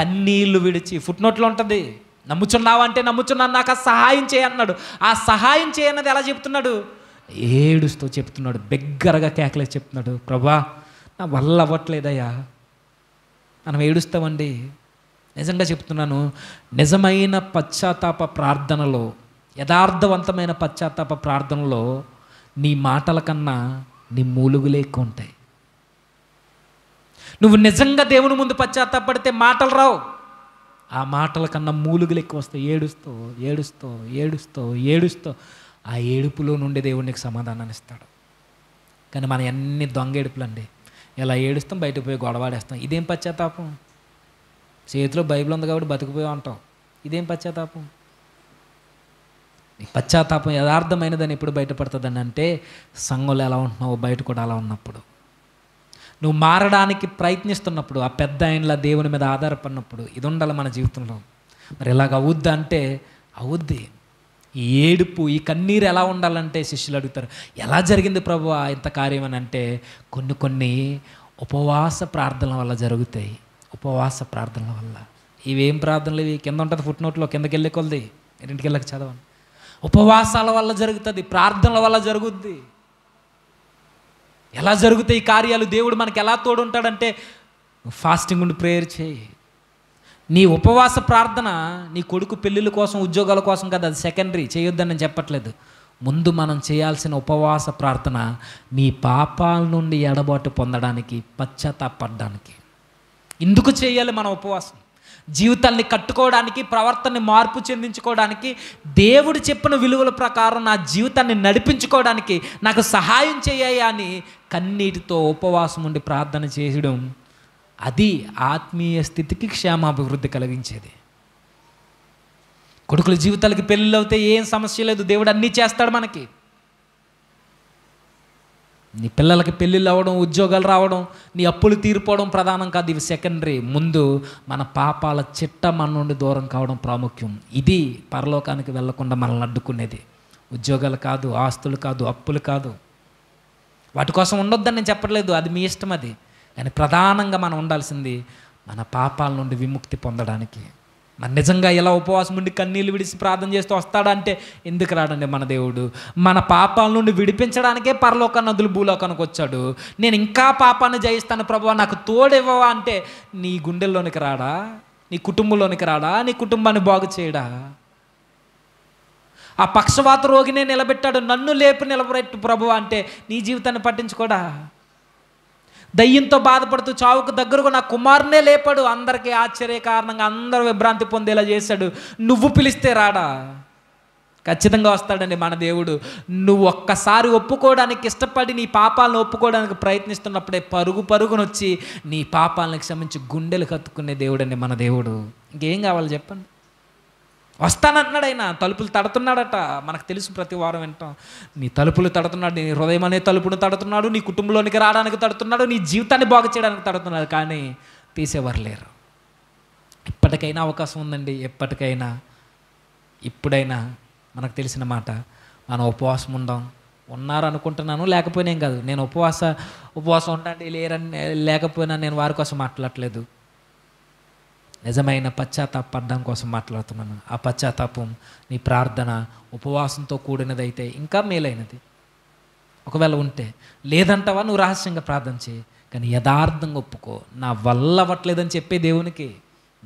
Speaker 1: కన్నీళ్ళు విడిచి ఫుట్నోట్లో ఉంటుంది నమ్ముచున్నావా అంటే నమ్ముచున్నాను నాకు సహాయం సహాయం చేయన్నాడు ఆ సహాయం చేయన్నది ఎలా చెప్తున్నాడు ఏడుస్తూ చెప్తున్నాడు బిగ్గరగా కేకలే చెప్తున్నాడు ప్రభా నా వల్ల అవ్వట్లేదయ్యా మనం ఏడుస్తామండి నిజంగా చెప్తున్నాను నిజమైన పశ్చాత్తాప ప్రార్థనలో యథార్థవంతమైన పశ్చాత్తాప ప్రార్థనలో నీ మాటల కన్నా నీ మూలుగులే ఎక్కువ ఉంటాయి నువ్వు నిజంగా దేవుని ముందు పశ్చాత్తాపడితే మాటలు రావు ఆ మాటల కన్నా మూలుగులు ఎక్కువ వస్తాయి ఏడుస్తూ ఏడుస్తూ ఏడుస్తూ ఏడుస్తూ ఆ ఏడుపులో నుండి దేవునికి సమాధానాన్ని ఇస్తాడు కానీ మన అన్ని దొంగ ఏడుపులు అండి ఇలా ఏడుస్తాం బయటకు పోయి గొడవాడేస్తాం ఇదేం పశ్చాత్తాపం చేతిలో బైబిల్ ఉంది కాబట్టి బతికిపోయి ఉంటాం ఇదేం పశ్చాత్తాపం పశ్చాత్తాపం యథార్థమైనదని ఎప్పుడు బయటపడుతుందని అంటే సంఘంలో ఎలా ఉంటున్నావు బయట కూడా అలా ఉన్నప్పుడు నువ్వు మారడానికి ప్రయత్నిస్తున్నప్పుడు ఆ పెద్ద ఆయనలా దేవుని మీద ఆధారపడినప్పుడు ఇది ఉండాలి మన జీవితంలో మరి ఇలాగ అవుద్ది అంటే అవుద్ది ఈ ఏడుపు ఈ కన్నీరు ఎలా ఉండాలంటే శిష్యులు అడుగుతారు ఎలా జరిగింది ప్రభు ఇంత కార్యం అని అంటే కొన్ని కొన్ని ఉపవాస ప్రార్థనల వల్ల జరుగుతాయి ఉపవాస ప్రార్థనల వల్ల ఇవేం ప్రార్థనలు ఇవి కింద ఉంటుంది ఫుట్ నోట్లో కిందకి వెళ్ళే కొలది రెండుకెళ్ళక వెళ్ళక చదవండి ఉపవాసాల వల్ల జరుగుతుంది ప్రార్థనల వల్ల జరుగుద్ది ఎలా జరుగుతాయి ఈ కార్యాలు దేవుడు మనకి ఎలా తోడుంటాడంటే ఫాస్టింగ్ ఉండి ప్రేయర్ చేయి నీ ఉపవాస ప్రార్థన నీ కొడుకు పెళ్ళిళ్ళ కోసం ఉద్యోగాల కోసం కదా అది సెకండరీ చేయొద్దని నేను చెప్పట్లేదు ముందు మనం చేయాల్సిన ఉపవాస ప్రార్థన నీ పాపాల నుండి ఎడబాటు పొందడానికి పశ్చాత్తాపడడానికి ఇందుకు చేయాలి మన ఉపవాసం జీవితాన్ని కట్టుకోవడానికి ప్రవర్తనని మార్పు చెందించుకోవడానికి దేవుడు చెప్పిన విలువల ప్రకారం నా జీవితాన్ని నడిపించుకోవడానికి నాకు సహాయం చేయాలి అని కన్నీటితో ఉపవాసం ఉండి ప్రార్థన చేయడం అది ఆత్మీయ స్థితికి క్షేమాభివృద్ధి కలిగించేది కొడుకుల జీవితాలకి పెళ్ళిళ్ళు అవుతే ఏం సమస్య లేదు దేవుడు అన్నీ చేస్తాడు మనకి నీ పిల్లలకి పెళ్ళిళ్ళు అవ్వడం ఉద్యోగాలు రావడం నీ అప్పులు తీరిపోవడం ప్రధానం కాదు ఇవి సెకండరీ ముందు మన పాపాల చిట్ట మన నుండి దూరం కావడం ప్రాముఖ్యం ఇది పరలోకానికి వెళ్లకుండా మనల్ని అడ్డుకునేది ఉద్యోగాలు కాదు ఆస్తులు కాదు అప్పులు కాదు వాటి కోసం ఉండొద్దని నేను చెప్పట్లేదు అది మీ ఇష్టం అది కానీ ప్రధానంగా మనం ఉండాల్సింది మన పాపాల నుండి విముక్తి పొందడానికి మరి నిజంగా ఇలా ఉపవాసం ఉండి కన్నీళ్ళు విడిచి ప్రార్థన చేస్తూ వస్తాడంటే ఎందుకు రాడండి మన దేవుడు మన పాపాల నుండి విడిపించడానికే పరలోక నదులు భూలోకానికి వచ్చాడు నేను ఇంకా పాపాన్ని జయిస్తాను ప్రభు నాకు తోడివ్వవా అంటే నీ గుండెల్లోనికి రాడా నీ కుటుంబంలోనికి రాడా నీ కుటుంబాన్ని బాగు చేయడా ఆ పక్షవాత రోగినే నిలబెట్టాడు నన్ను లేపు నిలబెట్టు ప్రభు అంటే నీ జీవితాన్ని పట్టించుకోడా దయ్యంతో బాధపడుతూ చావుకు దగ్గరకు నా కుమారునే లేపాడు అందరికీ ఆశ్చర్య కారణంగా అందరూ విభ్రాంతి పొందేలా చేశాడు నువ్వు పిలిస్తే రాడా ఖచ్చితంగా వస్తాడండి మన దేవుడు నువ్వు ఒక్కసారి ఒప్పుకోవడానికి ఇష్టపడి నీ పాపాలను ఒప్పుకోవడానికి ప్రయత్నిస్తున్నప్పుడే పరుగు పరుగునొచ్చి నీ పాపాలను క్షమించి గుండెలు కత్తుకునే దేవుడండి మన దేవుడు ఇంకేం కావాలి చెప్పండి వస్తానంటున్నాడు ఆయన తలుపులు తడుతున్నాడట మనకు తెలుసు ప్రతి వారం వింటాం నీ తలుపులు తడుతున్నాడు నీ హృదయం అనే తలుపును తడుతున్నాడు నీ కుటుంబంలోనికి రావడానికి తడుతున్నాడు నీ జీవితాన్ని బాగు చేయడానికి తడుతున్నాడు కానీ తీసేవారు లేరు ఇప్పటికైనా అవకాశం ఉందండి ఎప్పటికైనా ఇప్పుడైనా మనకు తెలిసిన మాట మనం ఉపవాసం ఉండం ఉన్నారు అనుకుంటున్నాను కాదు నేను ఉపవాస ఉపవాసం ఉండండి లేరని లేకపోయినా నేను వారి కోసం మాట్లాడలేదు నిజమైన పడ్డం కోసం మాట్లాడుతున్నాను ఆ పశ్చాత్తాపం నీ ప్రార్థన ఉపవాసంతో కూడినదైతే ఇంకా మేలైనది ఒకవేళ ఉంటే లేదంటావా నువ్వు రహస్యంగా ప్రార్థన చేయి కానీ యథార్థంగా ఒప్పుకో నా వల్ల అవ్వట్లేదని చెప్పే దేవునికి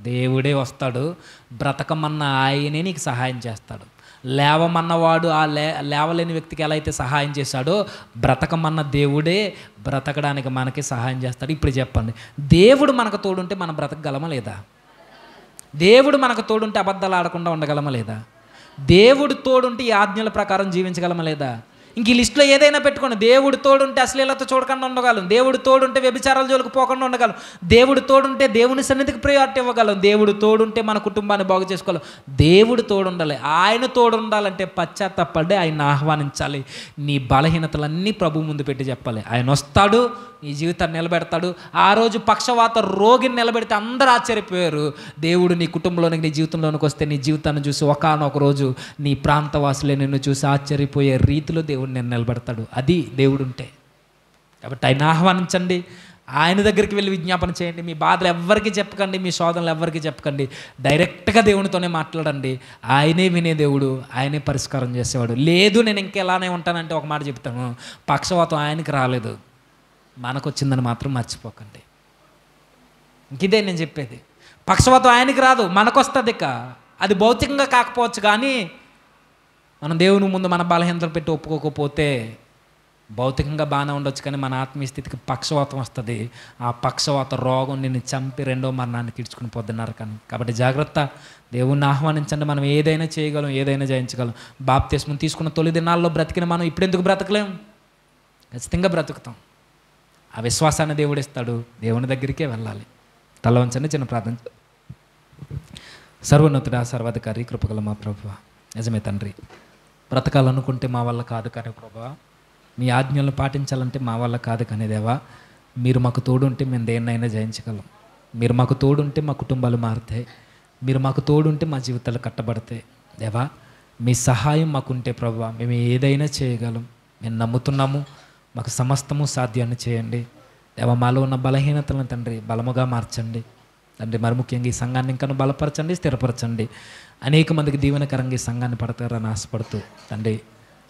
Speaker 1: దేవుడే వస్తాడు బ్రతకమన్న ఆయనే నీకు సహాయం చేస్తాడు లేవమన్నవాడు ఆ లే లేవలేని వ్యక్తికి ఎలా అయితే సహాయం చేశాడో బ్రతకమన్న దేవుడే బ్రతకడానికి మనకి సహాయం చేస్తాడు ఇప్పుడు చెప్పండి దేవుడు మనకు తోడుంటే మనం బ్రతకగలమా లేదా దేవుడు మనకు తోడుంటే అబద్ధాలు ఆడకుండా ఉండగలమా లేదా దేవుడు తోడుంటే ఈ ఆజ్ఞల ప్రకారం జీవించగలమా లేదా ఇంక ఈ లిస్టులో ఏదైనా పెట్టుకోండి దేవుడు తోడుంటే అశ్లీలత చూడకుండా ఉండగలం దేవుడు తోడుంటే వ్యభిచారాల జోలికి పోకుండా ఉండగలం దేవుడు తోడుంటే దేవుని సన్నిధికి ప్రయారిటీ ఇవ్వగలం దేవుడు తోడుంటే మన కుటుంబాన్ని బాగు చేసుకోవాలి దేవుడు తోడుండాలి ఆయన తోడుండాలంటే పశ్చాత్తపడి ఆయన ఆహ్వానించాలి నీ బలహీనతలన్నీ ప్రభు ముందు పెట్టి చెప్పాలి ఆయన వస్తాడు నీ జీవితాన్ని నిలబెడతాడు ఆ రోజు పక్షవాత రోగిని నిలబెడితే అందరూ ఆశ్చర్యపోయారు దేవుడు నీ కుటుంబంలోనికి నీ జీవితంలోనికి వస్తే నీ జీవితాన్ని చూసి ఒకనొక రోజు నీ ప్రాంతవాసులే నిన్ను చూసి ఆశ్చర్యపోయే రీతిలో దేవుడు దేవుడు నేను నిలబడతాడు అది దేవుడు ఉంటే కాబట్టి ఆయన ఆహ్వానించండి ఆయన దగ్గరికి వెళ్ళి విజ్ఞాపన చేయండి మీ బాధలు ఎవ్వరికి చెప్పకండి మీ శోధనలు ఎవ్వరికి చెప్పకండి డైరెక్ట్గా దేవునితోనే మాట్లాడండి ఆయనే వినే దేవుడు ఆయనే పరిష్కారం చేసేవాడు లేదు నేను ఇంకెలానే ఉంటానంటే ఒక మాట చెప్తాను పక్షవాతం ఆయనకి రాలేదు మనకు వచ్చిందని మాత్రం మర్చిపోకండి ఇదే నేను చెప్పేది పక్షవాతం ఆయనకి రాదు మనకు ఇక అది భౌతికంగా కాకపోవచ్చు కానీ మనం దేవుని ముందు మన బలహీనతలు పెట్టి ఒప్పుకోకపోతే భౌతికంగా బాగానే ఉండొచ్చు కానీ మన ఆత్మీయ స్థితికి పక్షవాతం వస్తుంది ఆ పక్షవాత రోగం నిన్ను చంపి రెండో మరణాన్ని తీర్చుకుని పొద్దున్నారు కానీ కాబట్టి జాగ్రత్త దేవుణ్ణి ఆహ్వానించండి మనం ఏదైనా చేయగలం ఏదైనా జయించగలం బాప్తిస్మం తీసుకున్న తొలి దినాల్లో బ్రతికిన మనం ఇప్పుడెందుకు బ్రతకలేం ఖచ్చితంగా బ్రతుకుతాం ఆ విశ్వాసాన్ని దేవుడు ఇస్తాడు దేవుని దగ్గరికే వెళ్ళాలి తలవంచండి చిన్న ప్రార్థన సర్వోన్నతుడా సర్వాధికారి కృపగల మా ప్రభు నిజమే తండ్రి బ్రతకాలనుకుంటే మా వల్ల కాదు కానీ ప్రభా మీ ఆజ్ఞలను పాటించాలంటే మా వల్ల కాదు కానీ దేవా మీరు మాకు తోడుంటే మేము దేన్నైనా జయించగలం మీరు మాకు తోడుంటే మా కుటుంబాలు మారుతాయి మీరు మాకు తోడుంటే మా జీవితాలు కట్టబడతాయి దేవా మీ సహాయం మాకుంటే ప్రభా మేము ఏదైనా చేయగలం మేము నమ్ముతున్నాము మాకు సమస్తము సాధ్యాన్ని చేయండి దేవా మాలో ఉన్న బలహీనతలను తండ్రి బలముగా మార్చండి తండ్రి మరి ముఖ్యంగా ఈ సంఘాన్ని ఇంకా బలపరచండి స్థిరపరచండి అనేక మందికి దీవెనకరంగా సంఘాన్ని పడతారని ఆశపడుతూ తండ్రి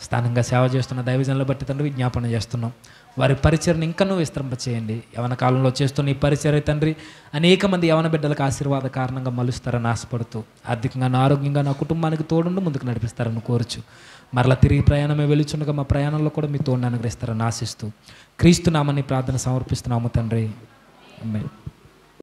Speaker 1: స్థానంగా సేవ చేస్తున్న దైవజనుల బట్టి తండ్రి విజ్ఞాపన చేస్తున్నాం వారి పరిచయను ఇంకా నువ్వు విస్తరింపచేయండి యవన కాలంలో చేస్తున్న ఈ పరిచయ తండ్రి అనేక మంది యవన బిడ్డలకు ఆశీర్వాద కారణంగా మలుస్తారని ఆశపడుతూ ఆర్థికంగా ఆరోగ్యంగా నా కుటుంబానికి తోడుండి ముందుకు నడిపిస్తారని కోరుచు మరలా తిరిగి ప్రయాణమే వెళ్ళుచుండగా మా ప్రయాణంలో కూడా మీ తోడుని అనుగ్రహిస్తారని ఆశిస్తూ క్రీస్తునామని ప్రార్థన సమర్పిస్తున్నాము తండ్రి అమ్మాయి